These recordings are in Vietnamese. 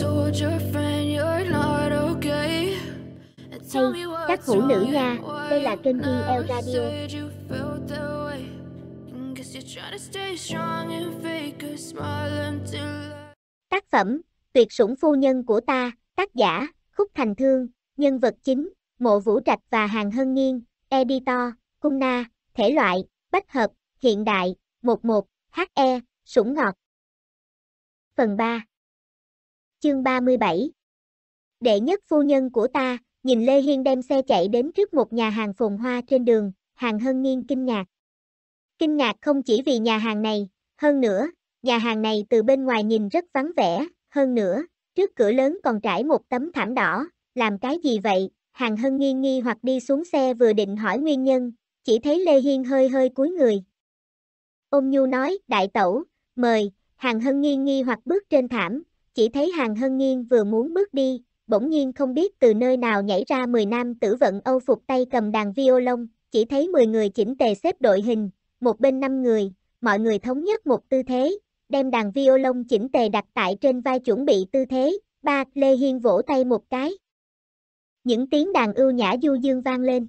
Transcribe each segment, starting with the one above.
Hey, các phụ nữ nha, đây là kênh EL Radio. Tác phẩm Tuyệt sủng phu nhân của ta, tác giả Khúc Thành Thương, nhân vật chính Mộ Vũ Trạch và Hàng Hân Nghiên, editor Cung Na, thể loại Bách hợp, hiện đại, 11, HE, sủng ngọt. Phần 3 chương 37. Đệ nhất phu nhân của ta, nhìn Lê Hiên đem xe chạy đến trước một nhà hàng phồn hoa trên đường, hàng hân nghiên kinh ngạc. Kinh ngạc không chỉ vì nhà hàng này, hơn nữa, nhà hàng này từ bên ngoài nhìn rất vắng vẻ, hơn nữa, trước cửa lớn còn trải một tấm thảm đỏ, làm cái gì vậy? Hàng hân nghi nghi hoặc đi xuống xe vừa định hỏi nguyên nhân, chỉ thấy Lê Hiên hơi hơi cúi người. Ôm Nhu nói, đại tẩu, mời, hàng hân nghi nghi hoặc bước trên thảm, chỉ thấy hàng hân nghiêng vừa muốn bước đi, bỗng nhiên không biết từ nơi nào nhảy ra 10 nam tử vận Âu phục tay cầm đàn violon, chỉ thấy 10 người chỉnh tề xếp đội hình, một bên 5 người, mọi người thống nhất một tư thế, đem đàn violon chỉnh tề đặt tại trên vai chuẩn bị tư thế, ba, Lê Hiên vỗ tay một cái. Những tiếng đàn ưu nhã du dương vang lên.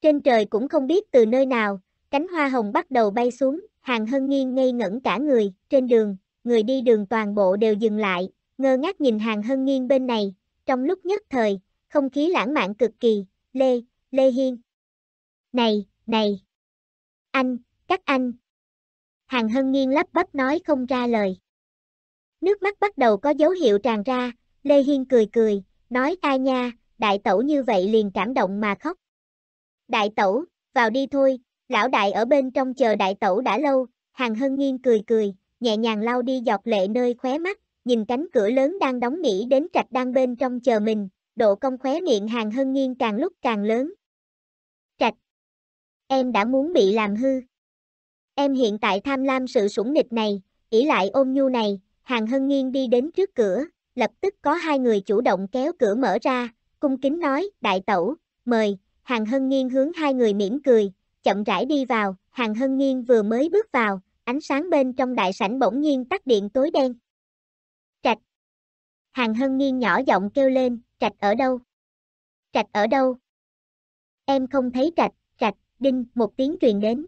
Trên trời cũng không biết từ nơi nào, cánh hoa hồng bắt đầu bay xuống, hàng hân nghiêng ngây ngẩn cả người, trên đường, người đi đường toàn bộ đều dừng lại, ngơ ngác nhìn hàng hân nghiêng bên này, trong lúc nhất thời, không khí lãng mạn cực kỳ, Lê, Lê Hiên. Này, này, anh, các anh. Hàng hân nghiêng lắp bắp nói không ra lời. Nước mắt bắt đầu có dấu hiệu tràn ra, Lê Hiên cười cười, nói ai nha, đại tẩu như vậy liền cảm động mà khóc. Đại tẩu, vào đi thôi, lão đại ở bên trong chờ đại tẩu đã lâu, hàng hân nghiêng cười cười, nhẹ nhàng lau đi giọt lệ nơi khóe mắt, nhìn cánh cửa lớn đang đóng nghĩ đến trạch đang bên trong chờ mình, độ công khóe miệng hàng hân nghiêng càng lúc càng lớn. Trạch! Em đã muốn bị làm hư. Em hiện tại tham lam sự sủng nịch này, ỷ lại ôm nhu này, hàng hân nghiêng đi đến trước cửa, lập tức có hai người chủ động kéo cửa mở ra, cung kính nói, đại tẩu, mời, hàng hân nghiêng hướng hai người mỉm cười, chậm rãi đi vào, hàng hân nghiêng vừa mới bước vào, ánh sáng bên trong đại sảnh bỗng nhiên tắt điện tối đen. Trạch. Hàng Hân Nghiên nhỏ giọng kêu lên, Trạch ở đâu? Trạch ở đâu? Em không thấy Trạch, Trạch, đinh, một tiếng truyền đến.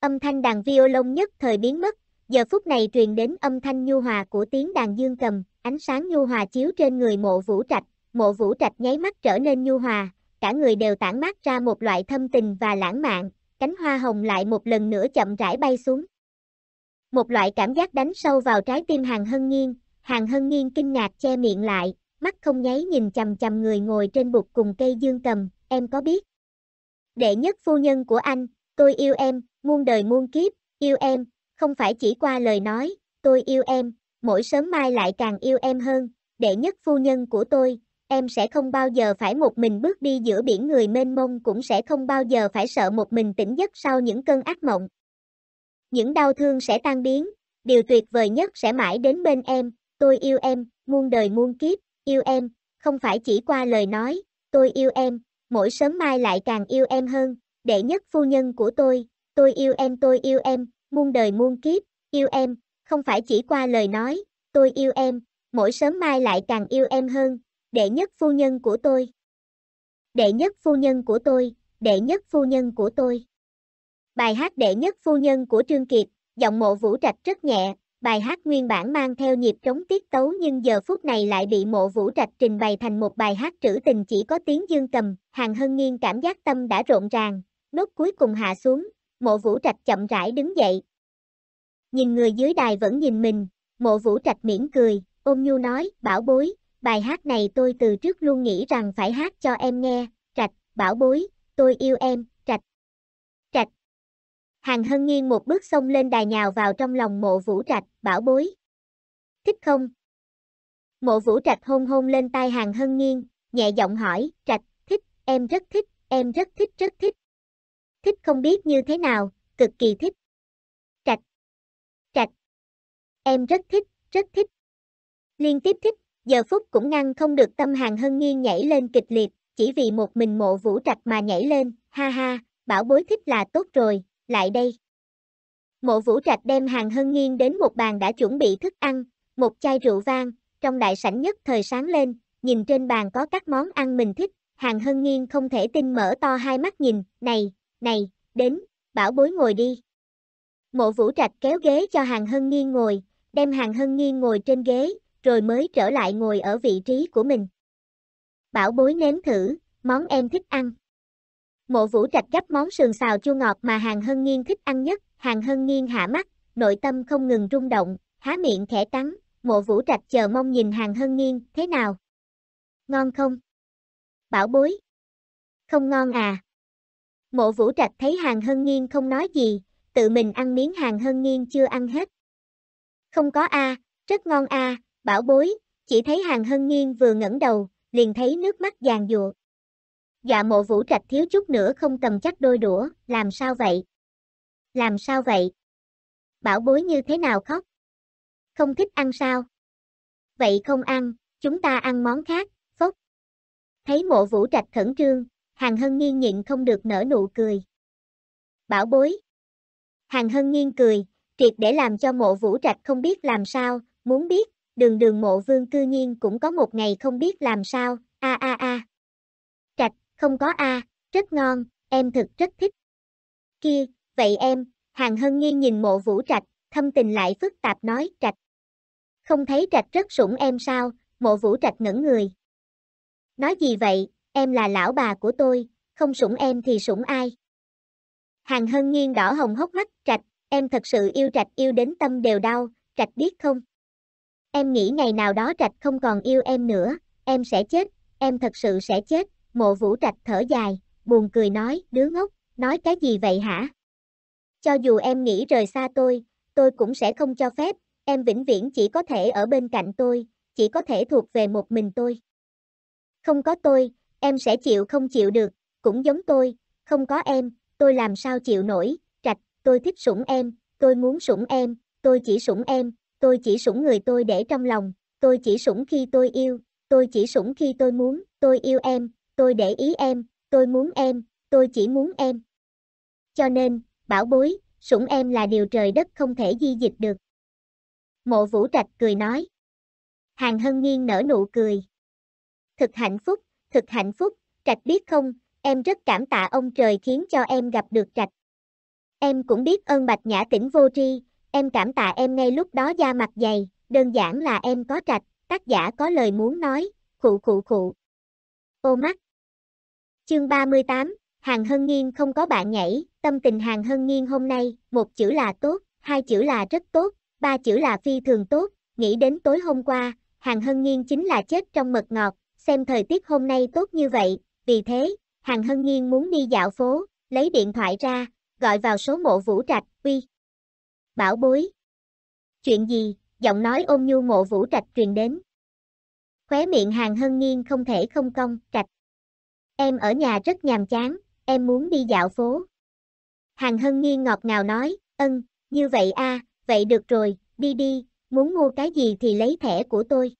Âm thanh đàn violon nhất thời biến mất, giờ phút này truyền đến âm thanh nhu hòa của tiếng đàn dương cầm, ánh sáng nhu hòa chiếu trên người mộ vũ trạch, mộ vũ trạch nháy mắt trở nên nhu hòa, cả người đều tản mát ra một loại thâm tình và lãng mạn, cánh hoa hồng lại một lần nữa chậm rãi bay xuống một loại cảm giác đánh sâu vào trái tim hàng hân nghiêng, hàng hân nghiêng kinh ngạc che miệng lại, mắt không nháy nhìn chầm chầm người ngồi trên bục cùng cây dương cầm, em có biết. Đệ nhất phu nhân của anh, tôi yêu em, muôn đời muôn kiếp, yêu em, không phải chỉ qua lời nói, tôi yêu em, mỗi sớm mai lại càng yêu em hơn, đệ nhất phu nhân của tôi, em sẽ không bao giờ phải một mình bước đi giữa biển người mênh mông cũng sẽ không bao giờ phải sợ một mình tỉnh giấc sau những cơn ác mộng những đau thương sẽ tan biến, điều tuyệt vời nhất sẽ mãi đến bên em, tôi yêu em, muôn đời muôn kiếp, yêu em, không phải chỉ qua lời nói, tôi yêu em, mỗi sớm mai lại càng yêu em hơn, đệ nhất phu nhân của tôi, tôi yêu em tôi yêu em, muôn đời muôn kiếp, yêu em, không phải chỉ qua lời nói, tôi yêu em, mỗi sớm mai lại càng yêu em hơn, đệ nhất phu nhân của tôi. Đệ nhất phu nhân của tôi, đệ nhất phu nhân của tôi. Bài hát đệ nhất phu nhân của Trương Kiệt, giọng mộ vũ trạch rất nhẹ, bài hát nguyên bản mang theo nhịp trống tiết tấu nhưng giờ phút này lại bị mộ vũ trạch trình bày thành một bài hát trữ tình chỉ có tiếng dương cầm, hàng hân nghiêng cảm giác tâm đã rộn ràng, nốt cuối cùng hạ xuống, mộ vũ trạch chậm rãi đứng dậy. Nhìn người dưới đài vẫn nhìn mình, mộ vũ trạch mỉm cười, ôm nhu nói, bảo bối, bài hát này tôi từ trước luôn nghĩ rằng phải hát cho em nghe, trạch, bảo bối, tôi yêu em. Hàng Hân Nghiên một bước xông lên đài nhào vào trong lòng mộ vũ trạch, bảo bối. Thích không? Mộ vũ trạch hôn hôn lên tai Hàng Hân Nghiên, nhẹ giọng hỏi, trạch, thích, em rất thích, em rất thích rất thích. Thích không biết như thế nào, cực kỳ thích. Trạch, trạch, em rất thích, rất thích. Liên tiếp thích, giờ phút cũng ngăn không được tâm Hàng Hân Nghiên nhảy lên kịch liệt, chỉ vì một mình mộ vũ trạch mà nhảy lên, ha ha, bảo bối thích là tốt rồi, lại đây. Mộ vũ trạch đem hàng hân nghiêng đến một bàn đã chuẩn bị thức ăn, một chai rượu vang, trong đại sảnh nhất thời sáng lên, nhìn trên bàn có các món ăn mình thích, hàng hân nghiêng không thể tin mở to hai mắt nhìn, này, này, đến, bảo bối ngồi đi. Mộ vũ trạch kéo ghế cho hàng hân nghiêng ngồi, đem hàng hân nghiêng ngồi trên ghế, rồi mới trở lại ngồi ở vị trí của mình. Bảo bối nếm thử, món em thích ăn. Mộ vũ trạch gấp món sườn xào chua ngọt mà hàng hân nghiên thích ăn nhất, hàng hân nghiên hạ mắt, nội tâm không ngừng rung động, há miệng khẽ cắn, mộ vũ trạch chờ mong nhìn hàng hân nghiên, thế nào? Ngon không? Bảo bối. Không ngon à? Mộ vũ trạch thấy hàng hân nghiên không nói gì, tự mình ăn miếng hàng hân nghiên chưa ăn hết. Không có a, à, rất ngon a, à, bảo bối, chỉ thấy hàng hân nghiên vừa ngẩng đầu, liền thấy nước mắt giàn giụa. Dọa dạ mộ vũ trạch thiếu chút nữa không cầm chắc đôi đũa, làm sao vậy? Làm sao vậy? Bảo bối như thế nào khóc? Không thích ăn sao? Vậy không ăn, chúng ta ăn món khác, phốc. Thấy mộ vũ trạch khẩn trương, hàng hân nghiêng nhịn không được nở nụ cười. Bảo bối. Hàng hân nghiêng cười, triệt để làm cho mộ vũ trạch không biết làm sao, muốn biết, đường đường mộ vương cư nhiên cũng có một ngày không biết làm sao, a a a không có a, à, rất ngon, em thực rất thích. Kia, vậy em, Hàng Hân Nhiên nhìn mộ vũ trạch, thâm tình lại phức tạp nói trạch. Không thấy trạch rất sủng em sao, mộ vũ trạch ngẩn người. Nói gì vậy, em là lão bà của tôi, không sủng em thì sủng ai. Hàng Hân Nhiên đỏ hồng hốc mắt, trạch, em thật sự yêu trạch yêu đến tâm đều đau, trạch biết không? Em nghĩ ngày nào đó trạch không còn yêu em nữa, em sẽ chết, em thật sự sẽ chết, mộ vũ trạch thở dài, buồn cười nói, đứa ngốc, nói cái gì vậy hả? Cho dù em nghĩ rời xa tôi, tôi cũng sẽ không cho phép, em vĩnh viễn chỉ có thể ở bên cạnh tôi, chỉ có thể thuộc về một mình tôi. Không có tôi, em sẽ chịu không chịu được, cũng giống tôi, không có em, tôi làm sao chịu nổi, trạch, tôi thích sủng em, tôi muốn sủng em, tôi chỉ sủng em, tôi chỉ sủng người tôi để trong lòng, tôi chỉ sủng khi tôi yêu, tôi chỉ sủng khi tôi muốn, tôi yêu em, tôi để ý em, tôi muốn em, tôi chỉ muốn em. Cho nên, bảo bối, sủng em là điều trời đất không thể di dịch được. Mộ vũ trạch cười nói. Hàng hân nghiêng nở nụ cười. Thực hạnh phúc, thực hạnh phúc, trạch biết không, em rất cảm tạ ông trời khiến cho em gặp được trạch. Em cũng biết ơn bạch nhã tĩnh vô tri, em cảm tạ em ngay lúc đó da mặt dày, đơn giản là em có trạch, tác giả có lời muốn nói, khụ khụ khụ. Ô mắt, Chương 38, Hàng Hân Nghiên không có bạn nhảy, tâm tình Hàng Hân Nghiên hôm nay, một chữ là tốt, hai chữ là rất tốt, ba chữ là phi thường tốt, nghĩ đến tối hôm qua, Hàng Hân Nghiên chính là chết trong mật ngọt, xem thời tiết hôm nay tốt như vậy, vì thế, Hàng Hân Nghiên muốn đi dạo phố, lấy điện thoại ra, gọi vào số mộ vũ trạch, uy. Bảo bối. Chuyện gì, giọng nói ôm nhu mộ vũ trạch truyền đến. Khóe miệng Hàng Hân Nghiên không thể không công trạch, Em ở nhà rất nhàm chán, em muốn đi dạo phố. Hàng Hân Nghi ngọt ngào nói, ân, như vậy a, vậy được rồi, đi đi, muốn mua cái gì thì lấy thẻ của tôi.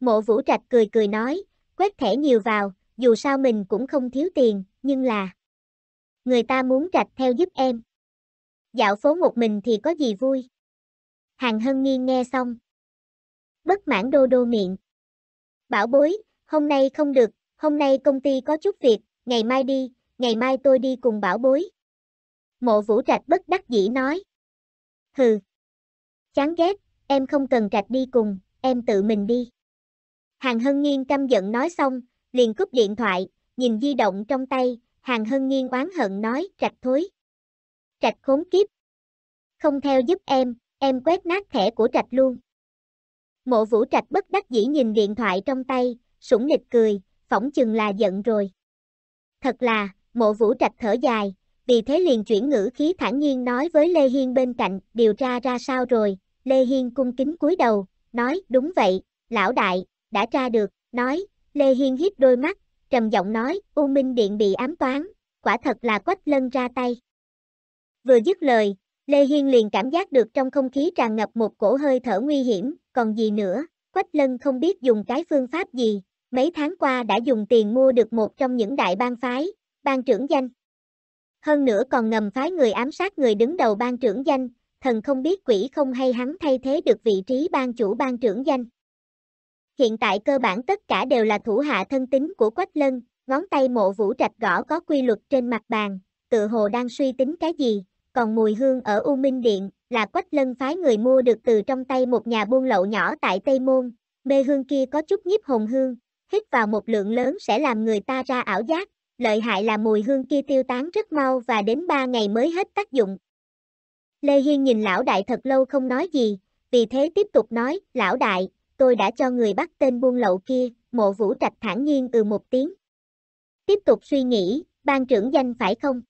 Mộ Vũ Trạch cười cười nói, quét thẻ nhiều vào, dù sao mình cũng không thiếu tiền, nhưng là người ta muốn trạch theo giúp em. Dạo phố một mình thì có gì vui. Hàng Hân Nghi nghe xong. Bất mãn đô đô miệng. Bảo bối, hôm nay không được hôm nay công ty có chút việc, ngày mai đi, ngày mai tôi đi cùng bảo bối. Mộ vũ trạch bất đắc dĩ nói. Hừ. Chán ghét, em không cần trạch đi cùng, em tự mình đi. Hàng Hân Nghiên căm giận nói xong, liền cúp điện thoại, nhìn di động trong tay, Hàng Hân Nghiên oán hận nói trạch thối. Trạch khốn kiếp. Không theo giúp em, em quét nát thẻ của trạch luôn. Mộ vũ trạch bất đắc dĩ nhìn điện thoại trong tay, sủng nịch cười, phỏng chừng là giận rồi. Thật là, mộ vũ trạch thở dài, vì thế liền chuyển ngữ khí thản nhiên nói với Lê Hiên bên cạnh, điều tra ra sao rồi, Lê Hiên cung kính cúi đầu, nói, đúng vậy, lão đại, đã tra được, nói, Lê Hiên hít đôi mắt, trầm giọng nói, U Minh Điện bị ám toán, quả thật là quách lân ra tay. Vừa dứt lời, Lê Hiên liền cảm giác được trong không khí tràn ngập một cổ hơi thở nguy hiểm, còn gì nữa, quách lân không biết dùng cái phương pháp gì, mấy tháng qua đã dùng tiền mua được một trong những đại bang phái, bang trưởng danh. Hơn nữa còn ngầm phái người ám sát người đứng đầu bang trưởng danh, thần không biết quỷ không hay hắn thay thế được vị trí bang chủ bang trưởng danh. Hiện tại cơ bản tất cả đều là thủ hạ thân tín của Quách Lân, ngón tay mộ vũ trạch gõ có quy luật trên mặt bàn, tự hồ đang suy tính cái gì, còn mùi hương ở U Minh Điện, là Quách Lân phái người mua được từ trong tay một nhà buôn lậu nhỏ tại Tây Môn, mê hương kia có chút nhiếp hồng hương, hít vào một lượng lớn sẽ làm người ta ra ảo giác, lợi hại là mùi hương kia tiêu tán rất mau và đến 3 ngày mới hết tác dụng. Lê Hiên nhìn lão đại thật lâu không nói gì, vì thế tiếp tục nói, lão đại, tôi đã cho người bắt tên buôn lậu kia, mộ vũ trạch thản nhiên ừ một tiếng. Tiếp tục suy nghĩ, ban trưởng danh phải không?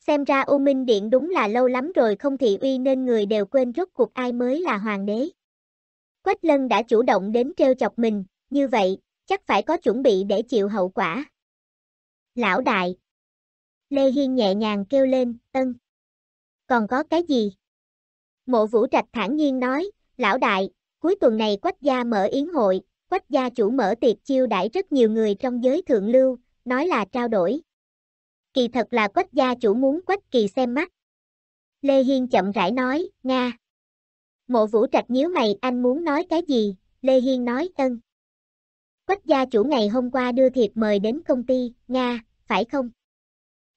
Xem ra U Minh Điện đúng là lâu lắm rồi không thị uy nên người đều quên rốt cuộc ai mới là hoàng đế. Quách Lân đã chủ động đến treo chọc mình, như vậy, chắc phải có chuẩn bị để chịu hậu quả. Lão đại. Lê Hiên nhẹ nhàng kêu lên, ân. Còn có cái gì? Mộ vũ trạch thản nhiên nói, lão đại, cuối tuần này quách gia mở yến hội, quách gia chủ mở tiệc chiêu đãi rất nhiều người trong giới thượng lưu, nói là trao đổi. Kỳ thật là quách gia chủ muốn quách kỳ xem mắt. Lê Hiên chậm rãi nói, Nga. Mộ vũ trạch nhíu mày anh muốn nói cái gì, Lê Hiên nói ân. Quách gia chủ ngày hôm qua đưa thiệp mời đến công ty, Nga, phải không?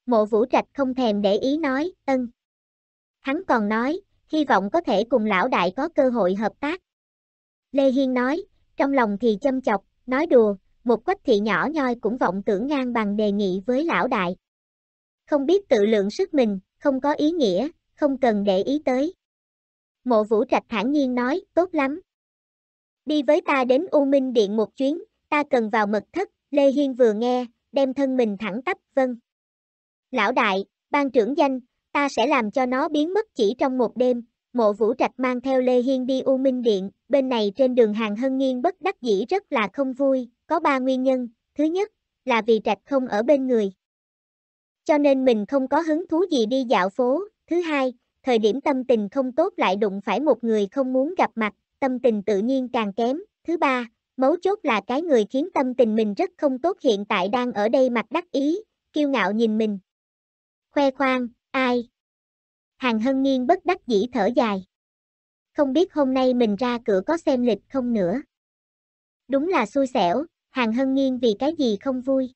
Mộ vũ trạch không thèm để ý nói, ân. Hắn còn nói, hy vọng có thể cùng lão đại có cơ hội hợp tác. Lê Hiên nói, trong lòng thì châm chọc, nói đùa, một quách thị nhỏ nhoi cũng vọng tưởng ngang bằng đề nghị với lão đại. Không biết tự lượng sức mình, không có ý nghĩa, không cần để ý tới. Mộ vũ trạch thản nhiên nói, tốt lắm. Đi với ta đến U Minh Điện một chuyến, ta cần vào mật thất, Lê Hiên vừa nghe, đem thân mình thẳng tắp, vâng. Lão đại, ban trưởng danh, ta sẽ làm cho nó biến mất chỉ trong một đêm, mộ vũ trạch mang theo Lê Hiên đi U Minh Điện, bên này trên đường hàng hân Nghiên bất đắc dĩ rất là không vui, có ba nguyên nhân, thứ nhất, là vì trạch không ở bên người. Cho nên mình không có hứng thú gì đi dạo phố, thứ hai, thời điểm tâm tình không tốt lại đụng phải một người không muốn gặp mặt, tâm tình tự nhiên càng kém, thứ ba, mấu chốt là cái người khiến tâm tình mình rất không tốt hiện tại đang ở đây mặt đắc ý, kiêu ngạo nhìn mình. Khoe khoang, ai? Hàng hân nghiêng bất đắc dĩ thở dài. Không biết hôm nay mình ra cửa có xem lịch không nữa. Đúng là xui xẻo, hàng hân nghiêng vì cái gì không vui.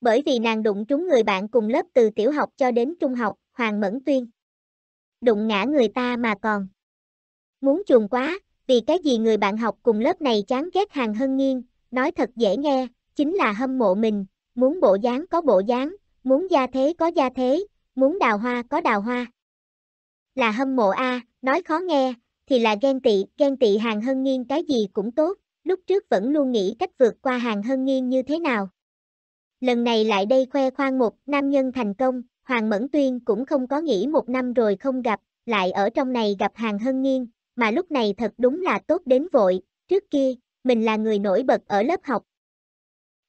Bởi vì nàng đụng trúng người bạn cùng lớp từ tiểu học cho đến trung học, Hoàng Mẫn Tuyên. Đụng ngã người ta mà còn. Muốn chuồng quá, vì cái gì người bạn học cùng lớp này chán ghét hàng hân nghiêng, nói thật dễ nghe, chính là hâm mộ mình, muốn bộ dáng có bộ dáng, muốn gia thế có gia thế, muốn đào hoa có đào hoa. Là hâm mộ A, nói khó nghe, thì là ghen tị, ghen tị hàng hân nghiêng cái gì cũng tốt, lúc trước vẫn luôn nghĩ cách vượt qua hàng hân nghiêng như thế nào. Lần này lại đây khoe khoang một nam nhân thành công, Hoàng Mẫn Tuyên cũng không có nghĩ một năm rồi không gặp, lại ở trong này gặp hàng hân nghiêng, mà lúc này thật đúng là tốt đến vội, trước kia, mình là người nổi bật ở lớp học.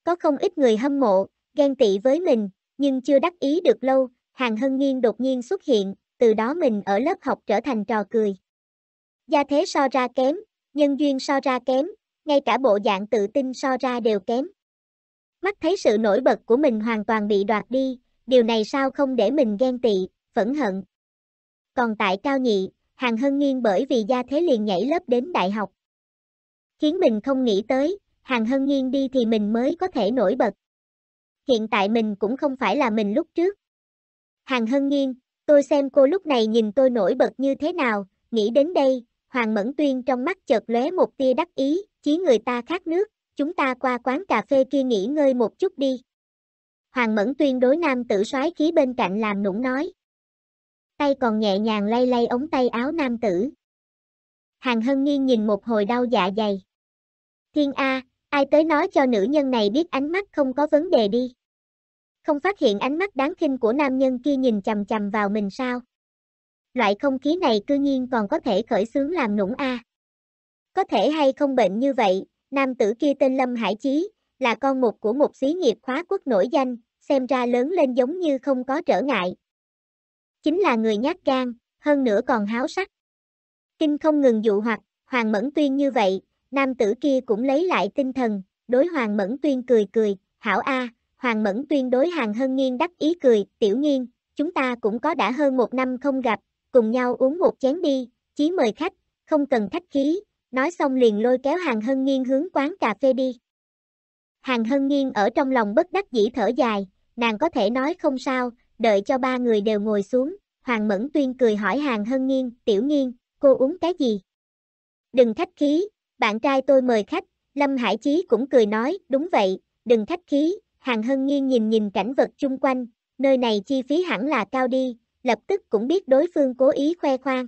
Có không ít người hâm mộ, ghen tị với mình, nhưng chưa đắc ý được lâu, Hàng Hân Nghiên đột nhiên xuất hiện, từ đó mình ở lớp học trở thành trò cười. Gia thế so ra kém, nhân duyên so ra kém, ngay cả bộ dạng tự tin so ra đều kém. Mắt thấy sự nổi bật của mình hoàn toàn bị đoạt đi, điều này sao không để mình ghen tị, phẫn hận. Còn tại Cao Nhị, Hàng Hân Nghiên bởi vì gia thế liền nhảy lớp đến đại học. Khiến mình không nghĩ tới, Hàng Hân Nghiên đi thì mình mới có thể nổi bật. Hiện tại mình cũng không phải là mình lúc trước. Hàng Hân Nghiên, tôi xem cô lúc này nhìn tôi nổi bật như thế nào, nghĩ đến đây, Hoàng Mẫn Tuyên trong mắt chợt lóe một tia đắc ý, chí người ta khát nước, chúng ta qua quán cà phê kia nghỉ ngơi một chút đi. Hoàng Mẫn Tuyên đối nam tử soái khí bên cạnh làm nũng nói tay còn nhẹ nhàng lay lay ống tay áo nam tử. Hàng Hân Nghiên nhìn một hồi đau dạ dày. Thiên A, ai tới nói cho nữ nhân này biết ánh mắt không có vấn đề đi. Không phát hiện ánh mắt đáng khinh của nam nhân kia nhìn chầm chầm vào mình sao? Loại không khí này cư nhiên còn có thể khởi xướng làm nũng A. Có thể hay không bệnh như vậy, nam tử kia tên Lâm Hải Chí, là con một của một xí nghiệp khóa quốc nổi danh, xem ra lớn lên giống như không có trở ngại, Chính là người nhát gan, hơn nữa còn háo sắc. Kinh không ngừng dụ hoặc, Hoàng Mẫn Tuyên như vậy, nam tử kia cũng lấy lại tinh thần, đối Hoàng Mẫn Tuyên cười cười, hảo a, Hoàng Mẫn Tuyên đối Hàng Hân Nghiên đắc ý cười, tiểu nghiên, chúng ta cũng có đã hơn một năm không gặp, cùng nhau uống một chén đi, chí mời khách, không cần khách khí, nói xong liền lôi kéo Hàng Hân Nghiên hướng quán cà phê đi. Hàng Hân Nghiên ở trong lòng bất đắc dĩ thở dài, nàng có thể nói không sao, đợi cho ba người đều ngồi xuống, Hoàng Mẫn Tuyên cười hỏi Hàng Hân Nghiên, Tiểu Nghiên, cô uống cái gì? Đừng khách khí, bạn trai tôi mời khách, Lâm Hải Chí cũng cười nói, đúng vậy, đừng khách khí, Hàng Hân Nghiên nhìn nhìn cảnh vật chung quanh, nơi này chi phí hẳn là cao đi, lập tức cũng biết đối phương cố ý khoe khoang.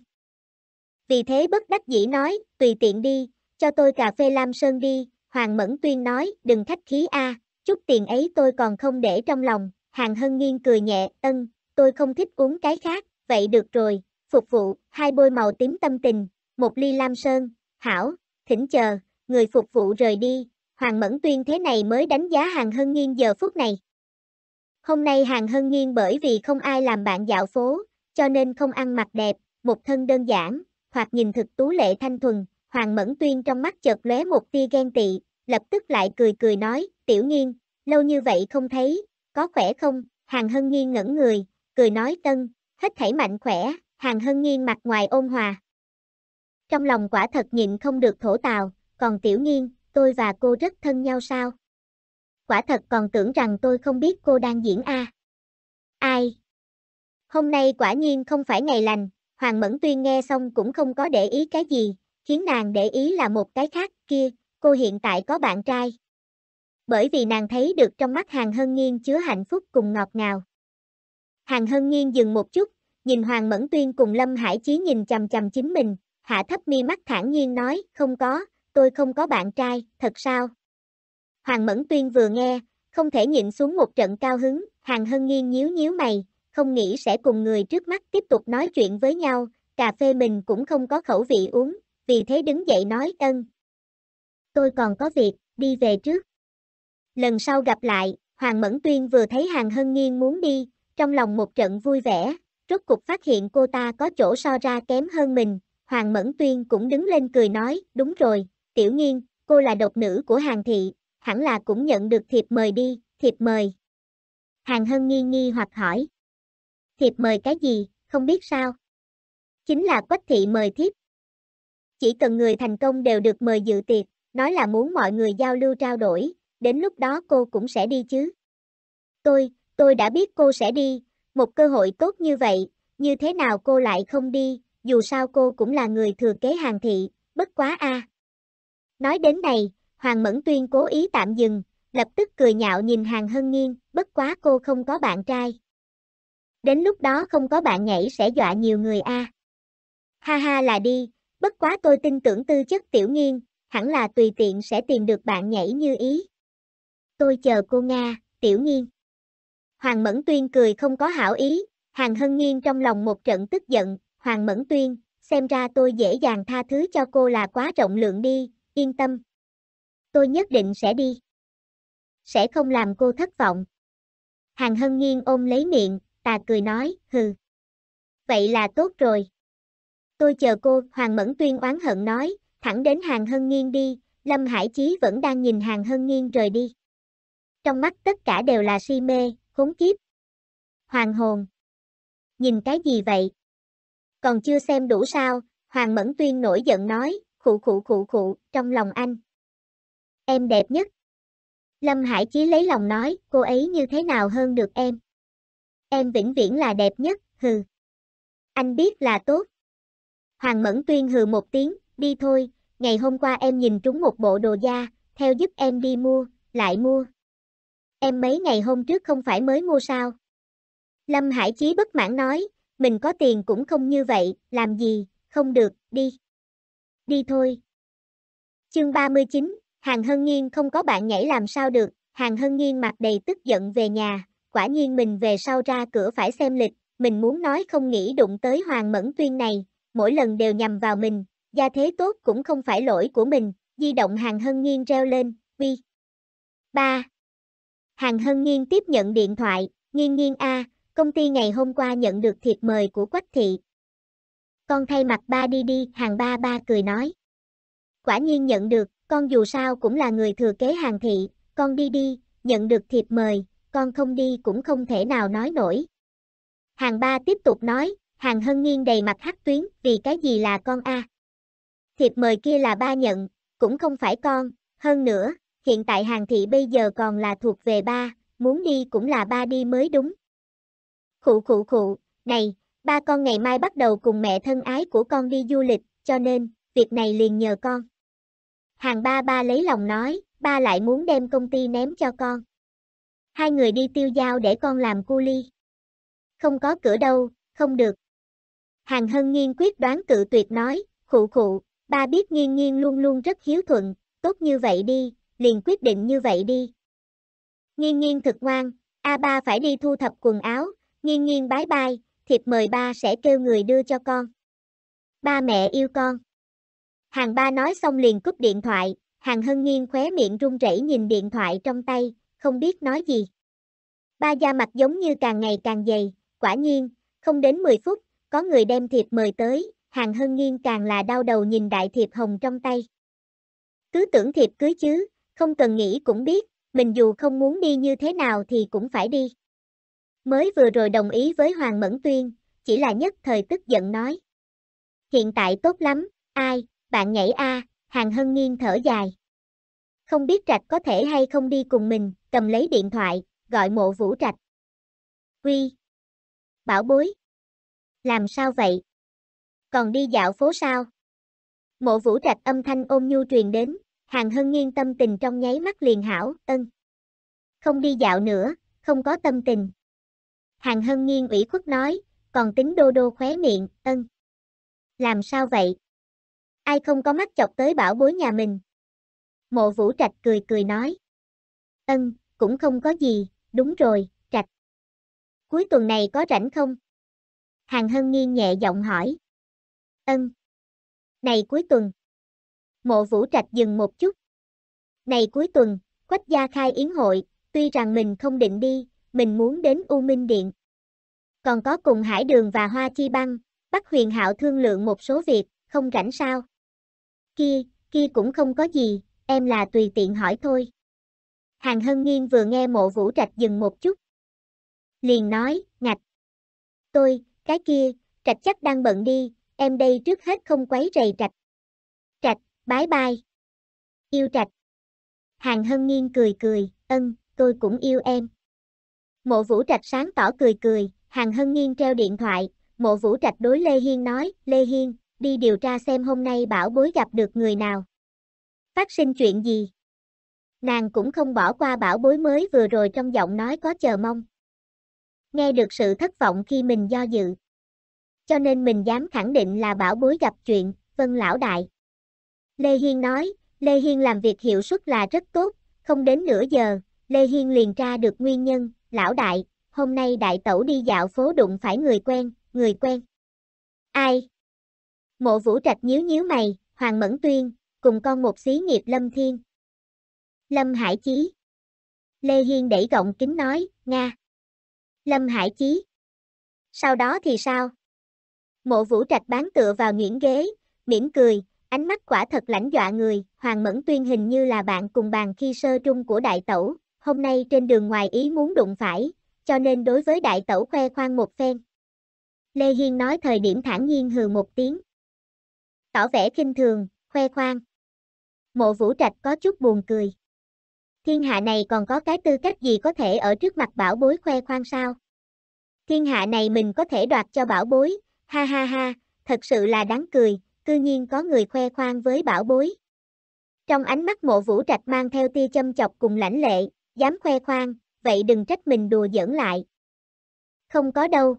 Vì thế bất đắc dĩ nói, tùy tiện đi, cho tôi cà phê Lam Sơn đi, Hoàng Mẫn Tuyên nói, đừng khách khí a, à, chút tiền ấy tôi còn không để trong lòng, Hàng Hân nghiêng cười nhẹ, ân, tôi không thích uống cái khác, vậy được rồi, phục vụ, hai bôi màu tím tâm tình, một ly lam sơn, hảo, thỉnh chờ, người phục vụ rời đi, Hoàng Mẫn Tuyên thế này mới đánh giá Hàng Hân nghiêng giờ phút này. Hôm nay Hàng Hân nghiêng bởi vì không ai làm bạn dạo phố, cho nên không ăn mặc đẹp, một thân đơn giản, hoặc nhìn thực tú lệ thanh thuần, Hoàng Mẫn Tuyên trong mắt chợt lóe một tia ghen tị, lập tức lại cười cười nói, tiểu nghiêng, lâu như vậy không thấy, có khỏe không? Hàng Hân Nghiên ngẩn người, cười nói Tân, hết thảy mạnh khỏe, Hàng Hân Nghiên mặt ngoài ôn hòa. Trong lòng quả thật nhịn không được thổ tào, còn Tiểu Nghiên, tôi và cô rất thân nhau sao? Quả thật còn tưởng rằng tôi không biết cô đang diễn A. À. Ai? Hôm nay quả nhiên không phải ngày lành, Hoàng Mẫn Tuyên nghe xong cũng không có để ý cái gì, khiến nàng để ý là một cái khác kia, cô hiện tại có bạn trai bởi vì nàng thấy được trong mắt Hàng Hân Nghiên chứa hạnh phúc cùng ngọt ngào. Hàng Hân Nghiên dừng một chút, nhìn Hoàng Mẫn Tuyên cùng Lâm Hải Chí nhìn chầm chầm chính mình, hạ thấp mi mắt thản nhiên nói, không có, tôi không có bạn trai, thật sao? Hoàng Mẫn Tuyên vừa nghe, không thể nhịn xuống một trận cao hứng, Hàng Hân Nghiên nhíu nhíu mày, không nghĩ sẽ cùng người trước mắt tiếp tục nói chuyện với nhau, cà phê mình cũng không có khẩu vị uống, vì thế đứng dậy nói ân. Tôi còn có việc, đi về trước lần sau gặp lại, Hoàng Mẫn Tuyên vừa thấy Hàng Hân Nghiên muốn đi, trong lòng một trận vui vẻ, rốt cục phát hiện cô ta có chỗ so ra kém hơn mình, Hoàng Mẫn Tuyên cũng đứng lên cười nói, đúng rồi, tiểu nghiên, cô là độc nữ của Hàng Thị, hẳn là cũng nhận được thiệp mời đi, thiệp mời. Hàng Hân nghi nghi hoặc hỏi. Thiệp mời cái gì, không biết sao? Chính là quách thị mời thiếp. Chỉ cần người thành công đều được mời dự tiệc, nói là muốn mọi người giao lưu trao đổi, đến lúc đó cô cũng sẽ đi chứ. Tôi, tôi đã biết cô sẽ đi, một cơ hội tốt như vậy, như thế nào cô lại không đi, dù sao cô cũng là người thừa kế hàng thị, bất quá a. Nói đến này, Hoàng Mẫn Tuyên cố ý tạm dừng, lập tức cười nhạo nhìn Hàng Hân Nghiên, bất quá cô không có bạn trai. Đến lúc đó không có bạn nhảy sẽ dọa nhiều người a. Ha ha là đi, bất quá tôi tin tưởng tư chất tiểu nghiên, hẳn là tùy tiện sẽ tìm được bạn nhảy như ý tôi chờ cô Nga, tiểu nghiên. Hoàng Mẫn Tuyên cười không có hảo ý, Hàng Hân Nghiên trong lòng một trận tức giận, Hoàng Mẫn Tuyên, xem ra tôi dễ dàng tha thứ cho cô là quá trọng lượng đi, yên tâm. Tôi nhất định sẽ đi. Sẽ không làm cô thất vọng. Hàng Hân Nghiên ôm lấy miệng, tà cười nói, hừ. Vậy là tốt rồi. Tôi chờ cô, Hoàng Mẫn Tuyên oán hận nói, thẳng đến Hàng Hân Nghiên đi, Lâm Hải Chí vẫn đang nhìn Hàng Hân Nghiên rời đi trong mắt tất cả đều là si mê, khốn kiếp. Hoàng hồn. Nhìn cái gì vậy? Còn chưa xem đủ sao, Hoàng Mẫn Tuyên nổi giận nói, khụ khụ khụ khụ, trong lòng anh. Em đẹp nhất. Lâm Hải Chí lấy lòng nói, cô ấy như thế nào hơn được em? Em vĩnh viễn là đẹp nhất, hừ. Anh biết là tốt. Hoàng Mẫn Tuyên hừ một tiếng, đi thôi, ngày hôm qua em nhìn trúng một bộ đồ da, theo giúp em đi mua, lại mua em mấy ngày hôm trước không phải mới mua sao? Lâm Hải Chí bất mãn nói, mình có tiền cũng không như vậy, làm gì, không được, đi. Đi thôi. Chương 39, Hàng Hân Nhiên không có bạn nhảy làm sao được, Hàng Hân Nhiên mặt đầy tức giận về nhà, quả nhiên mình về sau ra cửa phải xem lịch, mình muốn nói không nghĩ đụng tới Hoàng Mẫn Tuyên này, mỗi lần đều nhằm vào mình, gia thế tốt cũng không phải lỗi của mình, di động Hàng Hân Nhiên reo lên, vi. Ba, Hàng Hân Nghiên tiếp nhận điện thoại, nghiên nghiên A, công ty ngày hôm qua nhận được thiệp mời của Quách Thị. Con thay mặt ba đi đi, hàng ba ba cười nói. Quả nhiên nhận được, con dù sao cũng là người thừa kế hàng thị, con đi đi, nhận được thiệp mời, con không đi cũng không thể nào nói nổi. Hàng ba tiếp tục nói, hàng hân nghiêng đầy mặt hắc tuyến, vì cái gì là con A. Thiệp mời kia là ba nhận, cũng không phải con, hơn nữa, hiện tại hàng thị bây giờ còn là thuộc về ba, muốn đi cũng là ba đi mới đúng. Khụ khụ khụ, này, ba con ngày mai bắt đầu cùng mẹ thân ái của con đi du lịch, cho nên, việc này liền nhờ con. Hàng ba ba lấy lòng nói, ba lại muốn đem công ty ném cho con. Hai người đi tiêu giao để con làm cu ly. Không có cửa đâu, không được. Hàng hân nghiên quyết đoán cự tuyệt nói, khụ khụ, ba biết nghiên nghiên luôn luôn rất hiếu thuận, tốt như vậy đi, liền quyết định như vậy đi. Nghiên nghiên thực ngoan, A3 phải đi thu thập quần áo, nghiên nghiên bái bai, thiệp mời ba sẽ kêu người đưa cho con. Ba mẹ yêu con. Hàng ba nói xong liền cúp điện thoại, hàng hân nghiên khóe miệng run rẩy nhìn điện thoại trong tay, không biết nói gì. Ba da mặt giống như càng ngày càng dày, quả nhiên, không đến 10 phút, có người đem thiệp mời tới, hàng hân nghiên càng là đau đầu nhìn đại thiệp hồng trong tay. Cứ tưởng thiệp cưới chứ, không cần nghĩ cũng biết, mình dù không muốn đi như thế nào thì cũng phải đi. Mới vừa rồi đồng ý với Hoàng Mẫn Tuyên, chỉ là nhất thời tức giận nói. Hiện tại tốt lắm, ai, bạn nhảy a Hàng Hân Nghiên thở dài. Không biết Trạch có thể hay không đi cùng mình, cầm lấy điện thoại, gọi mộ vũ Trạch. Quy. Bảo bối. Làm sao vậy? Còn đi dạo phố sao? Mộ vũ Trạch âm thanh ôm nhu truyền đến, Hàng Hân nghiêng tâm tình trong nháy mắt liền hảo, ân. Không đi dạo nữa, không có tâm tình. Hàng Hân nghiêng ủy khuất nói, còn tính đô đô khóe miệng, ân. Làm sao vậy? Ai không có mắt chọc tới bảo bối nhà mình? Mộ vũ trạch cười cười nói. Ân, cũng không có gì, đúng rồi, trạch. Cuối tuần này có rảnh không? Hàng Hân nghiêng nhẹ giọng hỏi. Ân. Này cuối tuần mộ vũ trạch dừng một chút. Này cuối tuần, quách gia khai yến hội, tuy rằng mình không định đi, mình muốn đến U Minh Điện. Còn có cùng Hải Đường và Hoa Chi Băng, Bắc Huyền Hạo thương lượng một số việc, không rảnh sao. Kia, kia cũng không có gì, em là tùy tiện hỏi thôi. Hàng Hân Nghiên vừa nghe mộ vũ trạch dừng một chút. Liền nói, ngạch. Tôi, cái kia, trạch chắc đang bận đi, em đây trước hết không quấy rầy trạch. Trạch, Bái bai. Yêu trạch. Hàng hân nghiêng cười cười, ân, tôi cũng yêu em. Mộ vũ trạch sáng tỏ cười cười, hàng hân nghiêng treo điện thoại, mộ vũ trạch đối Lê Hiên nói, Lê Hiên, đi điều tra xem hôm nay bảo bối gặp được người nào. Phát sinh chuyện gì? Nàng cũng không bỏ qua bảo bối mới vừa rồi trong giọng nói có chờ mong. Nghe được sự thất vọng khi mình do dự. Cho nên mình dám khẳng định là bảo bối gặp chuyện, vân lão đại. Lê Hiên nói, Lê Hiên làm việc hiệu suất là rất tốt, không đến nửa giờ, Lê Hiên liền tra được nguyên nhân, lão đại, hôm nay đại tẩu đi dạo phố đụng phải người quen, người quen. Ai? Mộ vũ trạch nhíu nhíu mày, Hoàng Mẫn Tuyên, cùng con một xí nghiệp Lâm Thiên. Lâm Hải Chí. Lê Hiên đẩy gọng kính nói, Nga. Lâm Hải Chí. Sau đó thì sao? Mộ vũ trạch bán tựa vào nguyễn ghế, mỉm cười, Ánh mắt quả thật lãnh dọa người, Hoàng Mẫn Tuyên hình như là bạn cùng bàn khi sơ trung của đại tẩu, hôm nay trên đường ngoài ý muốn đụng phải, cho nên đối với đại tẩu khoe khoang một phen. Lê Hiên nói thời điểm thản nhiên hừ một tiếng. Tỏ vẻ kinh thường, khoe khoang. Mộ vũ trạch có chút buồn cười. Thiên hạ này còn có cái tư cách gì có thể ở trước mặt bảo bối khoe khoang sao? Thiên hạ này mình có thể đoạt cho bảo bối, ha ha ha, thật sự là đáng cười, cư nhiên có người khoe khoang với bảo bối. Trong ánh mắt mộ vũ trạch mang theo tia châm chọc cùng lãnh lệ, dám khoe khoang, vậy đừng trách mình đùa giỡn lại. Không có đâu.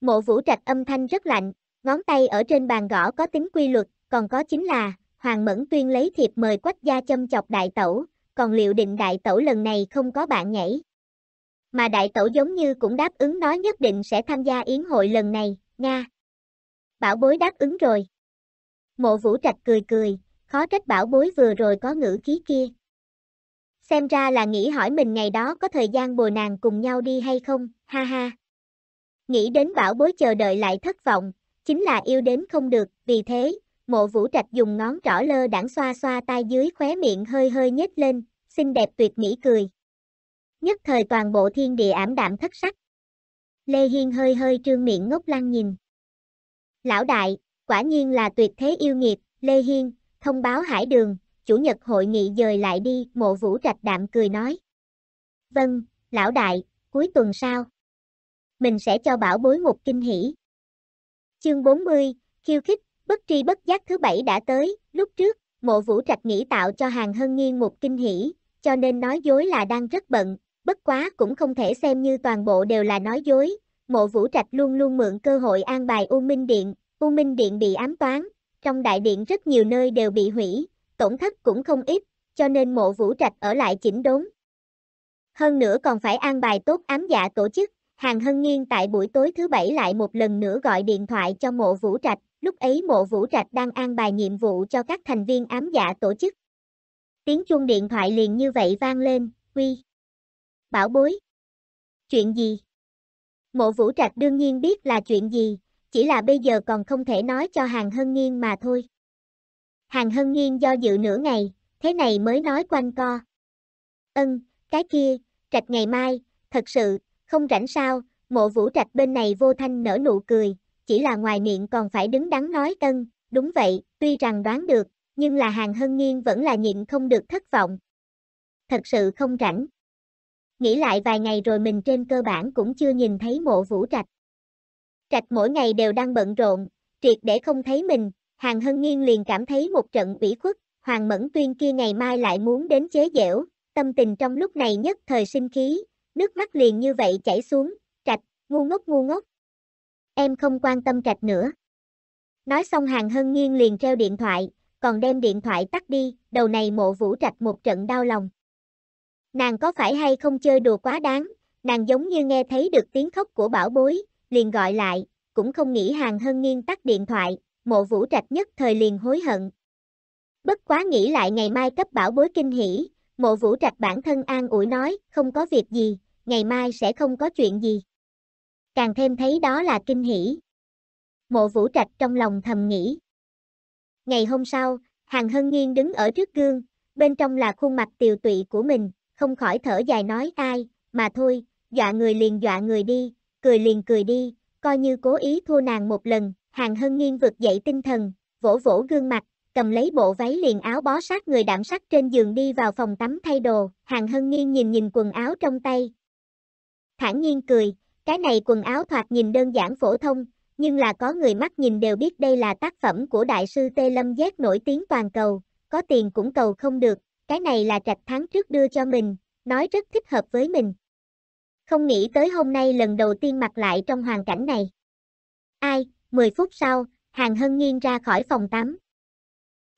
Mộ vũ trạch âm thanh rất lạnh, ngón tay ở trên bàn gõ có tính quy luật, còn có chính là, Hoàng Mẫn Tuyên lấy thiệp mời quách gia châm chọc đại tẩu, còn liệu định đại tẩu lần này không có bạn nhảy. Mà đại tẩu giống như cũng đáp ứng nói nhất định sẽ tham gia yến hội lần này, Nga. Bảo bối đáp ứng rồi. Mộ vũ trạch cười cười, khó trách bảo bối vừa rồi có ngữ khí kia. Xem ra là nghĩ hỏi mình ngày đó có thời gian bồi nàng cùng nhau đi hay không, ha ha. Nghĩ đến bảo bối chờ đợi lại thất vọng, chính là yêu đến không được, vì thế, mộ vũ trạch dùng ngón trỏ lơ đảng xoa xoa tai dưới khóe miệng hơi hơi nhếch lên, xinh đẹp tuyệt mỹ cười. Nhất thời toàn bộ thiên địa ảm đạm thất sắc. Lê Hiên hơi hơi trương miệng ngốc lăng nhìn. Lão đại, Quả nhiên là tuyệt thế yêu nghiệt, Lê Hiên, thông báo hải đường, chủ nhật hội nghị dời lại đi, mộ vũ trạch đạm cười nói. Vâng, lão đại, cuối tuần sau. Mình sẽ cho bảo bối một kinh hỷ. Chương 40, khiêu khích, bất tri bất giác thứ bảy đã tới, lúc trước, mộ vũ trạch nghĩ tạo cho hàng hân nghiêng một kinh hỷ, cho nên nói dối là đang rất bận, bất quá cũng không thể xem như toàn bộ đều là nói dối. Mộ vũ trạch luôn luôn mượn cơ hội an bài u minh điện, U Minh Điện bị ám toán, trong đại điện rất nhiều nơi đều bị hủy, tổn thất cũng không ít, cho nên mộ vũ trạch ở lại chỉnh đốn. Hơn nữa còn phải an bài tốt ám dạ tổ chức, Hàng Hân Nghiên tại buổi tối thứ bảy lại một lần nữa gọi điện thoại cho mộ vũ trạch, lúc ấy mộ vũ trạch đang an bài nhiệm vụ cho các thành viên ám dạ tổ chức. Tiếng chuông điện thoại liền như vậy vang lên, quy. Bảo bối. Chuyện gì? Mộ vũ trạch đương nhiên biết là chuyện gì, chỉ là bây giờ còn không thể nói cho Hàng Hân Nghiên mà thôi. Hàng Hân Nghiên do dự nửa ngày, thế này mới nói quanh co. Ân, cái kia, trạch ngày mai, thật sự, không rảnh sao, mộ vũ trạch bên này vô thanh nở nụ cười, chỉ là ngoài miệng còn phải đứng đắn nói tân. đúng vậy, tuy rằng đoán được, nhưng là hàng hân nghiêng vẫn là nhịn không được thất vọng. Thật sự không rảnh. Nghĩ lại vài ngày rồi mình trên cơ bản cũng chưa nhìn thấy mộ vũ trạch. Trạch mỗi ngày đều đang bận rộn, triệt để không thấy mình, Hàng Hân Nghiên liền cảm thấy một trận ủy khuất, Hoàng Mẫn Tuyên kia ngày mai lại muốn đến chế dẻo, tâm tình trong lúc này nhất thời sinh khí, nước mắt liền như vậy chảy xuống, Trạch, ngu ngốc ngu ngốc. Em không quan tâm Trạch nữa. Nói xong Hàng Hân Nghiên liền treo điện thoại, còn đem điện thoại tắt đi, đầu này mộ vũ trạch một trận đau lòng. Nàng có phải hay không chơi đùa quá đáng, nàng giống như nghe thấy được tiếng khóc của bảo bối, liền gọi lại, cũng không nghĩ Hàng Hân Nghiên tắt điện thoại, mộ vũ trạch nhất thời liền hối hận. Bất quá nghĩ lại ngày mai cấp bảo bối kinh hỷ, mộ vũ trạch bản thân an ủi nói, không có việc gì, ngày mai sẽ không có chuyện gì. Càng thêm thấy đó là kinh hỷ. Mộ vũ trạch trong lòng thầm nghĩ. Ngày hôm sau, Hàng Hân Nghiên đứng ở trước gương, bên trong là khuôn mặt tiều tụy của mình, không khỏi thở dài nói ai, mà thôi, dọa người liền dọa người đi, cười liền cười đi, coi như cố ý thua nàng một lần, hàng hân nghiêng vực dậy tinh thần, vỗ vỗ gương mặt, cầm lấy bộ váy liền áo bó sát người đảm sắc trên giường đi vào phòng tắm thay đồ, hàng hân nghiêng nhìn nhìn quần áo trong tay. Thản nhiên cười, cái này quần áo thoạt nhìn đơn giản phổ thông, nhưng là có người mắt nhìn đều biết đây là tác phẩm của đại sư Tê Lâm Giác nổi tiếng toàn cầu, có tiền cũng cầu không được, cái này là trạch tháng trước đưa cho mình, nói rất thích hợp với mình không nghĩ tới hôm nay lần đầu tiên mặc lại trong hoàn cảnh này. Ai, 10 phút sau, Hàng Hân Nghiên ra khỏi phòng tắm.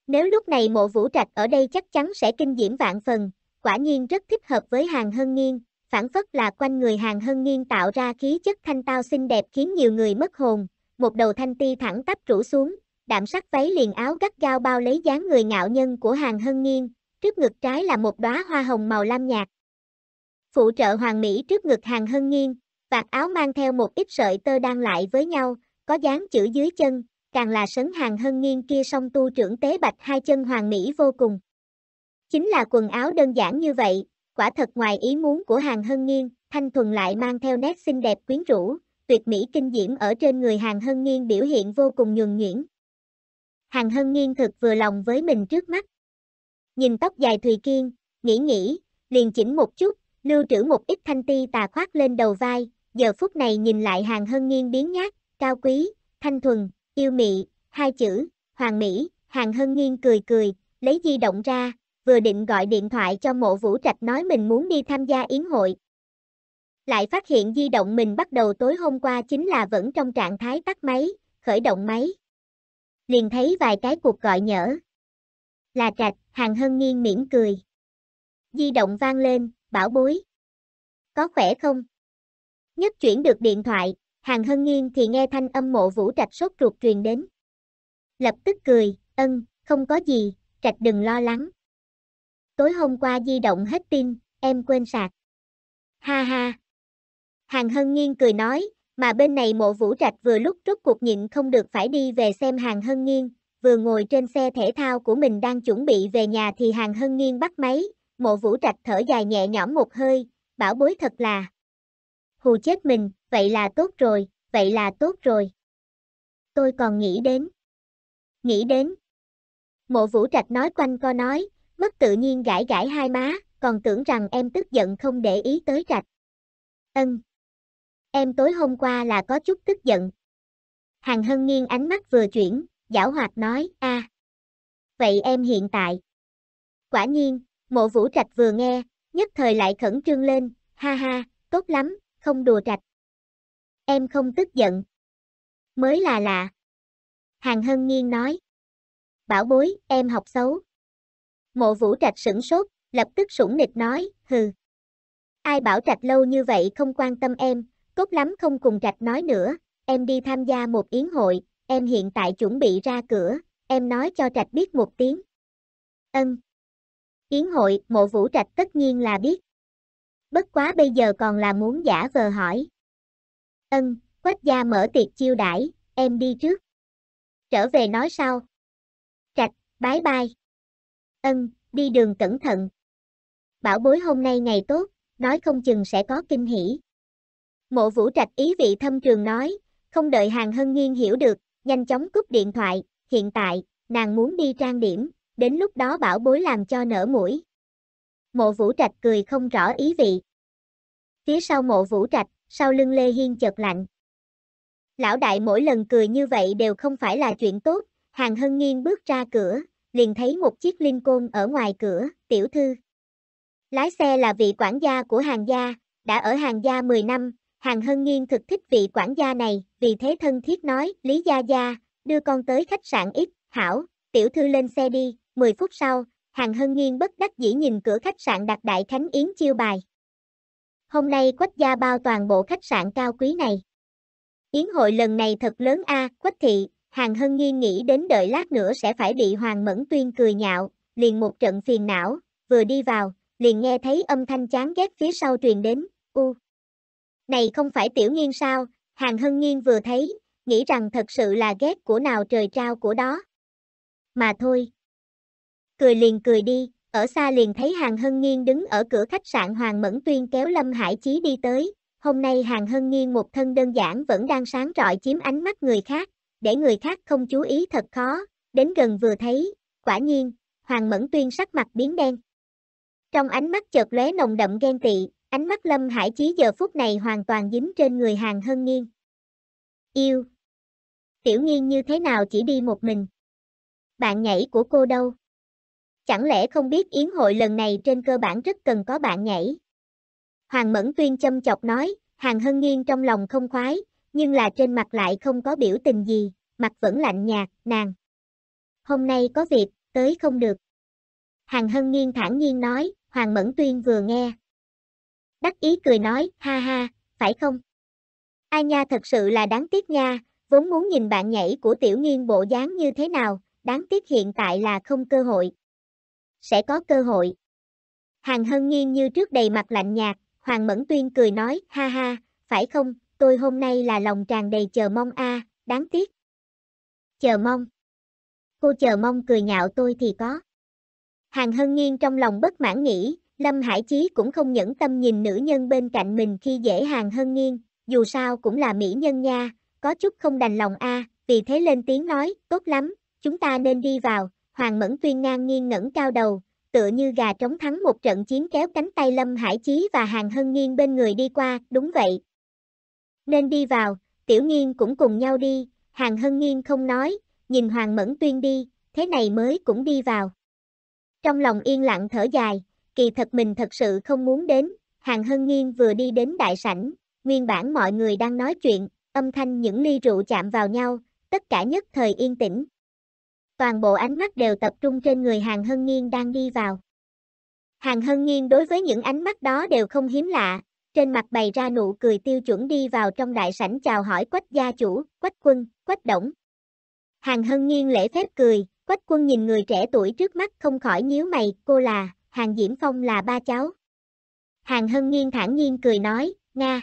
Nếu lúc này mộ vũ trạch ở đây chắc chắn sẽ kinh diễm vạn phần, quả nhiên rất thích hợp với Hàng Hân Nghiên, phản phất là quanh người Hàng Hân Nghiên tạo ra khí chất thanh tao xinh đẹp khiến nhiều người mất hồn, một đầu thanh ti thẳng tắp rủ xuống, đạm sắc váy liền áo gắt gao bao lấy dáng người ngạo nhân của Hàng Hân Nghiên, trước ngực trái là một đóa hoa hồng màu lam nhạt, phụ trợ hoàng mỹ trước ngực hàng hân nghiêng, vạt áo mang theo một ít sợi tơ đan lại với nhau, có dáng chữ dưới chân, càng là sấn hàng hân nghiêng kia song tu trưởng tế bạch hai chân hoàng mỹ vô cùng. Chính là quần áo đơn giản như vậy, quả thật ngoài ý muốn của hàng hân nghiêng, thanh thuần lại mang theo nét xinh đẹp quyến rũ, tuyệt mỹ kinh diễm ở trên người hàng hân nghiêng biểu hiện vô cùng nhường nhuyễn. Hàng hân nghiêng thực vừa lòng với mình trước mắt. Nhìn tóc dài Thùy Kiên, nghĩ nghĩ, liền chỉnh một chút, Lưu trữ một ít thanh ti tà khoác lên đầu vai, giờ phút này nhìn lại hàng hân nghiêng biến nhát, cao quý, thanh thuần, yêu mị, hai chữ, hoàng mỹ, hàng hân nghiêng cười cười, lấy di động ra, vừa định gọi điện thoại cho mộ vũ trạch nói mình muốn đi tham gia yến hội. Lại phát hiện di động mình bắt đầu tối hôm qua chính là vẫn trong trạng thái tắt máy, khởi động máy. Liền thấy vài cái cuộc gọi nhở. Là trạch, hàng hân nghiêng mỉm cười. Di động vang lên, bảo bối. Có khỏe không? Nhất chuyển được điện thoại, Hàng Hân Nghiên thì nghe thanh âm mộ vũ trạch sốt ruột truyền đến. Lập tức cười, ân, không có gì, trạch đừng lo lắng. Tối hôm qua di động hết pin, em quên sạc. Ha ha. Hàng Hân Nghiên cười nói, mà bên này mộ vũ trạch vừa lúc rốt cuộc nhịn không được phải đi về xem Hàng Hân Nghiên, vừa ngồi trên xe thể thao của mình đang chuẩn bị về nhà thì Hàng Hân Nghiên bắt máy, mộ vũ trạch thở dài nhẹ nhõm một hơi, bảo bối thật là. Hù chết mình, vậy là tốt rồi, vậy là tốt rồi. Tôi còn nghĩ đến. Nghĩ đến. Mộ vũ trạch nói quanh co nói, mất tự nhiên gãi gãi hai má, còn tưởng rằng em tức giận không để ý tới trạch. Ân. Em tối hôm qua là có chút tức giận. Hàng hân nghiêng ánh mắt vừa chuyển, giảo hoạt nói, a Vậy em hiện tại. Quả nhiên, Mộ vũ trạch vừa nghe, nhất thời lại khẩn trương lên, ha ha, tốt lắm, không đùa trạch. Em không tức giận. Mới là lạ. Hàng Hân Nghiên nói. Bảo bối, em học xấu. Mộ vũ trạch sửng sốt, lập tức sủng nịch nói, hừ. Ai bảo trạch lâu như vậy không quan tâm em, tốt lắm không cùng trạch nói nữa, em đi tham gia một yến hội, em hiện tại chuẩn bị ra cửa, em nói cho trạch biết một tiếng. Ân. Yến hội, mộ vũ trạch tất nhiên là biết. Bất quá bây giờ còn là muốn giả vờ hỏi. Ân, quách gia mở tiệc chiêu đãi, em đi trước. Trở về nói sau. Trạch, bái bai. Ân, đi đường cẩn thận. Bảo bối hôm nay ngày tốt, nói không chừng sẽ có kinh hỉ. Mộ vũ trạch ý vị thâm trường nói, không đợi hàng hân nghiên hiểu được, nhanh chóng cúp điện thoại, hiện tại, nàng muốn đi trang điểm, đến lúc đó bảo bối làm cho nở mũi. Mộ vũ trạch cười không rõ ý vị. Phía sau mộ vũ trạch, sau lưng Lê Hiên chợt lạnh. Lão đại mỗi lần cười như vậy đều không phải là chuyện tốt, hàng hân nghiêng bước ra cửa, liền thấy một chiếc linh côn ở ngoài cửa, tiểu thư. Lái xe là vị quản gia của hàng gia, đã ở hàng gia 10 năm, hàng hân nghiêng thực thích vị quản gia này, vì thế thân thiết nói, Lý Gia Gia, đưa con tới khách sạn ít, hảo, tiểu thư lên xe đi, 10 phút sau, Hàng Hân Nghiên bất đắc dĩ nhìn cửa khách sạn đặt đại khánh yến chiêu bài. Hôm nay Quách gia bao toàn bộ khách sạn cao quý này. Yến hội lần này thật lớn a, à, Quách thị, Hàng Hân Nghiên nghĩ đến đợi lát nữa sẽ phải bị Hoàng Mẫn Tuyên cười nhạo, liền một trận phiền não, vừa đi vào, liền nghe thấy âm thanh chán ghét phía sau truyền đến, u. Này không phải tiểu nghiên sao, Hàng Hân Nghiên vừa thấy, nghĩ rằng thật sự là ghét của nào trời trao của đó. Mà thôi, cười liền cười đi, ở xa liền thấy Hàng Hân Nghiên đứng ở cửa khách sạn Hoàng Mẫn Tuyên kéo Lâm Hải Chí đi tới, hôm nay Hàng Hân Nghiên một thân đơn giản vẫn đang sáng rọi chiếm ánh mắt người khác, để người khác không chú ý thật khó, đến gần vừa thấy, quả nhiên, Hoàng Mẫn Tuyên sắc mặt biến đen. Trong ánh mắt chợt lóe nồng đậm ghen tị, ánh mắt Lâm Hải Chí giờ phút này hoàn toàn dính trên người Hàng Hân Nghiên. Yêu! Tiểu Nghiên như thế nào chỉ đi một mình? Bạn nhảy của cô đâu? Chẳng lẽ không biết yến hội lần này trên cơ bản rất cần có bạn nhảy? Hoàng Mẫn Tuyên châm chọc nói, Hàng Hân Nghiên trong lòng không khoái, nhưng là trên mặt lại không có biểu tình gì, mặt vẫn lạnh nhạt, nàng. Hôm nay có việc, tới không được. Hàng Hân Nghiên thản nhiên nói, Hoàng Mẫn Tuyên vừa nghe. Đắc ý cười nói, ha ha, phải không? Ai nha thật sự là đáng tiếc nha, vốn muốn nhìn bạn nhảy của tiểu nghiên bộ dáng như thế nào, đáng tiếc hiện tại là không cơ hội sẽ có cơ hội. Hàng Hân Nhiên như trước đầy mặt lạnh nhạt, Hoàng Mẫn Tuyên cười nói, ha ha, phải không, tôi hôm nay là lòng tràn đầy chờ mong a, à, đáng tiếc. Chờ mong. Cô chờ mong cười nhạo tôi thì có. Hàng Hân Nhiên trong lòng bất mãn nghĩ, Lâm Hải Chí cũng không nhẫn tâm nhìn nữ nhân bên cạnh mình khi dễ Hàng Hân Nhiên, dù sao cũng là mỹ nhân nha, có chút không đành lòng a, à, vì thế lên tiếng nói, tốt lắm, chúng ta nên đi vào, Hoàng Mẫn Tuyên ngang nghiêng ngẩng cao đầu, tựa như gà trống thắng một trận chiến kéo cánh tay Lâm Hải Chí và Hàng Hân Nghiên bên người đi qua, đúng vậy. Nên đi vào, Tiểu Nghiên cũng cùng nhau đi, Hàng Hân Nghiên không nói, nhìn Hoàng Mẫn Tuyên đi, thế này mới cũng đi vào. Trong lòng yên lặng thở dài, kỳ thật mình thật sự không muốn đến, Hàng Hân Nghiên vừa đi đến đại sảnh, nguyên bản mọi người đang nói chuyện, âm thanh những ly rượu chạm vào nhau, tất cả nhất thời yên tĩnh toàn bộ ánh mắt đều tập trung trên người Hàng Hân Nghiên đang đi vào. Hàng Hân Nghiên đối với những ánh mắt đó đều không hiếm lạ, trên mặt bày ra nụ cười tiêu chuẩn đi vào trong đại sảnh chào hỏi quách gia chủ, quách quân, quách động. Hàng Hân Nghiên lễ phép cười, quách quân nhìn người trẻ tuổi trước mắt không khỏi nhíu mày, cô là, Hàng Diễm Phong là ba cháu. Hàng Hân Nghiên thản nhiên cười nói, Nga.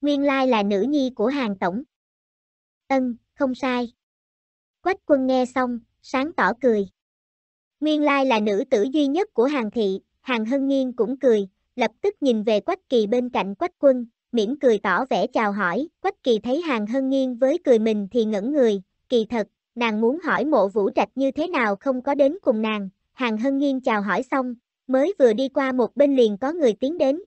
Nguyên lai là nữ nhi của Hàng Tổng. Ân, không sai. Quách quân nghe xong, sáng tỏ cười. Nguyên lai là nữ tử duy nhất của hàng thị, hàng hân nghiên cũng cười, lập tức nhìn về quách kỳ bên cạnh quách quân, mỉm cười tỏ vẻ chào hỏi, quách kỳ thấy hàng hân nghiên với cười mình thì ngẩn người, kỳ thật, nàng muốn hỏi mộ vũ trạch như thế nào không có đến cùng nàng, hàng hân nghiên chào hỏi xong, mới vừa đi qua một bên liền có người tiến đến.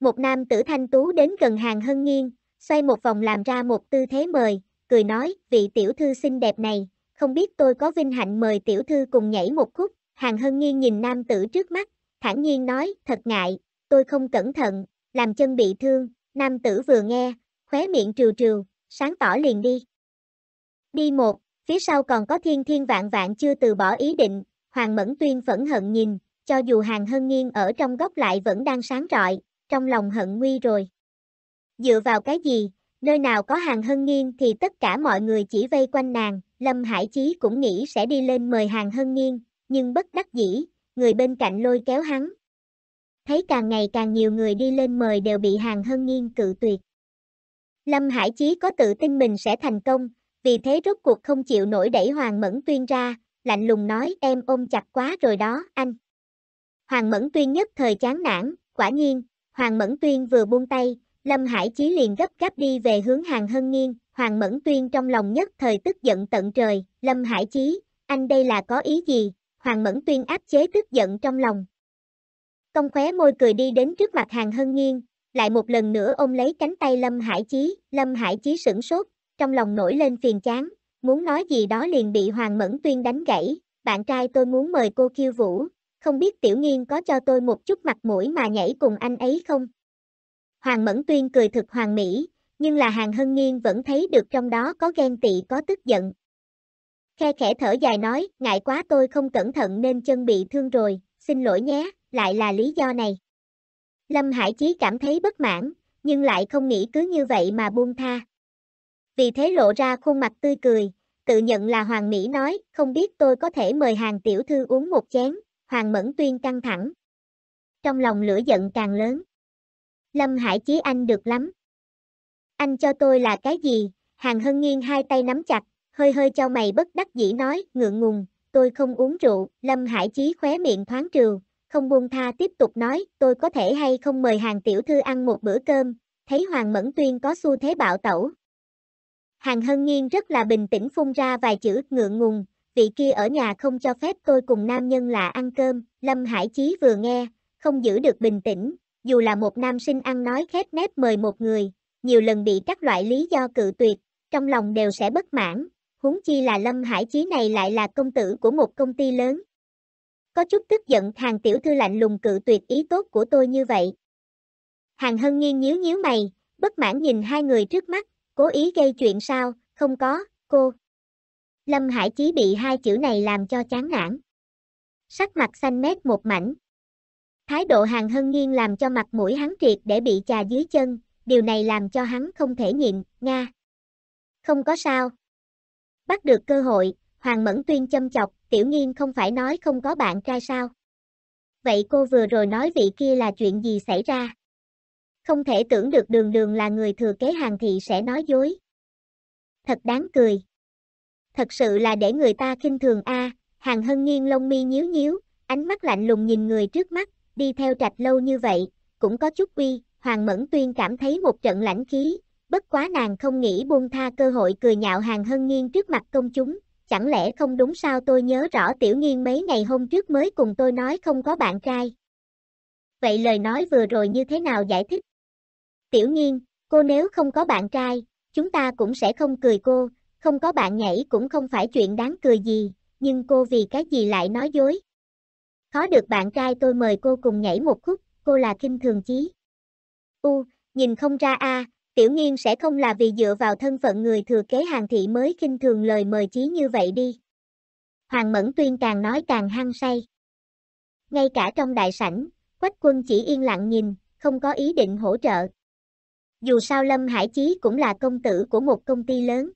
Một nam tử thanh tú đến gần hàng hân nghiên, xoay một vòng làm ra một tư thế mời, cười nói, vị tiểu thư xinh đẹp này, không biết tôi có vinh hạnh mời tiểu thư cùng nhảy một khúc, Hàng Hân Nghiên nhìn nam tử trước mắt, thản nhiên nói, thật ngại, tôi không cẩn thận, làm chân bị thương, nam tử vừa nghe, khóe miệng trừ trừ, sáng tỏ liền đi. Đi một, phía sau còn có thiên thiên vạn vạn chưa từ bỏ ý định, Hoàng Mẫn Tuyên phẫn hận nhìn, cho dù Hàng Hân Nghiên ở trong góc lại vẫn đang sáng rọi, trong lòng hận nguy rồi. Dựa vào cái gì, nơi nào có hàng hân nghiên thì tất cả mọi người chỉ vây quanh nàng, Lâm Hải Chí cũng nghĩ sẽ đi lên mời hàng hân nghiên, nhưng bất đắc dĩ, người bên cạnh lôi kéo hắn. Thấy càng ngày càng nhiều người đi lên mời đều bị hàng hân nghiên cự tuyệt. Lâm Hải Chí có tự tin mình sẽ thành công, vì thế rốt cuộc không chịu nổi đẩy Hoàng Mẫn Tuyên ra, lạnh lùng nói em ôm chặt quá rồi đó, anh. Hoàng Mẫn Tuyên nhất thời chán nản, quả nhiên, Hoàng Mẫn Tuyên vừa buông tay, Lâm Hải Chí liền gấp gáp đi về hướng hàng hân nghiêng, Hoàng Mẫn Tuyên trong lòng nhất thời tức giận tận trời, Lâm Hải Chí, anh đây là có ý gì? Hoàng Mẫn Tuyên áp chế tức giận trong lòng. Công khóe môi cười đi đến trước mặt hàng hân nghiêng, lại một lần nữa ôm lấy cánh tay Lâm Hải Chí, Lâm Hải Chí sửng sốt, trong lòng nổi lên phiền chán, muốn nói gì đó liền bị Hoàng Mẫn Tuyên đánh gãy, bạn trai tôi muốn mời cô khiêu vũ, không biết Tiểu Nghiên có cho tôi một chút mặt mũi mà nhảy cùng anh ấy không? Hoàng Mẫn Tuyên cười thực hoàng mỹ, nhưng là Hàng Hân Nghiên vẫn thấy được trong đó có ghen tị có tức giận. Khe khẽ thở dài nói, ngại quá tôi không cẩn thận nên chân bị thương rồi, xin lỗi nhé, lại là lý do này. Lâm Hải Chí cảm thấy bất mãn, nhưng lại không nghĩ cứ như vậy mà buông tha. Vì thế lộ ra khuôn mặt tươi cười, tự nhận là Hoàng Mỹ nói, không biết tôi có thể mời hàng tiểu thư uống một chén, Hoàng Mẫn Tuyên căng thẳng. Trong lòng lửa giận càng lớn. Lâm Hải Chí anh được lắm. Anh cho tôi là cái gì? Hàng Hân Nghiên hai tay nắm chặt, hơi hơi cho mày bất đắc dĩ nói, ngượng ngùng, tôi không uống rượu, Lâm Hải Chí khóe miệng thoáng trừ, không buông tha tiếp tục nói, tôi có thể hay không mời hàng tiểu thư ăn một bữa cơm, thấy Hoàng Mẫn Tuyên có xu thế bạo tẩu. Hàng Hân Nghiên rất là bình tĩnh phun ra vài chữ ngượng ngùng, vị kia ở nhà không cho phép tôi cùng nam nhân lạ ăn cơm, Lâm Hải Chí vừa nghe, không giữ được bình tĩnh, dù là một nam sinh ăn nói khép nép mời một người, nhiều lần bị các loại lý do cự tuyệt, trong lòng đều sẽ bất mãn, huống chi là Lâm Hải Chí này lại là công tử của một công ty lớn. Có chút tức giận hàng tiểu thư lạnh lùng cự tuyệt ý tốt của tôi như vậy. Hàng Hân Nghiên nhíu nhíu mày, bất mãn nhìn hai người trước mắt, cố ý gây chuyện sao, không có, cô. Lâm Hải Chí bị hai chữ này làm cho chán nản. Sắc mặt xanh mét một mảnh, Thái độ hàng hân nghiêng làm cho mặt mũi hắn triệt để bị chà dưới chân, điều này làm cho hắn không thể nhịn, nga. Không có sao. Bắt được cơ hội, Hoàng Mẫn Tuyên châm chọc, tiểu nghiên không phải nói không có bạn trai sao. Vậy cô vừa rồi nói vị kia là chuyện gì xảy ra? Không thể tưởng được đường đường là người thừa kế hàng thị sẽ nói dối. Thật đáng cười. Thật sự là để người ta kinh thường a à, hàng hân nghiêng lông mi nhíu nhíu, ánh mắt lạnh lùng nhìn người trước mắt, đi theo trạch lâu như vậy, cũng có chút uy, Hoàng Mẫn Tuyên cảm thấy một trận lãnh khí, bất quá nàng không nghĩ buông tha cơ hội cười nhạo hàng hân nghiêng trước mặt công chúng, chẳng lẽ không đúng sao tôi nhớ rõ tiểu nghiêng mấy ngày hôm trước mới cùng tôi nói không có bạn trai. Vậy lời nói vừa rồi như thế nào giải thích? Tiểu nghiêng, cô nếu không có bạn trai, chúng ta cũng sẽ không cười cô, không có bạn nhảy cũng không phải chuyện đáng cười gì, nhưng cô vì cái gì lại nói dối khó được bạn trai tôi mời cô cùng nhảy một khúc, cô là kinh thường chí. U, nhìn không ra a, tiểu nghiên sẽ không là vì dựa vào thân phận người thừa kế hàng thị mới kinh thường lời mời chí như vậy đi. Hoàng Mẫn Tuyên càng nói càng hăng say. Ngay cả trong đại sảnh, Quách quân chỉ yên lặng nhìn, không có ý định hỗ trợ. Dù sao Lâm Hải Chí cũng là công tử của một công ty lớn.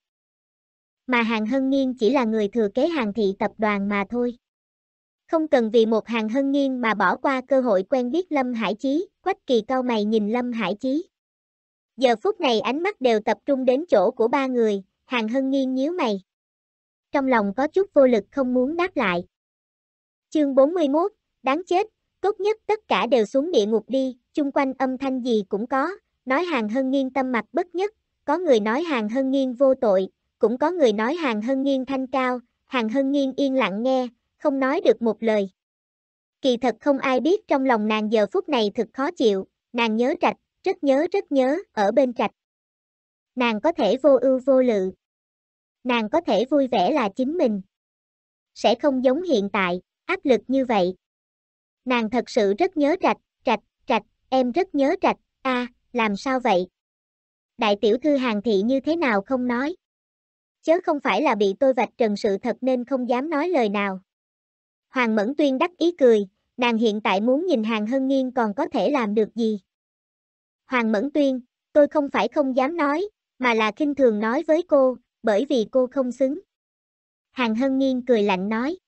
Mà Hàng Hân Nghiên chỉ là người thừa kế hàng thị tập đoàn mà thôi. Không cần vì một hàng hân nghiêng mà bỏ qua cơ hội quen biết Lâm Hải Chí, Quách Kỳ cau mày nhìn Lâm Hải Chí. Giờ phút này ánh mắt đều tập trung đến chỗ của ba người, hàng hân nghiêng nhíu mày. Trong lòng có chút vô lực không muốn đáp lại. Chương 41, đáng chết, tốt nhất tất cả đều xuống địa ngục đi, chung quanh âm thanh gì cũng có, nói hàng hân nghiêng tâm mặt bất nhất, có người nói hàng hân nghiêng vô tội, cũng có người nói hàng hân nghiêng thanh cao, hàng hân nghiêng yên lặng nghe, không nói được một lời. Kỳ thật không ai biết trong lòng nàng giờ phút này thực khó chịu, nàng nhớ trạch, rất nhớ rất nhớ, ở bên trạch. Nàng có thể vô ưu vô lự. Nàng có thể vui vẻ là chính mình. Sẽ không giống hiện tại, áp lực như vậy. Nàng thật sự rất nhớ trạch, trạch, trạch, em rất nhớ trạch, a làm sao vậy? Đại tiểu thư hàng thị như thế nào không nói? Chớ không phải là bị tôi vạch trần sự thật nên không dám nói lời nào. Hoàng Mẫn Tuyên đắc ý cười, nàng hiện tại muốn nhìn Hàng Hân Nghiên còn có thể làm được gì. Hoàng Mẫn Tuyên, tôi không phải không dám nói, mà là khinh thường nói với cô, bởi vì cô không xứng. Hàng Hân Nghiên cười lạnh nói.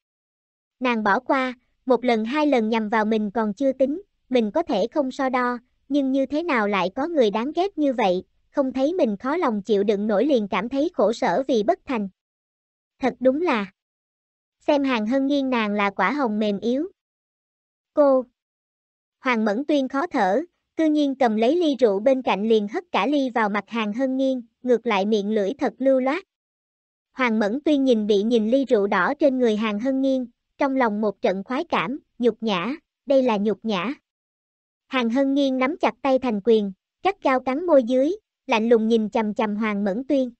Nàng bỏ qua, một lần hai lần nhằm vào mình còn chưa tính, mình có thể không so đo, nhưng như thế nào lại có người đáng ghét như vậy, không thấy mình khó lòng chịu đựng nổi liền cảm thấy khổ sở vì bất thành. Thật đúng là xem hàng hân nghiêng nàng là quả hồng mềm yếu. Cô! Hoàng Mẫn Tuyên khó thở, cư nhiên cầm lấy ly rượu bên cạnh liền hất cả ly vào mặt hàng hân nghiêng, ngược lại miệng lưỡi thật lưu loát. Hoàng Mẫn Tuyên nhìn bị nhìn ly rượu đỏ trên người hàng hân nghiêng, trong lòng một trận khoái cảm, nhục nhã, đây là nhục nhã. Hàng hân nghiêng nắm chặt tay thành quyền, cắt cao cắn môi dưới, lạnh lùng nhìn chầm chầm Hoàng Mẫn Tuyên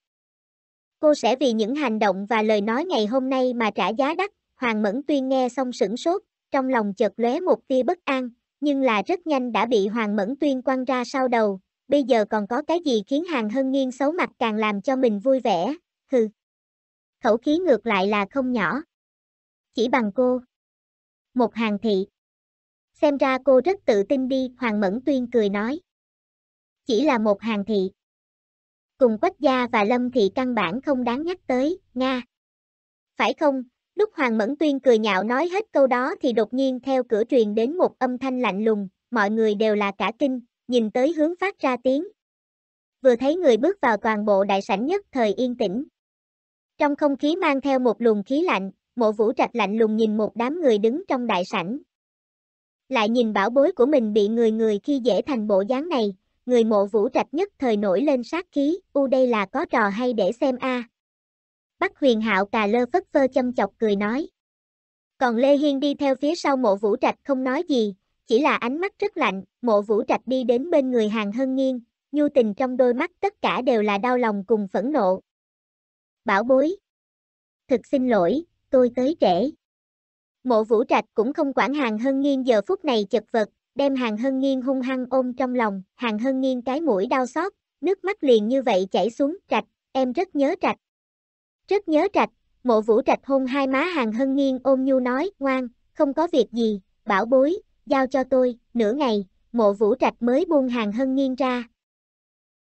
cô sẽ vì những hành động và lời nói ngày hôm nay mà trả giá đắt, Hoàng Mẫn Tuyên nghe xong sửng sốt, trong lòng chợt lóe một tia bất an, nhưng là rất nhanh đã bị Hoàng Mẫn Tuyên quăng ra sau đầu, bây giờ còn có cái gì khiến Hàng Hân Nghiên xấu mặt càng làm cho mình vui vẻ, hừ. Khẩu khí ngược lại là không nhỏ. Chỉ bằng cô. Một hàng thị. Xem ra cô rất tự tin đi, Hoàng Mẫn Tuyên cười nói. Chỉ là một hàng thị cùng quách gia và lâm thị căn bản không đáng nhắc tới, Nga. Phải không? Lúc Hoàng Mẫn Tuyên cười nhạo nói hết câu đó thì đột nhiên theo cửa truyền đến một âm thanh lạnh lùng, mọi người đều là cả kinh, nhìn tới hướng phát ra tiếng. Vừa thấy người bước vào toàn bộ đại sảnh nhất thời yên tĩnh. Trong không khí mang theo một luồng khí lạnh, mộ vũ trạch lạnh lùng nhìn một đám người đứng trong đại sảnh. Lại nhìn bảo bối của mình bị người người khi dễ thành bộ dáng này, người mộ vũ trạch nhất thời nổi lên sát khí, u đây là có trò hay để xem a. À. Bắc huyền hạo cà lơ phất phơ châm chọc cười nói. Còn Lê Hiên đi theo phía sau mộ vũ trạch không nói gì, chỉ là ánh mắt rất lạnh, mộ vũ trạch đi đến bên người hàng hân nghiêng, nhu tình trong đôi mắt tất cả đều là đau lòng cùng phẫn nộ. Bảo bối. Thực xin lỗi, tôi tới trễ. Mộ vũ trạch cũng không quản hàng hân nghiêng giờ phút này chật vật, đem hàng hân nghiêng hung hăng ôm trong lòng, hàng hân nghiêng cái mũi đau xót, nước mắt liền như vậy chảy xuống, trạch, em rất nhớ trạch. Rất nhớ trạch, mộ vũ trạch hôn hai má hàng hân nghiêng ôm nhu nói, ngoan, không có việc gì, bảo bối, giao cho tôi, nửa ngày, mộ vũ trạch mới buông hàng hân nghiêng ra.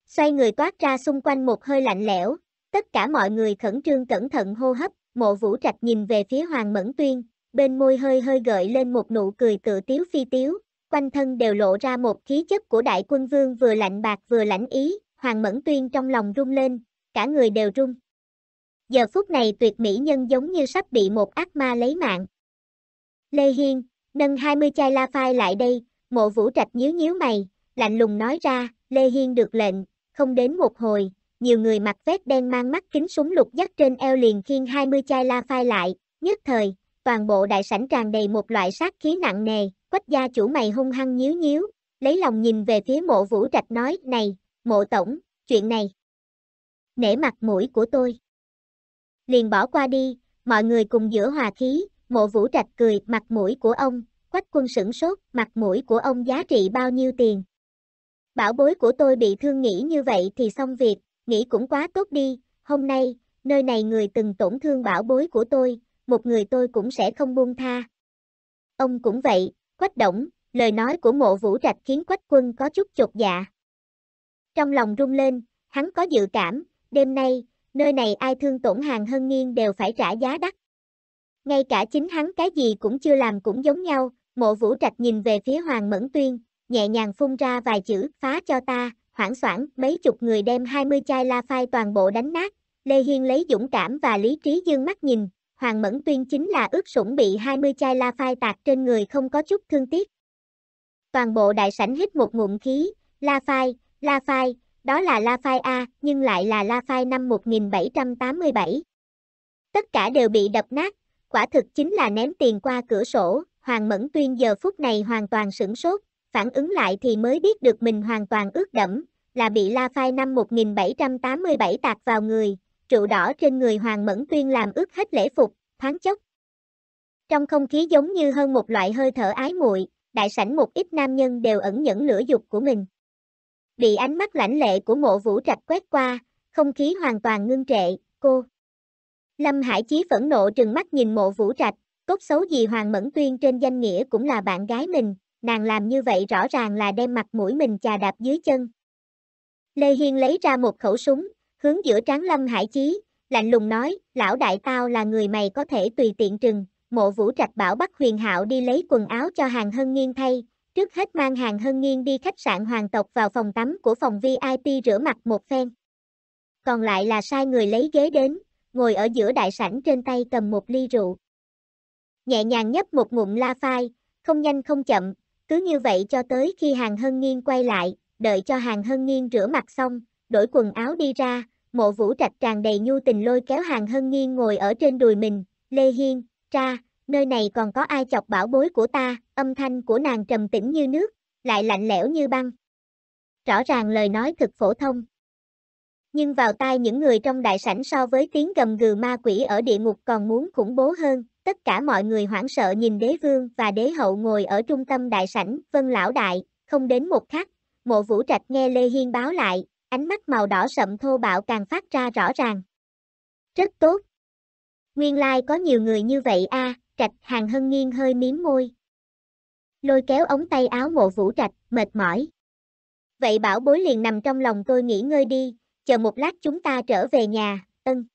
Xoay người toát ra xung quanh một hơi lạnh lẽo, tất cả mọi người khẩn trương cẩn thận hô hấp, mộ vũ trạch nhìn về phía hoàng mẫn tuyên, bên môi hơi hơi gợi lên một nụ cười tự tiếu phi tiếu, quanh thân đều lộ ra một khí chất của đại quân vương vừa lạnh bạc vừa lãnh ý, Hoàng Mẫn Tuyên trong lòng rung lên, cả người đều rung. Giờ phút này tuyệt mỹ nhân giống như sắp bị một ác ma lấy mạng. Lê Hiên, nâng 20 chai la phai lại đây, mộ vũ trạch nhíu nhíu mày, lạnh lùng nói ra, Lê Hiên được lệnh, không đến một hồi, nhiều người mặc vest đen mang mắt kính súng lục dắt trên eo liền khiêng 20 chai la phai lại, nhất thời, toàn bộ đại sảnh tràn đầy một loại sát khí nặng nề, Quách gia chủ mày hung hăng nhíu nhíu, lấy lòng nhìn về phía mộ vũ trạch nói, này, mộ tổng, chuyện này. Nể mặt mũi của tôi. Liền bỏ qua đi, mọi người cùng giữa hòa khí, mộ vũ trạch cười, mặt mũi của ông, quách quân sửng sốt, mặt mũi của ông giá trị bao nhiêu tiền. Bảo bối của tôi bị thương nghĩ như vậy thì xong việc, nghĩ cũng quá tốt đi, hôm nay, nơi này người từng tổn thương bảo bối của tôi, một người tôi cũng sẽ không buông tha. Ông cũng vậy, Quách Động, lời nói của mộ vũ trạch khiến Quách Quân có chút chột dạ. Trong lòng rung lên, hắn có dự cảm, đêm nay, nơi này ai thương tổn hàng hơn nghiêng đều phải trả giá đắt. Ngay cả chính hắn cái gì cũng chưa làm cũng giống nhau, mộ vũ trạch nhìn về phía Hoàng Mẫn Tuyên, nhẹ nhàng phun ra vài chữ phá cho ta, hoảng soảng mấy chục người đem 20 chai la phai toàn bộ đánh nát, Lê Hiên lấy dũng cảm và lý trí dương mắt nhìn, Hoàng Mẫn Tuyên chính là ướt sủng bị 20 chai la phai tạc trên người không có chút thương tiếc. Toàn bộ đại sảnh hít một ngụm khí, la phai, la phai, đó là la phai A, nhưng lại là la phai năm 1787. Tất cả đều bị đập nát, quả thực chính là ném tiền qua cửa sổ, Hoàng Mẫn Tuyên giờ phút này hoàn toàn sửng sốt, phản ứng lại thì mới biết được mình hoàn toàn ướt đẫm, là bị La Phai năm 1787 tạc vào người, rượu đỏ trên người Hoàng Mẫn Tuyên làm ướt hết lễ phục, thoáng chốc. Trong không khí giống như hơn một loại hơi thở ái muội, đại sảnh một ít nam nhân đều ẩn nhẫn lửa dục của mình. Bị ánh mắt lãnh lệ của mộ vũ trạch quét qua, không khí hoàn toàn ngưng trệ, cô. Lâm Hải Chí phẫn nộ trừng mắt nhìn mộ vũ trạch, cốt xấu gì Hoàng Mẫn Tuyên trên danh nghĩa cũng là bạn gái mình, nàng làm như vậy rõ ràng là đem mặt mũi mình chà đạp dưới chân. Lê Hiên lấy ra một khẩu súng, Hướng giữa tráng lâm hải chí, lạnh lùng nói, lão đại tao là người mày có thể tùy tiện trừng, mộ vũ trạch bảo bắt huyền hạo đi lấy quần áo cho hàng hân nghiên thay, trước hết mang hàng hân nghiên đi khách sạn hoàng tộc vào phòng tắm của phòng VIP rửa mặt một phen. Còn lại là sai người lấy ghế đến, ngồi ở giữa đại sảnh trên tay cầm một ly rượu. Nhẹ nhàng nhấp một ngụm la phai, không nhanh không chậm, cứ như vậy cho tới khi hàng hân nghiên quay lại, đợi cho hàng hân nghiên rửa mặt xong, đổi quần áo đi ra, mộ vũ trạch tràn đầy nhu tình lôi kéo hàng hân nghiêng ngồi ở trên đùi mình, Lê Hiên, tra, nơi này còn có ai chọc bảo bối của ta, âm thanh của nàng trầm tĩnh như nước, lại lạnh lẽo như băng. Rõ ràng lời nói thực phổ thông. Nhưng vào tai những người trong đại sảnh so với tiếng gầm gừ ma quỷ ở địa ngục còn muốn khủng bố hơn, tất cả mọi người hoảng sợ nhìn đế vương và đế hậu ngồi ở trung tâm đại sảnh, vân lão đại, không đến một khắc, mộ vũ trạch nghe Lê Hiên báo lại, ánh mắt màu đỏ sậm thô bạo càng phát ra rõ ràng. Rất tốt. Nguyên lai like có nhiều người như vậy a, à, Trạch Hàng Hân Nghiên hơi miếm môi. Lôi kéo ống tay áo Mộ Vũ Trạch, mệt mỏi. Vậy bảo bối liền nằm trong lòng tôi nghỉ ngơi đi, chờ một lát chúng ta trở về nhà, ân.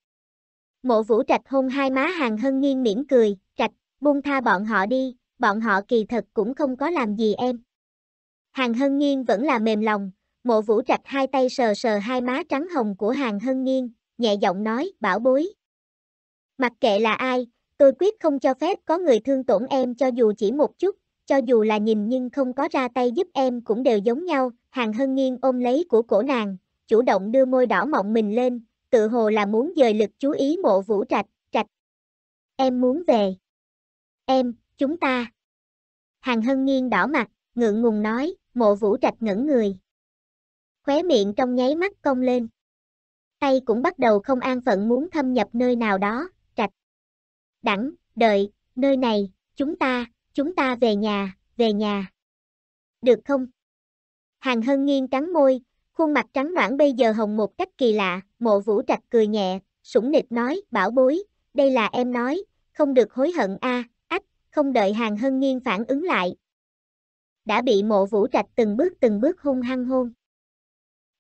Mộ Vũ Trạch hôn hai má Hàng Hân Nghiên mỉm cười, Trạch, buông tha bọn họ đi, bọn họ kỳ thật cũng không có làm gì em. Hàng Hân Nghiên vẫn là mềm lòng, Mộ vũ trạch hai tay sờ sờ hai má trắng hồng của hàng hân nghiên, nhẹ giọng nói, bảo bối. Mặc kệ là ai, tôi quyết không cho phép có người thương tổn em cho dù chỉ một chút, cho dù là nhìn nhưng không có ra tay giúp em cũng đều giống nhau, hàng hân nghiêng ôm lấy của cổ nàng, chủ động đưa môi đỏ mọng mình lên, tự hồ là muốn dời lực chú ý mộ vũ trạch, trạch. Em muốn về. Em, chúng ta. Hàng hân nghiêng đỏ mặt, ngượng ngùng nói, mộ vũ trạch ngẩn người khóe miệng trong nháy mắt cong lên. Tay cũng bắt đầu không an phận muốn thâm nhập nơi nào đó, trạch. Đẳng, đợi, nơi này, chúng ta, chúng ta về nhà, về nhà. Được không? Hàng Hân nghiêng cắn môi, khuôn mặt trắng noãn bây giờ hồng một cách kỳ lạ, mộ vũ trạch cười nhẹ, sủng nịch nói, bảo bối, đây là em nói, không được hối hận a ách, không đợi Hàng Hân nghiêng phản ứng lại. Đã bị mộ vũ trạch từng bước từng bước hung hăng hôn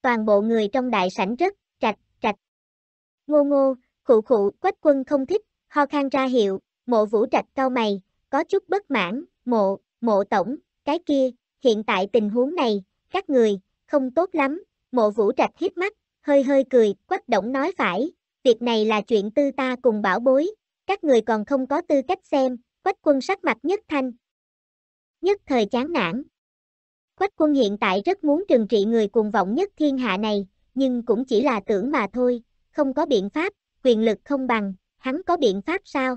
toàn bộ người trong đại sảnh rất, trạch, trạch. Ngô ngô, khụ khụ, quách quân không thích, ho khang ra hiệu, mộ vũ trạch cau mày, có chút bất mãn, mộ, mộ tổng, cái kia, hiện tại tình huống này, các người, không tốt lắm, mộ vũ trạch hít mắt, hơi hơi cười, quách động nói phải, việc này là chuyện tư ta cùng bảo bối, các người còn không có tư cách xem, quách quân sắc mặt nhất thanh. Nhất thời chán nản, Quách quân hiện tại rất muốn trừng trị người cuồng vọng nhất thiên hạ này, nhưng cũng chỉ là tưởng mà thôi, không có biện pháp, quyền lực không bằng, hắn có biện pháp sao?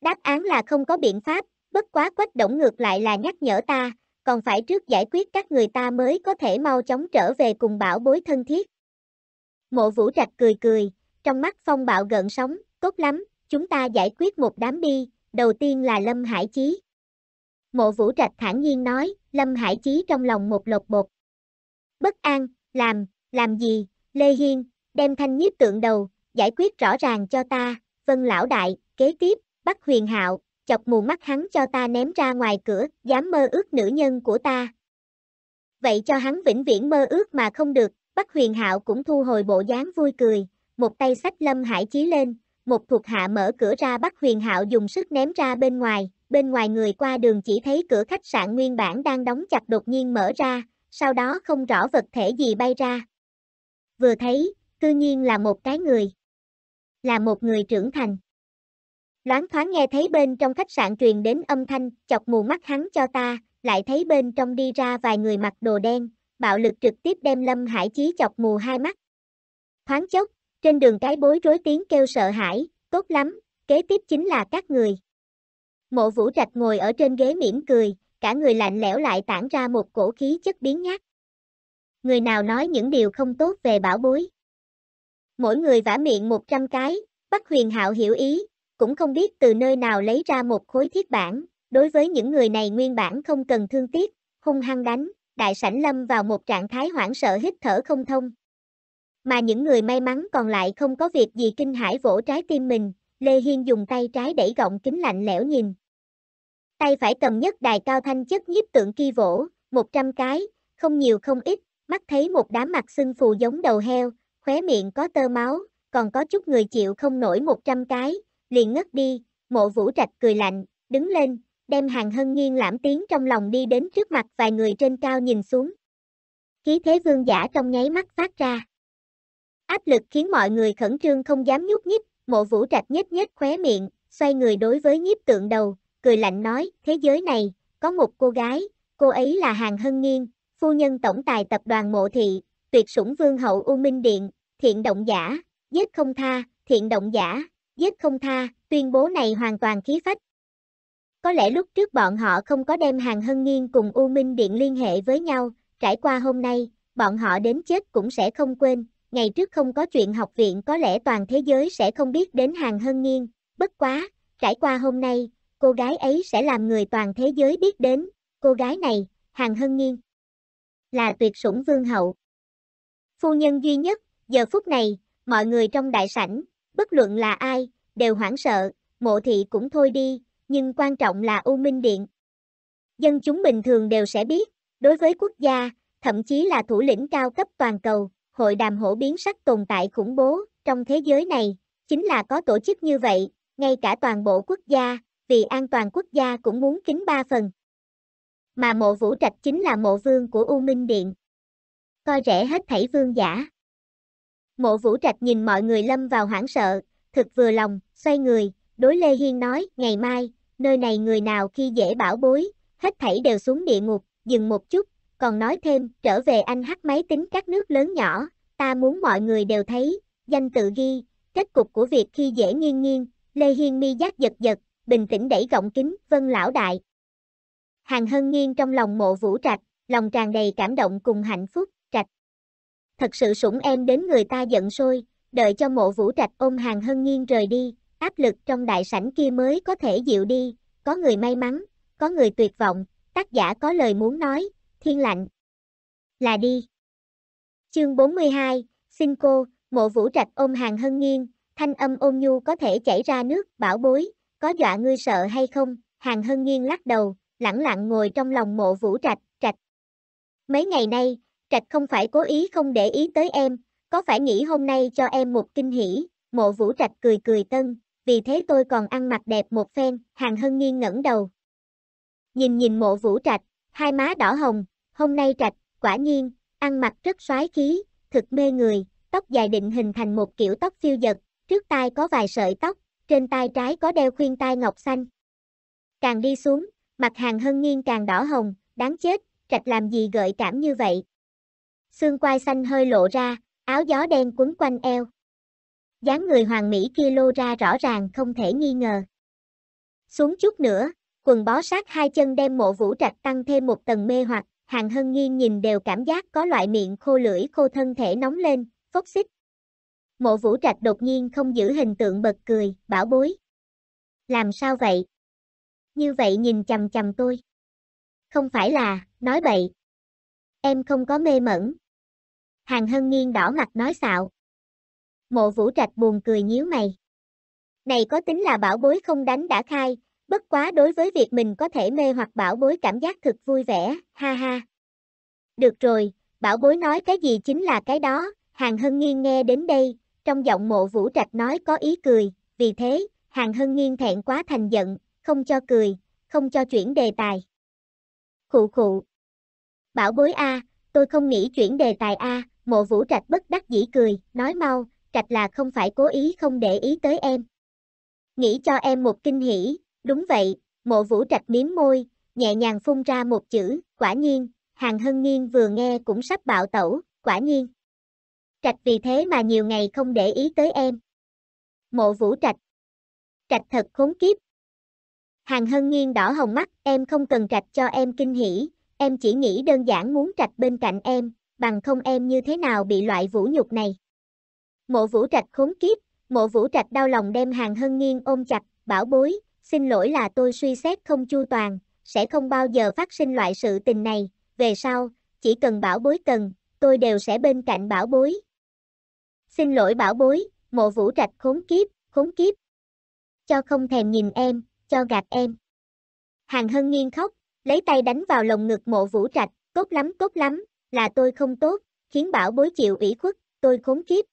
Đáp án là không có biện pháp, bất quá quách động ngược lại là nhắc nhở ta, còn phải trước giải quyết các người ta mới có thể mau chóng trở về cùng bảo bối thân thiết. Mộ vũ trạch cười cười, trong mắt phong bạo gợn sóng, tốt lắm, chúng ta giải quyết một đám đi, đầu tiên là Lâm Hải Chí. Mộ Vũ Trạch thản nhiên nói, Lâm Hải Chí trong lòng một lột bột. Bất an, làm, làm gì, Lê Hiên, đem thanh nhiếp tượng đầu, giải quyết rõ ràng cho ta, vân lão đại, kế tiếp, bắt huyền hạo, chọc mù mắt hắn cho ta ném ra ngoài cửa, dám mơ ước nữ nhân của ta. Vậy cho hắn vĩnh viễn mơ ước mà không được, bắt huyền hạo cũng thu hồi bộ dáng vui cười, một tay sách lâm hải chí lên, một thuộc hạ mở cửa ra bắt huyền hạo dùng sức ném ra bên ngoài, bên ngoài người qua đường chỉ thấy cửa khách sạn nguyên bản đang đóng chặt đột nhiên mở ra, sau đó không rõ vật thể gì bay ra. Vừa thấy, cư nhiên là một cái người. Là một người trưởng thành. Loáng thoáng nghe thấy bên trong khách sạn truyền đến âm thanh, chọc mù mắt hắn cho ta, lại thấy bên trong đi ra vài người mặc đồ đen, bạo lực trực tiếp đem Lâm Hải Chí chọc mù hai mắt. Thoáng chốc, trên đường cái bối rối tiếng kêu sợ hãi, tốt lắm, kế tiếp chính là các người. Mộ vũ trạch ngồi ở trên ghế mỉm cười, cả người lạnh lẽo lại tản ra một cổ khí chất biến nhát. Người nào nói những điều không tốt về bảo bối. Mỗi người vả miệng 100 cái, Bắc huyền hạo hiểu ý, cũng không biết từ nơi nào lấy ra một khối thiết bản, đối với những người này nguyên bản không cần thương tiếc, hung hăng đánh, đại sảnh lâm vào một trạng thái hoảng sợ hít thở không thông. Mà những người may mắn còn lại không có việc gì kinh hãi vỗ trái tim mình, Lê Hiên dùng tay trái đẩy gọng kính lạnh lẽo nhìn, Tay phải cầm nhất đài cao thanh chất nhiếp tượng kỳ vỗ, 100 cái, không nhiều không ít, mắt thấy một đám mặt xưng phù giống đầu heo, khóe miệng có tơ máu, còn có chút người chịu không nổi 100 cái, liền ngất đi, mộ vũ trạch cười lạnh, đứng lên, đem hàng hân nghiêng lãm tiếng trong lòng đi đến trước mặt vài người trên cao nhìn xuống. Khí thế vương giả trong nháy mắt phát ra. Áp lực khiến mọi người khẩn trương không dám nhúc nhích, mộ vũ trạch nhếch nhếch khóe miệng, xoay người đối với nhiếp tượng đầu, cười lạnh nói, thế giới này, có một cô gái, cô ấy là Hàng Hân Nghiên, phu nhân tổng tài tập đoàn mộ thị, tuyệt sủng vương hậu U Minh Điện, thiện động giả, giết không tha, thiện động giả, giết không tha, tuyên bố này hoàn toàn khí phách. Có lẽ lúc trước bọn họ không có đem Hàng Hân Nghiên cùng U Minh Điện liên hệ với nhau, trải qua hôm nay, bọn họ đến chết cũng sẽ không quên, ngày trước không có chuyện học viện có lẽ toàn thế giới sẽ không biết đến Hàng Hân Nghiên, bất quá, trải qua hôm nay, cô gái ấy sẽ làm người toàn thế giới biết đến, cô gái này, Hàng Hân Nghiên, là tuyệt sủng vương hậu. Phu nhân duy nhất, giờ phút này, mọi người trong đại sảnh, bất luận là ai, đều hoảng sợ, mộ thị cũng thôi đi, nhưng quan trọng là U Minh Điện. Dân chúng bình thường đều sẽ biết, đối với quốc gia, thậm chí là thủ lĩnh cao cấp toàn cầu, hội đàm hổ biến sắc tồn tại khủng bố, trong thế giới này, chính là có tổ chức như vậy, ngay cả toàn bộ quốc gia, vì an toàn quốc gia cũng muốn kính ba phần. Mà mộ vũ trạch chính là mộ vương của U Minh Điện. Coi rẻ hết thảy vương giả. Mộ vũ trạch nhìn mọi người lâm vào hoảng sợ, thực vừa lòng, xoay người, đối Lê Hiên nói, ngày mai, nơi này người nào khi dễ bảo bối, hết thảy đều xuống địa ngục, dừng một chút, còn nói thêm, trở về anh hắc máy tính các nước lớn nhỏ, ta muốn mọi người đều thấy, danh tự ghi, kết cục của việc khi dễ nghiêng nghiêng, Lê Hiên mi giác giật giật, bình tĩnh đẩy gọng kính, vân lão đại. Hàng hân nghiêng trong lòng mộ vũ trạch, lòng tràn đầy cảm động cùng hạnh phúc, trạch. Thật sự sủng em đến người ta giận sôi, đợi cho mộ vũ trạch ôm hàng hân nghiêng rời đi, áp lực trong đại sảnh kia mới có thể dịu đi, có người may mắn, có người tuyệt vọng, tác giả có lời muốn nói, thiên lạnh. Là đi. Chương 42, xin cô, mộ vũ trạch ôm hàng hân nghiêng, thanh âm ôm nhu có thể chảy ra nước, bảo bối, có dọa ngươi sợ hay không, hàng hân nghiêng lắc đầu, lẳng lặng ngồi trong lòng mộ vũ trạch, trạch. Mấy ngày nay, trạch không phải cố ý không để ý tới em, có phải nghĩ hôm nay cho em một kinh hỉ, mộ vũ trạch cười cười tân, vì thế tôi còn ăn mặc đẹp một phen, hàng hân nghiêng ngẩng đầu. Nhìn nhìn mộ vũ trạch, hai má đỏ hồng, hôm nay trạch, quả nhiên, ăn mặc rất xoái khí, thực mê người, tóc dài định hình thành một kiểu tóc phiêu dật, trước tai có vài sợi tóc, trên tay trái có đeo khuyên tai ngọc xanh. Càng đi xuống, mặt hàng hân nghiêng càng đỏ hồng, đáng chết, trạch làm gì gợi cảm như vậy. Xương quai xanh hơi lộ ra, áo gió đen quấn quanh eo. dáng người hoàng mỹ kia lô ra rõ ràng không thể nghi ngờ. Xuống chút nữa, quần bó sát hai chân đem mộ vũ trạch tăng thêm một tầng mê hoặc, hàng hân nghiêng nhìn đều cảm giác có loại miệng khô lưỡi khô thân thể nóng lên, phốc xích. Mộ vũ trạch đột nhiên không giữ hình tượng bật cười, bảo bối. Làm sao vậy? Như vậy nhìn chầm chầm tôi. Không phải là, nói bậy. Em không có mê mẩn. Hàng hân nghiêng đỏ mặt nói xạo. Mộ vũ trạch buồn cười nhíu mày. Này có tính là bảo bối không đánh đã khai, bất quá đối với việc mình có thể mê hoặc bảo bối cảm giác thực vui vẻ, ha ha. Được rồi, bảo bối nói cái gì chính là cái đó, hàng hân nghiêng nghe đến đây, trong giọng mộ vũ trạch nói có ý cười, vì thế, hàng hưng nghiêng thẹn quá thành giận, không cho cười, không cho chuyển đề tài. Khụ khụ. Bảo bối A, tôi không nghĩ chuyển đề tài A, mộ vũ trạch bất đắc dĩ cười, nói mau, trạch là không phải cố ý không để ý tới em. Nghĩ cho em một kinh hỉ, đúng vậy, mộ vũ trạch miếm môi, nhẹ nhàng phun ra một chữ, quả nhiên, hàng hân nghiêng vừa nghe cũng sắp bạo tẩu, quả nhiên. Trạch vì thế mà nhiều ngày không để ý tới em. Mộ vũ trạch. Trạch thật khốn kiếp. Hàng hân nghiêng đỏ hồng mắt, em không cần trạch cho em kinh hỉ, em chỉ nghĩ đơn giản muốn trạch bên cạnh em, bằng không em như thế nào bị loại vũ nhục này. Mộ vũ trạch khốn kiếp, mộ vũ trạch đau lòng đem hàng hân nghiêng ôm chặt, bảo bối, xin lỗi là tôi suy xét không chu toàn, sẽ không bao giờ phát sinh loại sự tình này, về sau, chỉ cần bảo bối cần, tôi đều sẽ bên cạnh bảo bối, Xin lỗi bảo bối, mộ vũ trạch khốn kiếp, khốn kiếp. Cho không thèm nhìn em, cho gạt em. Hàng Hân nghiêng khóc, lấy tay đánh vào lồng ngực mộ vũ trạch, tốt lắm tốt lắm, là tôi không tốt, khiến bảo bối chịu ủy khuất, tôi khốn kiếp.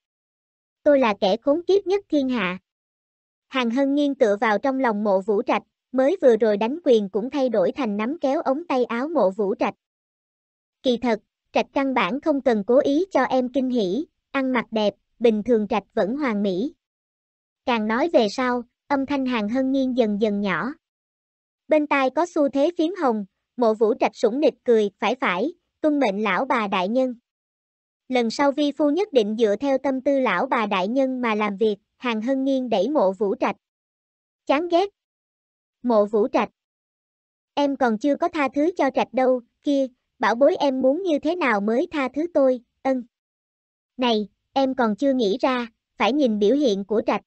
Tôi là kẻ khốn kiếp nhất thiên hạ. Hàng Hân nghiêng tựa vào trong lòng mộ vũ trạch, mới vừa rồi đánh quyền cũng thay đổi thành nắm kéo ống tay áo mộ vũ trạch. Kỳ thật, trạch căn bản không cần cố ý cho em kinh hỉ, ăn mặc đẹp, bình thường trạch vẫn hoàn mỹ. Càng nói về sau, âm thanh hàng hân nghiêng dần dần nhỏ. Bên tai có xu thế phiếm hồng, mộ vũ trạch sủng nịch cười, phải phải, tuân mệnh lão bà đại nhân. Lần sau vi phu nhất định dựa theo tâm tư lão bà đại nhân mà làm việc, hàng hân nghiêng đẩy mộ vũ trạch. Chán ghét. Mộ vũ trạch. Em còn chưa có tha thứ cho trạch đâu, kia, bảo bối em muốn như thế nào mới tha thứ tôi, ân. Này, em còn chưa nghĩ ra, phải nhìn biểu hiện của trạch.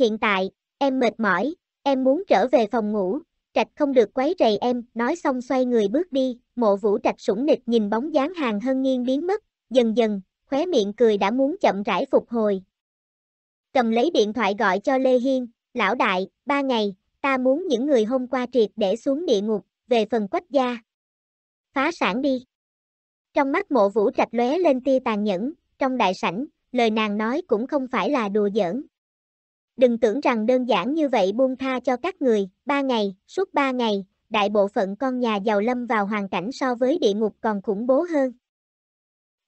Hiện tại, em mệt mỏi, em muốn trở về phòng ngủ, trạch không được quấy rầy em, nói xong xoay người bước đi, mộ vũ trạch sủng nịch nhìn bóng dáng hàng hân nghiêng biến mất, dần dần, khóe miệng cười đã muốn chậm rãi phục hồi. Cầm lấy điện thoại gọi cho Lê Hiên, lão đại, ba ngày, ta muốn những người hôm qua triệt để xuống địa ngục, về phần quách gia. Phá sản đi. Trong mắt mộ vũ trạch lóe lên tia tàn nhẫn, trong đại sảnh, lời nàng nói cũng không phải là đùa giỡn. Đừng tưởng rằng đơn giản như vậy buông tha cho các người, ba ngày, suốt ba ngày, đại bộ phận con nhà giàu lâm vào hoàn cảnh so với địa ngục còn khủng bố hơn.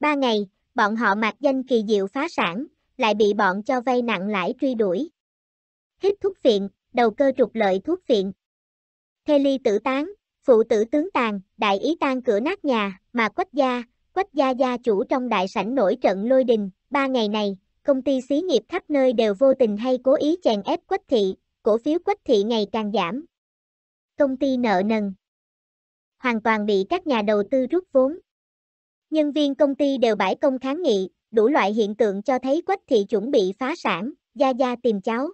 Ba ngày, bọn họ mặc danh kỳ diệu phá sản, lại bị bọn cho vay nặng lãi truy đuổi. Hít thuốc phiện, đầu cơ trục lợi thuốc phiện. Thê ly tử tán, phụ tử tướng tàn, đại ý tan cửa nát nhà, mà quách gia, quách gia gia chủ trong đại sảnh nổi trận lôi đình, ba ngày này, công ty xí nghiệp khắp nơi đều vô tình hay cố ý chèn ép quách thị, cổ phiếu quách thị ngày càng giảm. Công ty nợ nần. Hoàn toàn bị các nhà đầu tư rút vốn. Nhân viên công ty đều bãi công kháng nghị, đủ loại hiện tượng cho thấy quách thị chuẩn bị phá sản, gia gia tìm cháu.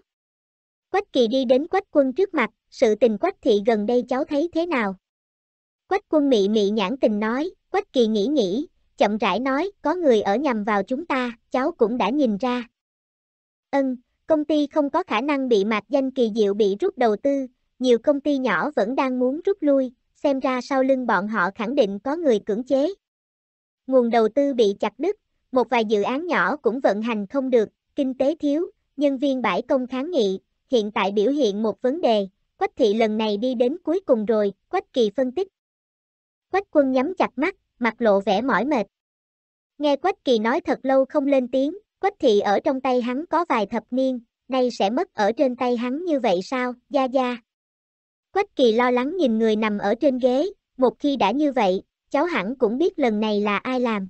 Quách kỳ đi đến quách quân trước mặt, sự tình quách thị gần đây cháu thấy thế nào? Quách quân mị mị nhãn tình nói, quách kỳ nghĩ nghĩ, chậm rãi nói, có người ở nhằm vào chúng ta, cháu cũng đã nhìn ra. Ân, công ty không có khả năng bị mạc danh kỳ diệu bị rút đầu tư, nhiều công ty nhỏ vẫn đang muốn rút lui, xem ra sau lưng bọn họ khẳng định có người cưỡng chế. Nguồn đầu tư bị chặt đứt, một vài dự án nhỏ cũng vận hành không được, kinh tế thiếu, nhân viên bãi công kháng nghị, hiện tại biểu hiện một vấn đề, Quách thị lần này đi đến cuối cùng rồi, Quách kỳ phân tích. Quách quân nhắm chặt mắt, mặt lộ vẻ mỏi mệt. Nghe Quách Kỳ nói thật lâu không lên tiếng, Quách Thị ở trong tay hắn có vài thập niên, nay sẽ mất ở trên tay hắn như vậy sao, gia gia. Quách Kỳ lo lắng nhìn người nằm ở trên ghế, một khi đã như vậy, cháu hẳn cũng biết lần này là ai làm.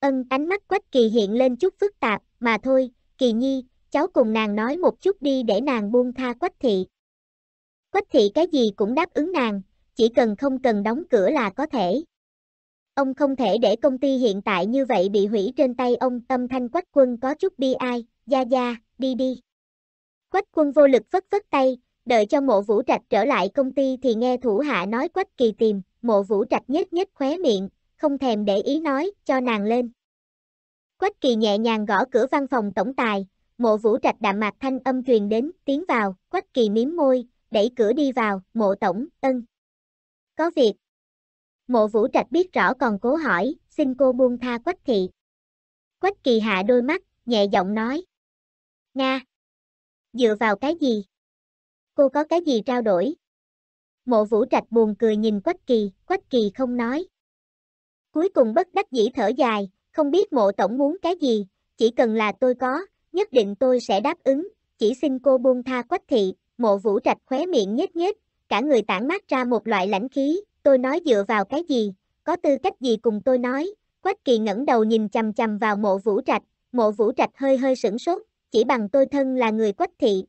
Ân ánh mắt Quách Kỳ hiện lên chút phức tạp, mà thôi, Kỳ Nhi, cháu cùng nàng nói một chút đi để nàng buông tha Quách Thị. Quách Thị cái gì cũng đáp ứng nàng, chỉ cần không cần đóng cửa là có thể ông không thể để công ty hiện tại như vậy bị hủy trên tay ông tâm thanh quách quân có chút bi ai, gia gia, đi đi. Quách quân vô lực vất vất tay, đợi cho mộ vũ trạch trở lại công ty thì nghe thủ hạ nói quách kỳ tìm, mộ vũ trạch nhếch nhếch khóe miệng, không thèm để ý nói, cho nàng lên. Quách kỳ nhẹ nhàng gõ cửa văn phòng tổng tài, mộ vũ trạch đạm mạc thanh âm truyền đến, tiến vào, quách kỳ miếm môi, đẩy cửa đi vào, mộ tổng, ân. Có việc, Mộ vũ trạch biết rõ còn cố hỏi, xin cô buông tha quách thị. Quách kỳ hạ đôi mắt, nhẹ giọng nói. Nga! Dựa vào cái gì? Cô có cái gì trao đổi? Mộ vũ trạch buồn cười nhìn quách kỳ, quách kỳ không nói. Cuối cùng bất đắc dĩ thở dài, không biết mộ tổng muốn cái gì, chỉ cần là tôi có, nhất định tôi sẽ đáp ứng, chỉ xin cô buông tha quách thị, mộ vũ trạch khóe miệng nhếch nhếch, cả người tản mát ra một loại lãnh khí, tôi nói dựa vào cái gì, có tư cách gì cùng tôi nói, Quách Kỳ ngẩng đầu nhìn chằm chằm vào mộ vũ trạch, mộ vũ trạch hơi hơi sửng sốt, chỉ bằng tôi thân là người Quách Thị.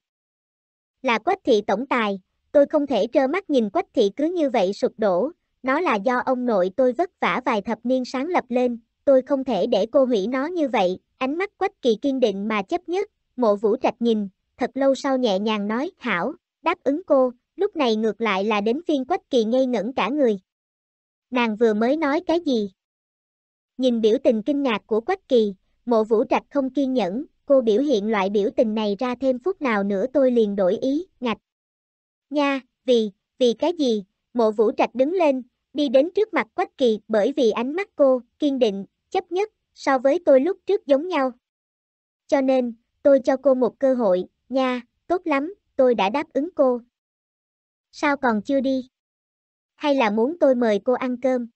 Là Quách Thị tổng tài, tôi không thể trơ mắt nhìn Quách Thị cứ như vậy sụp đổ, nó là do ông nội tôi vất vả vài thập niên sáng lập lên, tôi không thể để cô hủy nó như vậy, ánh mắt Quách Kỳ kiên định mà chấp nhất, mộ vũ trạch nhìn, thật lâu sau nhẹ nhàng nói, hảo, đáp ứng cô, lúc này ngược lại là đến phiên Quách Kỳ ngây ngẩn cả người. Nàng vừa mới nói cái gì? Nhìn biểu tình kinh ngạc của Quách Kỳ, mộ vũ trạch không kiên nhẫn, cô biểu hiện loại biểu tình này ra thêm phút nào nữa tôi liền đổi ý, ngạch. Nha, vì, vì cái gì? Mộ vũ trạch đứng lên, đi đến trước mặt Quách Kỳ bởi vì ánh mắt cô, kiên định, chấp nhất, so với tôi lúc trước giống nhau. Cho nên, tôi cho cô một cơ hội, nha, tốt lắm, tôi đã đáp ứng cô, Sao còn chưa đi? Hay là muốn tôi mời cô ăn cơm?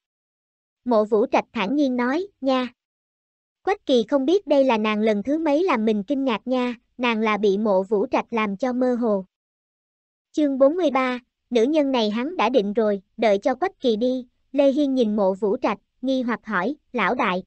Mộ vũ trạch thản nhiên nói, nha. Quách kỳ không biết đây là nàng lần thứ mấy làm mình kinh ngạc nha, nàng là bị mộ vũ trạch làm cho mơ hồ. Chương 43, nữ nhân này hắn đã định rồi, đợi cho Quách Kỳ đi, Lê Hiên nhìn mộ vũ trạch, nghi hoặc hỏi, lão đại.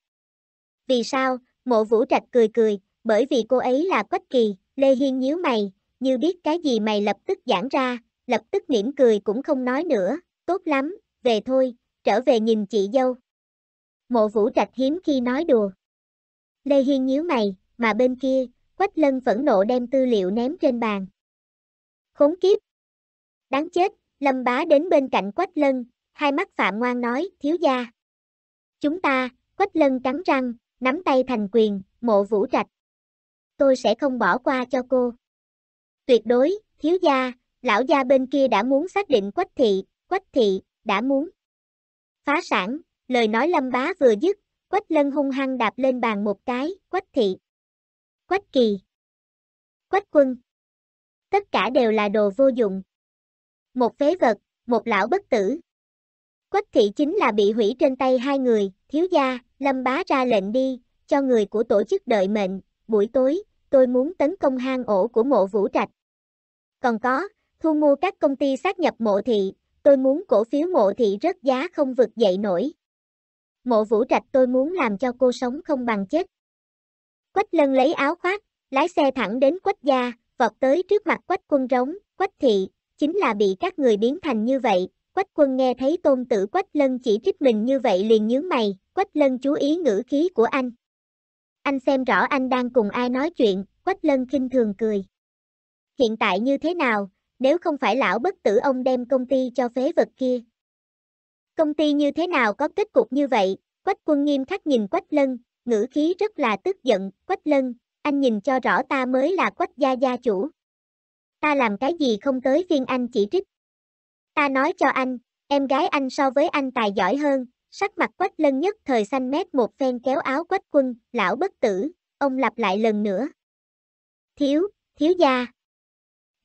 Vì sao, mộ vũ trạch cười cười, bởi vì cô ấy là Quách Kỳ, Lê Hiên nhíu mày, như biết cái gì mày lập tức giảng ra, lập tức mỉm cười cũng không nói nữa, tốt lắm, về thôi, trở về nhìn chị dâu. Mộ vũ trạch hiếm khi nói đùa. Lê Hiên nhíu mày, mà bên kia, Quách Lân phẫn nộ đem tư liệu ném trên bàn. Khốn kiếp! Đáng chết, Lâm Bá đến bên cạnh Quách Lân, hai mắt Phạm Ngoan nói, thiếu gia. Chúng ta, Quách Lân cắn răng, nắm tay thành quyền, mộ vũ trạch. Tôi sẽ không bỏ qua cho cô. Tuyệt đối, thiếu gia, lão gia bên kia đã muốn xác định quách thị, quách thị, đã muốn phá sản, lời nói lâm bá vừa dứt, quách lân hung hăng đạp lên bàn một cái, quách thị, quách kỳ, quách quân. Tất cả đều là đồ vô dụng. Một phế vật, một lão bất tử. Quách thị chính là bị hủy trên tay hai người, thiếu gia, lâm bá ra lệnh đi, cho người của tổ chức đợi mệnh, buổi tối, tôi muốn tấn công hang ổ của mộ vũ trạch. Còn có, thu mua các công ty sát nhập mộ thị, tôi muốn cổ phiếu mộ thị rất giá không vực dậy nổi. Mộ vũ trạch tôi muốn làm cho cô sống không bằng chết. Quách lân lấy áo khoác, lái xe thẳng đến quách gia, vọt tới trước mặt quách quân rống, quách thị, chính là bị các người biến thành như vậy. Quách quân nghe thấy tôn tử quách lân chỉ trích mình như vậy liền nhướng mày, quách lân chú ý ngữ khí của anh. Anh xem rõ anh đang cùng ai nói chuyện, quách lân khinh thường cười. Hiện tại như thế nào, nếu không phải lão bất tử ông đem công ty cho phế vật kia. Công ty như thế nào có kết cục như vậy, quách quân nghiêm khắc nhìn quách lân, ngữ khí rất là tức giận, quách lân, anh nhìn cho rõ ta mới là quách gia gia chủ. Ta làm cái gì không tới phiên anh chỉ trích. Ta nói cho anh, em gái anh so với anh tài giỏi hơn, sắc mặt quách lân nhất thời xanh mét một phen kéo áo quách quân, lão bất tử, ông lặp lại lần nữa. Thiếu, thiếu gia.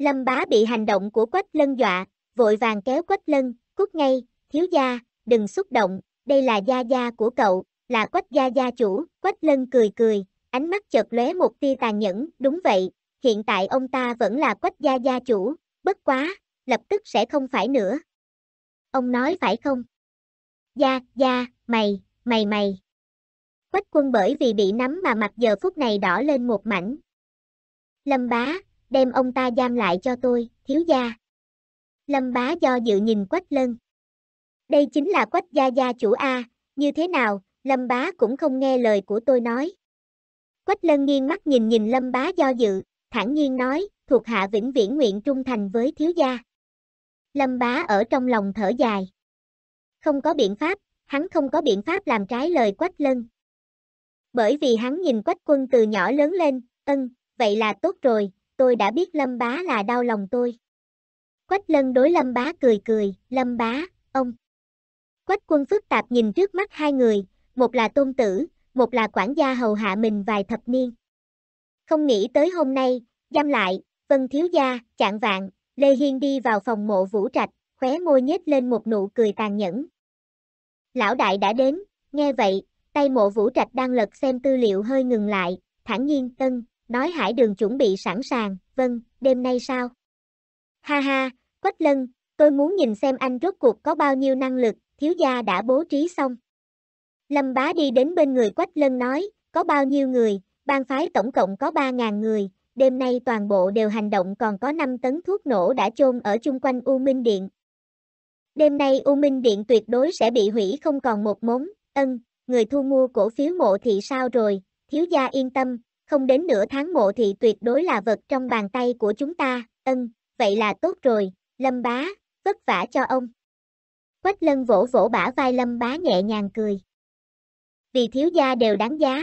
Lâm bá bị hành động của quách lân dọa, vội vàng kéo quách lân, cút ngay, thiếu gia, đừng xúc động, đây là gia gia của cậu, là quách gia gia chủ, quách lân cười cười, ánh mắt chợt lóe một tia tàn nhẫn, đúng vậy, hiện tại ông ta vẫn là quách gia gia chủ, bất quá, lập tức sẽ không phải nữa. Ông nói phải không? Gia, gia, mày, mày mày. Quách quân bởi vì bị nắm mà mặt giờ phút này đỏ lên một mảnh. Lâm bá, đem ông ta giam lại cho tôi, thiếu gia. Lâm bá do dự nhìn quách lân. Đây chính là quách gia gia chủ A, như thế nào, lâm bá cũng không nghe lời của tôi nói. Quách lân nghiêng mắt nhìn nhìn lâm bá do dự, thản nhiên nói, thuộc hạ vĩnh viễn nguyện trung thành với thiếu gia. Lâm bá ở trong lòng thở dài. Không có biện pháp, hắn không có biện pháp làm trái lời quách lân. Bởi vì hắn nhìn quách quân từ nhỏ lớn lên, ân, vậy là tốt rồi, tôi đã biết Lâm Bá là đau lòng tôi. Quách lân đối Lâm Bá cười cười, Lâm Bá, ông. Quách quân phức tạp nhìn trước mắt hai người, một là tôn tử, một là quản gia hầu hạ mình vài thập niên. Không nghĩ tới hôm nay, giam lại, vân thiếu gia, chạng vạn, Lê Hiên đi vào phòng mộ vũ trạch, khóe môi nhếch lên một nụ cười tàn nhẫn. Lão đại đã đến, nghe vậy, tay mộ vũ trạch đang lật xem tư liệu hơi ngừng lại, thản nhiên tân, nói hải đường chuẩn bị sẵn sàng, vâng, đêm nay sao? Ha ha, Quách Lân, tôi muốn nhìn xem anh rốt cuộc có bao nhiêu năng lực, thiếu gia đã bố trí xong. Lâm Bá đi đến bên người Quách Lân nói, có bao nhiêu người, ban phái tổng cộng có 3.000 người, đêm nay toàn bộ đều hành động còn có 5 tấn thuốc nổ đã chôn ở chung quanh U Minh Điện. Đêm nay U Minh Điện tuyệt đối sẽ bị hủy không còn một mống, ân, người thu mua cổ phiếu mộ thị sao rồi, thiếu gia yên tâm, không đến nửa tháng mộ thì tuyệt đối là vật trong bàn tay của chúng ta, ân, vậy là tốt rồi, Lâm Bá, vất vả cho ông. Quách lân vỗ vỗ bả vai Lâm Bá nhẹ nhàng cười. Vì thiếu gia đều đáng giá.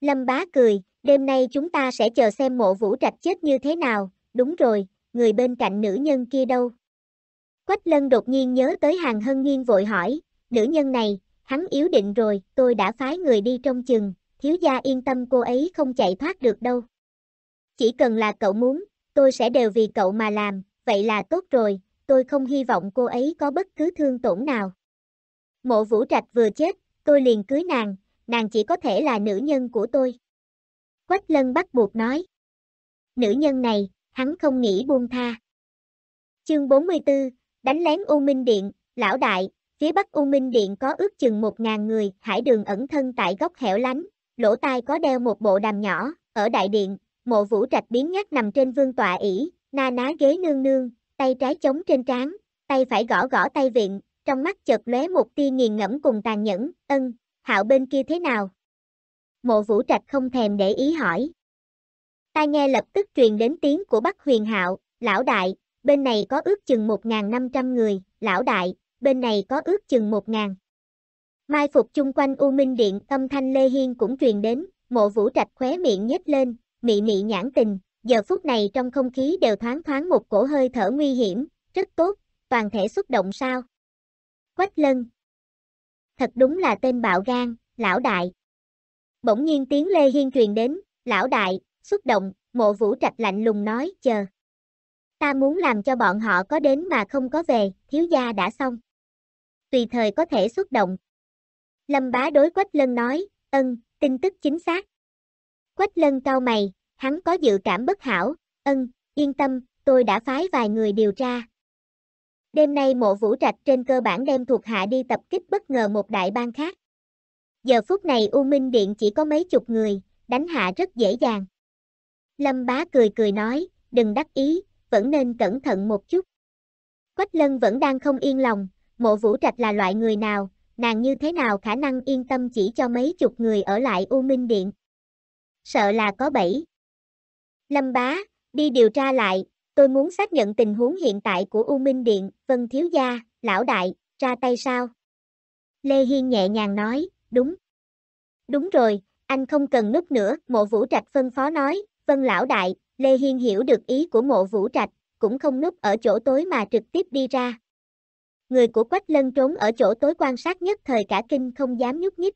Lâm Bá cười, đêm nay chúng ta sẽ chờ xem mộ vũ trạch chết như thế nào, đúng rồi, người bên cạnh nữ nhân kia đâu. Quách lân đột nhiên nhớ tới hàng hân nghiêng vội hỏi, nữ nhân này, hắn yếu định rồi, tôi đã phái người đi trong chừng, thiếu gia yên tâm cô ấy không chạy thoát được đâu. Chỉ cần là cậu muốn, tôi sẽ đều vì cậu mà làm, vậy là tốt rồi, tôi không hy vọng cô ấy có bất cứ thương tổn nào. Mộ vũ trạch vừa chết, tôi liền cưới nàng, nàng chỉ có thể là nữ nhân của tôi. Quách lân bắt buộc nói. Nữ nhân này, hắn không nghĩ buông tha. Chương 44, đánh lén U Minh Điện, lão đại, phía bắc U Minh Điện có ước chừng 1.000 người, hải đường ẩn thân tại góc hẻo lánh, lỗ tai có đeo một bộ đàm nhỏ, ở đại điện, mộ vũ trạch biến nhắc nằm trên vương tọa ỷ na ná ghế nương nương, tay trái chống trên trán, tay phải gõ gõ tay viện, trong mắt chợt lóe một tia nghiền ngẫm cùng tàn nhẫn, ân, hạo bên kia thế nào? Mộ vũ trạch không thèm để ý hỏi. Tai nghe lập tức truyền đến tiếng của Bắc Huyền Hạo, lão đại, bên này có ước chừng 1.500 người, lão đại, bên này có ước chừng 1.000. Mai phục chung quanh U Minh Điện âm thanh Lê Hiên cũng truyền đến, mộ vũ trạch khóe miệng nhếch lên, mị mị nhãn tình, giờ phút này trong không khí đều thoáng thoáng một cổ hơi thở nguy hiểm, rất tốt, toàn thể xúc động sao. Quách lân. Thật đúng là tên bạo gan, lão đại. Bỗng nhiên tiếng Lê Hiên truyền đến, lão đại, xúc động, mộ vũ trạch lạnh lùng nói, chờ. Ta muốn làm cho bọn họ có đến mà không có về, thiếu gia đã xong. Tùy thời có thể xúc động, Lâm bá đối Quách Lân nói, ân, tin tức chính xác. Quách Lân cau mày, hắn có dự cảm bất hảo, ân, yên tâm, tôi đã phái vài người điều tra. Đêm nay mộ vũ trạch trên cơ bản đem thuộc hạ đi tập kích bất ngờ một đại bang khác. Giờ phút này U Minh Điện chỉ có mấy chục người, đánh hạ rất dễ dàng. Lâm bá cười cười nói, đừng đắc ý, vẫn nên cẩn thận một chút. Quách lân vẫn đang không yên lòng, mộ vũ trạch là loại người nào, nàng như thế nào khả năng yên tâm chỉ cho mấy chục người ở lại U Minh Điện. Sợ là có bẫy. Lâm Bá, đi điều tra lại, tôi muốn xác nhận tình huống hiện tại của U Minh Điện, Vân Thiếu Gia, Lão Đại, ra tay sao? Lê Hiên nhẹ nhàng nói, đúng. Đúng rồi, anh không cần núp nữa, mộ vũ trạch phân phó nói, Vân Lão Đại, Lê Hiên hiểu được ý của mộ vũ trạch, cũng không núp ở chỗ tối mà trực tiếp đi ra người của Quách Lân trốn ở chỗ tối quan sát nhất thời cả kinh không dám nhúc nhích.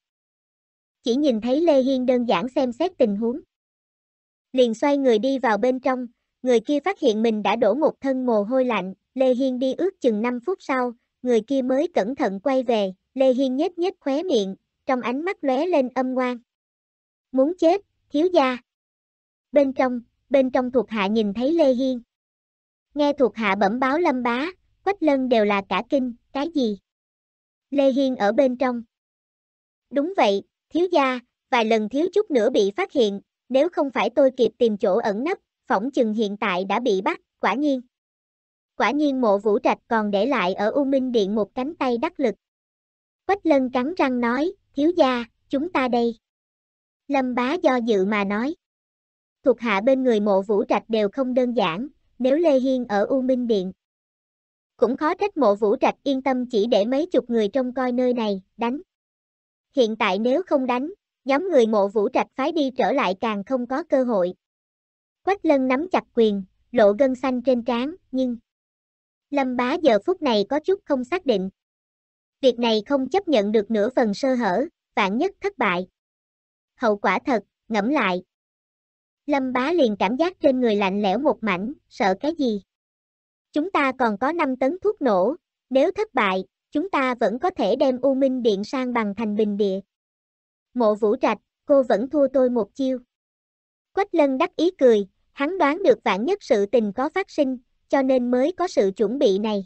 Chỉ nhìn thấy Lê Hiên đơn giản xem xét tình huống. Liền xoay người đi vào bên trong, người kia phát hiện mình đã đổ một thân mồ hôi lạnh, Lê Hiên đi ước chừng 5 phút sau, người kia mới cẩn thận quay về, Lê Hiên nhếch nhếch khóe miệng, trong ánh mắt lóe lên âm ngoan. Muốn chết, thiếu gia. Bên trong, bên trong thuộc hạ nhìn thấy Lê Hiên. Nghe thuộc hạ bẩm báo lâm bá, Quách Lân đều là cả kinh, cái gì? Lê Hiên ở bên trong. Đúng vậy, thiếu gia, vài lần thiếu chút nữa bị phát hiện, nếu không phải tôi kịp tìm chỗ ẩn nấp, phỏng chừng hiện tại đã bị bắt, quả nhiên. Quả nhiên mộ vũ trạch còn để lại ở U Minh Điện một cánh tay đắc lực. Quách Lân cắn răng nói, thiếu gia, chúng ta đây. Lâm bá do dự mà nói. Thuộc hạ bên người mộ vũ trạch đều không đơn giản, nếu Lê Hiên ở U Minh Điện, cũng khó trách mộ vũ trạch yên tâm chỉ để mấy chục người trông coi nơi này, đánh. Hiện tại nếu không đánh, nhóm người mộ vũ trạch phái đi trở lại càng không có cơ hội. Quách lân nắm chặt quyền, lộ gân xanh trên trán, nhưng... Lâm bá giờ phút này có chút không xác định. Việc này không chấp nhận được nửa phần sơ hở, vạn nhất thất bại. Hậu quả thật, ngẫm lại. Lâm bá liền cảm giác trên người lạnh lẽo một mảnh, sợ cái gì? chúng ta còn có 5 tấn thuốc nổ, nếu thất bại, chúng ta vẫn có thể đem U Minh Điện sang bằng thành bình địa. Mộ Vũ Trạch, cô vẫn thua tôi một chiêu. Quách Lân đắc ý cười, hắn đoán được vạn nhất sự tình có phát sinh, cho nên mới có sự chuẩn bị này.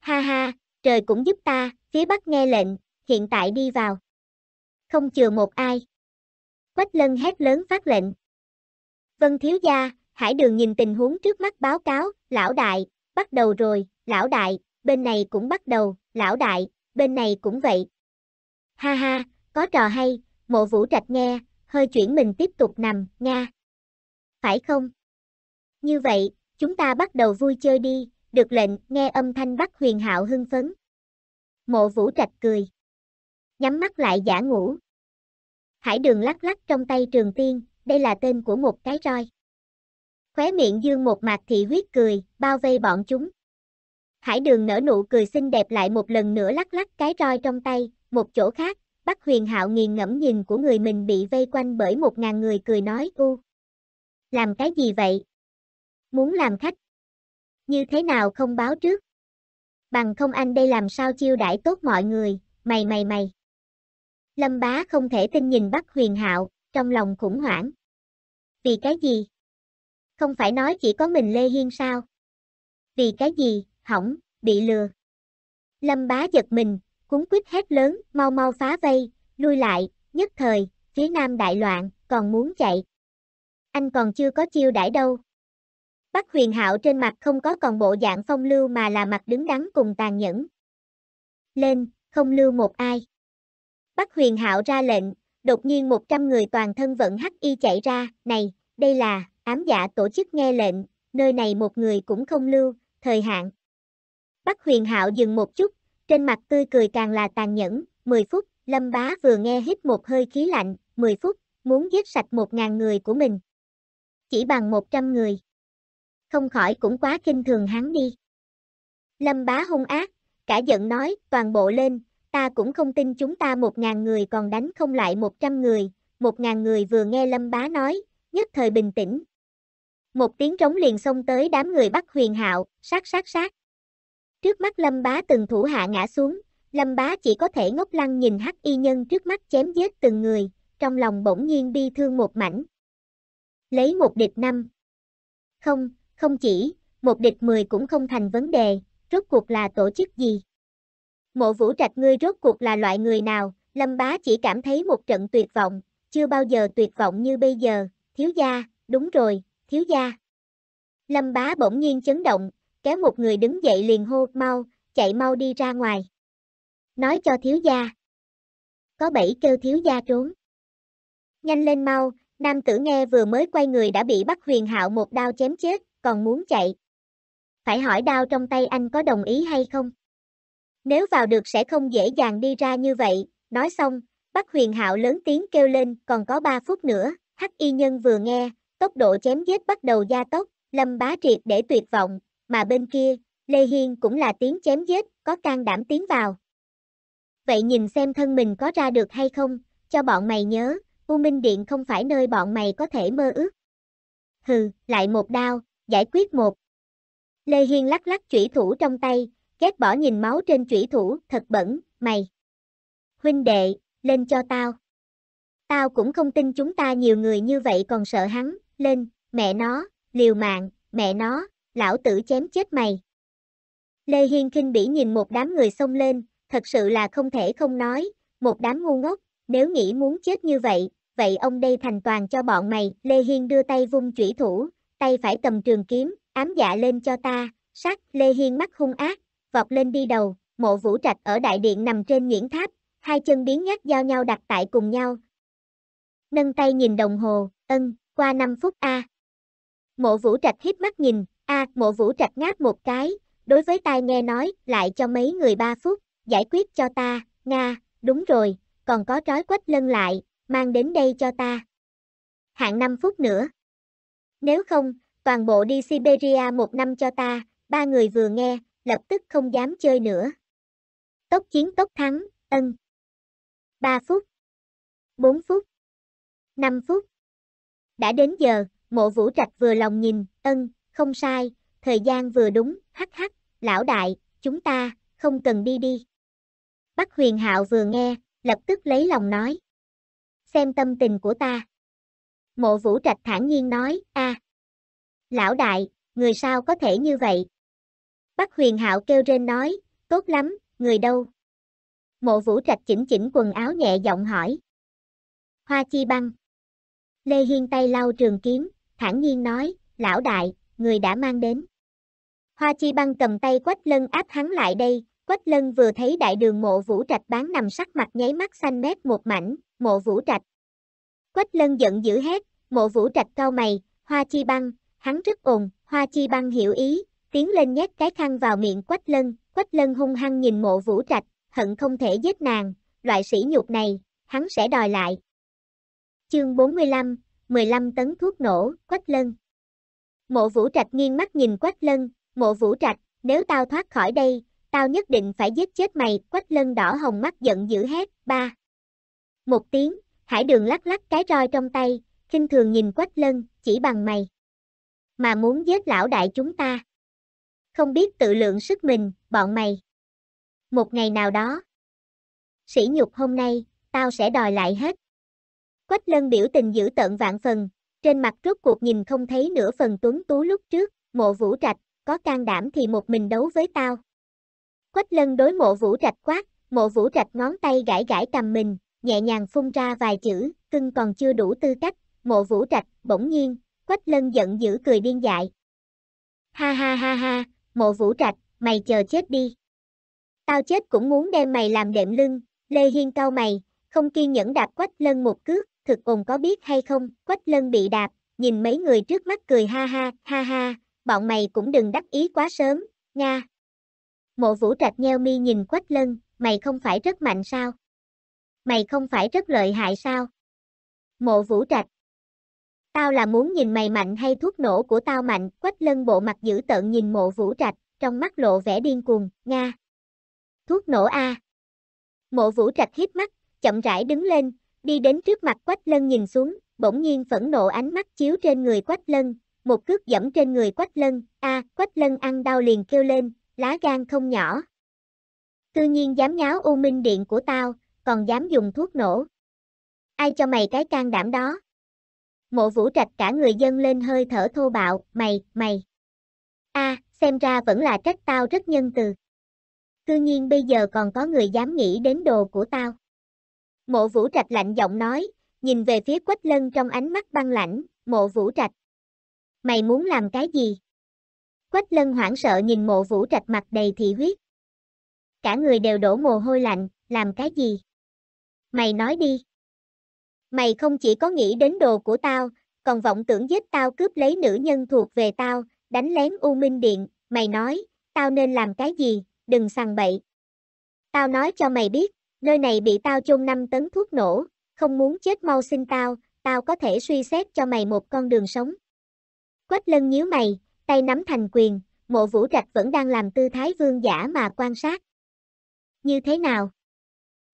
Ha ha, trời cũng giúp ta, phía Bắc nghe lệnh, hiện tại đi vào. Không chừa một ai. Quách Lân hét lớn phát lệnh. Vân thiếu gia, Hải đường nhìn tình huống trước mắt báo cáo, lão đại, bắt đầu rồi, lão đại, bên này cũng bắt đầu, lão đại, bên này cũng vậy. Ha ha, có trò hay, mộ vũ trạch nghe, hơi chuyển mình tiếp tục nằm, nha. Phải không? Như vậy, chúng ta bắt đầu vui chơi đi, được lệnh, nghe âm thanh bắt huyền hạo hưng phấn. Mộ vũ trạch cười. Nhắm mắt lại giả ngủ. Hải đường lắc lắc trong tay trường tiên, đây là tên của một cái roi. Khóe miệng dương một mặt thị huyết cười, bao vây bọn chúng. Hải đường nở nụ cười xinh đẹp lại một lần nữa lắc lắc cái roi trong tay, một chỗ khác, Bắc huyền hạo nghiền ngẫm nhìn của người mình bị vây quanh bởi một ngàn người cười nói u. Làm cái gì vậy? Muốn làm khách? Như thế nào không báo trước? Bằng không anh đây làm sao chiêu đãi tốt mọi người, mày mày mày. Lâm bá không thể tin nhìn Bắc huyền hạo, trong lòng khủng hoảng. Vì cái gì? Không phải nói chỉ có mình Lê Hiên sao? Vì cái gì, hỏng, bị lừa. Lâm bá giật mình, cuốn quýt hét lớn, mau mau phá vây, lui lại, nhất thời, phía nam đại loạn, còn muốn chạy. Anh còn chưa có chiêu đãi đâu. Bắc huyền hạo trên mặt không có còn bộ dạng phong lưu mà là mặt đứng đắn cùng tàn nhẫn. Lên, không lưu một ai. Bắc huyền hạo ra lệnh, đột nhiên 100 người toàn thân vận hắc y chạy ra, này, đây là, ám dạ tổ chức nghe lệnh, nơi này một người cũng không lưu, thời hạn. Bắc huyền hạo dừng một chút, trên mặt tươi cười càng là tàn nhẫn, 10 phút, lâm bá vừa nghe hít một hơi khí lạnh, 10 phút, muốn giết sạch 1.000 người của mình. Chỉ bằng 100 người. Không khỏi cũng quá kinh thường hắn đi. Lâm bá hung ác, cả giận nói, toàn bộ lên, ta cũng không tin chúng ta 1.000 người còn đánh không lại 100 người, 1.000 người vừa nghe lâm bá nói, nhất thời bình tĩnh, một tiếng trống liền xông tới đám người bắt Huyền Hạo, sát sát sát. Trước mắt Lâm Bá từng thủ hạ ngã xuống, Lâm Bá chỉ có thể ngốc lăng nhìn Hắc Y nhân trước mắt chém giết từng người, trong lòng bỗng nhiên bi thương một mảnh. Lấy một địch năm. Không, không chỉ, một địch mười cũng không thành vấn đề, rốt cuộc là tổ chức gì? Mộ Vũ Trạch ngươi rốt cuộc là loại người nào? Lâm Bá chỉ cảm thấy một trận tuyệt vọng, chưa bao giờ tuyệt vọng như bây giờ, thiếu gia, đúng rồi, thiếu gia. Lâm bá bỗng nhiên chấn động, kéo một người đứng dậy liền hô mau, chạy mau đi ra ngoài. Nói cho thiếu gia. Có bảy kêu thiếu gia trốn. Nhanh lên mau, nam tử nghe vừa mới quay người đã bị bắt huyền hạo một đao chém chết, còn muốn chạy. Phải hỏi đao trong tay anh có đồng ý hay không? Nếu vào được sẽ không dễ dàng đi ra như vậy, nói xong, Bắc Huyền Hạo lớn tiếng kêu lên, còn có 3 phút nữa, Hắc Y Nhân vừa nghe, Tốc độ chém giết bắt đầu gia tốc, Lâm Bá Triệt để tuyệt vọng, mà bên kia, Lê Hiên cũng là tiếng chém giết, có can đảm tiến vào. Vậy nhìn xem thân mình có ra được hay không, cho bọn mày nhớ, U Minh Điện không phải nơi bọn mày có thể mơ ước. Hừ, lại một đao, giải quyết một. Lê Hiên lắc lắc chủy thủ trong tay, ghét bỏ nhìn máu trên chủy thủ, thật bẩn, mày. Huynh đệ, lên cho tao. Tao cũng không tin chúng ta nhiều người như vậy còn sợ hắn, lên, mẹ nó, liều mạng, mẹ nó, lão tử chém chết mày. Lê Hiên kinh bỉ nhìn một đám người xông lên, thật sự là không thể không nói, một đám ngu ngốc, nếu nghĩ muốn chết như vậy, vậy ông đây thành toàn cho bọn mày. Lê Hiên đưa tay vung chủy thủ, tay phải cầm trường kiếm, ám dạ lên cho ta, sát. Lê Hiên mắt hung ác, vọt lên đi đầu, mộ vũ trạch ở đại điện nằm trên nhuyễn tháp, hai chân biến nhát giao nhau đặt tại cùng nhau. Nâng tay nhìn đồng hồ, ân, qua 5 phút a. À. Mộ Vũ Trạch híp mắt nhìn, a, à, Mộ Vũ Trạch ngáp một cái, đối với tai nghe nói, lại cho mấy người 3 phút, giải quyết cho ta, nga, đúng rồi, còn có trói quách lân lại, mang đến đây cho ta. Hạn 5 phút nữa. Nếu không, toàn bộ đi Siberia một năm cho ta, ba người vừa nghe, lập tức không dám chơi nữa. Tốc chiến tốc thắng, ân. 3 phút. 4 phút. 5 phút đã đến giờ, mộ vũ trạch vừa lòng nhìn, ân, không sai, thời gian vừa đúng, hắc hắc, lão đại, chúng ta, không cần đi đi. Bắc huyền hạo vừa nghe, lập tức lấy lòng nói. Xem tâm tình của ta. Mộ vũ trạch thản nhiên nói, a Lão đại, người sao có thể như vậy? Bắc huyền hạo kêu rên nói, tốt lắm, người đâu? Mộ vũ trạch chỉnh chỉnh quần áo nhẹ giọng hỏi. Hoa chi băng. Lê Hiên tay lau trường kiếm, thản nhiên nói, lão đại, người đã mang đến. Hoa Chi Băng cầm tay Quách Lân áp hắn lại đây, Quách Lân vừa thấy đại đường mộ vũ trạch bán nằm sắc mặt nháy mắt xanh mét một mảnh, mộ vũ trạch. Quách Lân giận dữ hét, mộ vũ trạch cao mày, Hoa Chi Băng, hắn rất ồn, Hoa Chi Băng hiểu ý, tiến lên nhét cái khăn vào miệng Quách Lân, Quách Lân hung hăng nhìn mộ vũ trạch, hận không thể giết nàng, loại sỉ nhục này, hắn sẽ đòi lại. Chương 45, 15 tấn thuốc nổ, Quách Lân. Mộ Vũ Trạch nghiêng mắt nhìn Quách Lân, Mộ Vũ Trạch, nếu tao thoát khỏi đây, tao nhất định phải giết chết mày, Quách Lân đỏ hồng mắt giận dữ hét, ba. Một tiếng, Hải Đường lắc lắc cái roi trong tay, kinh thường nhìn Quách Lân, chỉ bằng mày. Mà muốn giết lão đại chúng ta. Không biết tự lượng sức mình, bọn mày. Một ngày nào đó. Sỉ nhục hôm nay, tao sẽ đòi lại hết. Quách lân biểu tình giữ tận vạn phần, trên mặt rốt cuộc nhìn không thấy nửa phần tuấn tú lúc trước, mộ vũ trạch, có can đảm thì một mình đấu với tao. Quách lân đối mộ vũ trạch quát, mộ vũ trạch ngón tay gãi gãi cầm mình, nhẹ nhàng phun ra vài chữ, cưng còn chưa đủ tư cách, mộ vũ trạch, bỗng nhiên, quách lân giận dữ cười điên dại. Ha ha ha ha, mộ vũ trạch, mày chờ chết đi. Tao chết cũng muốn đem mày làm đệm lưng, Lê Hiên cau mày, không kiên nhẫn đạp quách lân một cước, thực ồn có biết hay không, quách lân bị đạp, nhìn mấy người trước mắt cười ha ha, ha ha, bọn mày cũng đừng đắc ý quá sớm, nha. Mộ vũ trạch nheo mi nhìn quách lân, mày không phải rất mạnh sao? Mày không phải rất lợi hại sao? Mộ vũ trạch. Tao là muốn nhìn mày mạnh hay thuốc nổ của tao mạnh, quách lân bộ mặt dữ tợn nhìn mộ vũ trạch, trong mắt lộ vẻ điên cuồng, nha. Thuốc nổ A. Mộ vũ trạch hít mắt, chậm rãi đứng lên, đi đến trước mặt Quách Lân nhìn xuống, bỗng nhiên phẫn nộ ánh mắt chiếu trên người Quách Lân, một cước dẫm trên người Quách Lân, a, à, Quách Lân ăn đau liền kêu lên, lá gan không nhỏ. Cư nhiên dám nháo u minh điện của tao, còn dám dùng thuốc nổ. Ai cho mày cái can đảm đó? Mộ vũ trạch cả người dân lên hơi thở thô bạo, mày, mày. a à, xem ra vẫn là trách tao rất nhân từ. Cư nhiên bây giờ còn có người dám nghĩ đến đồ của tao. Mộ vũ trạch lạnh giọng nói, nhìn về phía quách lân trong ánh mắt băng lãnh, mộ vũ trạch. Mày muốn làm cái gì? Quách lân hoảng sợ nhìn mộ vũ trạch mặt đầy thị huyết. Cả người đều đổ mồ hôi lạnh, làm cái gì? Mày nói đi. Mày không chỉ có nghĩ đến đồ của tao, còn vọng tưởng giết tao cướp lấy nữ nhân thuộc về tao, đánh lén U Minh Điện, mày nói, tao nên làm cái gì, đừng sằng bậy. Tao nói cho mày biết, nơi này bị tao chôn 5 tấn thuốc nổ, không muốn chết mau xin tao, tao có thể suy xét cho mày một con đường sống. Quách lân nhíu mày, tay nắm thành quyền, mộ vũ trạch vẫn đang làm tư thái vương giả mà quan sát. Như thế nào?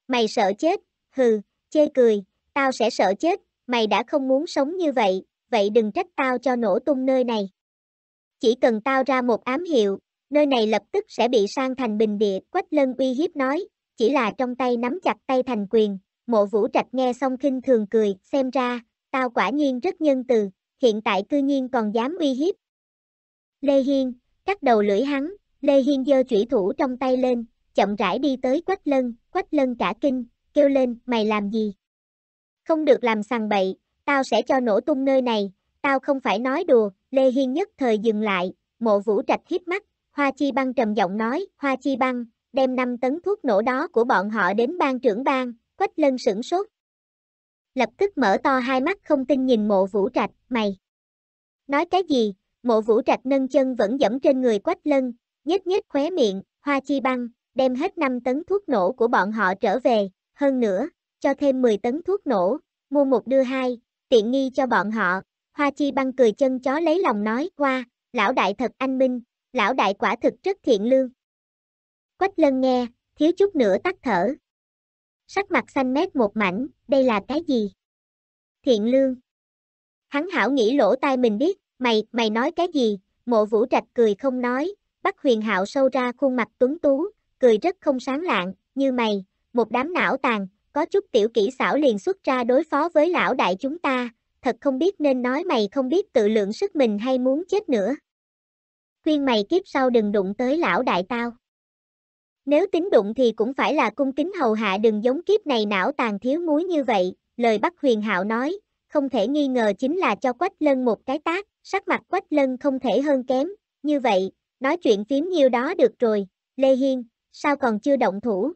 Mày sợ chết, hừ, chê cười, tao sẽ sợ chết, mày đã không muốn sống như vậy, vậy đừng trách tao cho nổ tung nơi này. Chỉ cần tao ra một ám hiệu, nơi này lập tức sẽ bị sang thành bình địa, Quách Lân uy hiếp nói, chỉ là trong tay nắm chặt tay thành quyền, mộ vũ trạch nghe xong khinh thường cười, xem ra, tao quả nhiên rất nhân từ, hiện tại cư nhiên còn dám uy hiếp. Lê Hiên, cắt đầu lưỡi hắn, Lê Hiên giơ chủy thủ trong tay lên, chậm rãi đi tới quách lân, quách lân cả kinh, kêu lên, mày làm gì? Không được làm sằng bậy, tao sẽ cho nổ tung nơi này, tao không phải nói đùa, Lê Hiên nhất thời dừng lại, mộ vũ trạch hiếp mắt, Hoa Chi Băng trầm giọng nói, Hoa Chi Băng, đem 5 tấn thuốc nổ đó của bọn họ đến ban trưởng ban, Quách Lân sửng sốt. Lập tức mở to hai mắt không tin nhìn mộ vũ trạch, mày. Nói cái gì, mộ vũ trạch nâng chân vẫn dẫm trên người Quách Lân, nhếch nhếch khóe miệng, hoa chi băng, đem hết 5 tấn thuốc nổ của bọn họ trở về, hơn nữa, cho thêm 10 tấn thuốc nổ, mua một đưa hai, tiện nghi cho bọn họ. Hoa chi băng cười chân chó lấy lòng nói qua, lão đại thật anh minh, lão đại quả thực rất thiện lương. Quách lân nghe, thiếu chút nữa tắt thở. Sắc mặt xanh mét một mảnh, đây là cái gì? Thiện lương. Hắn hảo nghĩ lỗ tai mình biết, mày, mày nói cái gì? Mộ vũ trạch cười không nói, bắt huyền hạo sâu ra khuôn mặt tuấn tú, cười rất không sáng lạng, như mày, một đám não tàn, có chút tiểu kỹ xảo liền xuất ra đối phó với lão đại chúng ta, thật không biết nên nói mày không biết tự lượng sức mình hay muốn chết nữa. Khuyên mày kiếp sau đừng đụng tới lão đại tao. Nếu tính đụng thì cũng phải là cung kính hầu hạ đừng giống kiếp này não tàn thiếu muối như vậy, lời Bắc Huyền Hạo nói, không thể nghi ngờ chính là cho Quách Lân một cái tác, sắc mặt Quách Lân không thể hơn kém, như vậy, nói chuyện phím nhiêu đó được rồi, Lê Hiên, sao còn chưa động thủ?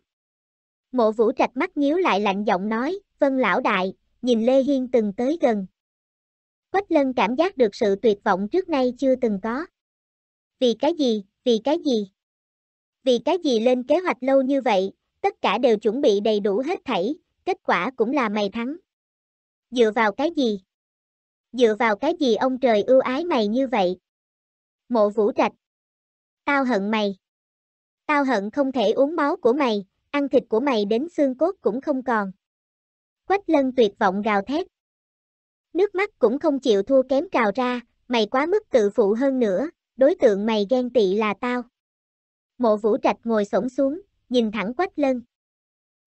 Mộ vũ trạch mắt nhíu lại lạnh giọng nói, vân lão đại, nhìn Lê Hiên từng tới gần. Quách Lân cảm giác được sự tuyệt vọng trước nay chưa từng có. Vì cái gì, vì cái gì? vì cái gì lên kế hoạch lâu như vậy, tất cả đều chuẩn bị đầy đủ hết thảy, kết quả cũng là mày thắng. Dựa vào cái gì? Dựa vào cái gì ông trời ưu ái mày như vậy? Mộ vũ trạch. Tao hận mày. Tao hận không thể uống máu của mày, ăn thịt của mày đến xương cốt cũng không còn. Quách lân tuyệt vọng gào thét. Nước mắt cũng không chịu thua kém trào ra, mày quá mức tự phụ hơn nữa, đối tượng mày ghen tị là tao. Mộ vũ trạch ngồi sổng xuống, nhìn thẳng quách lân.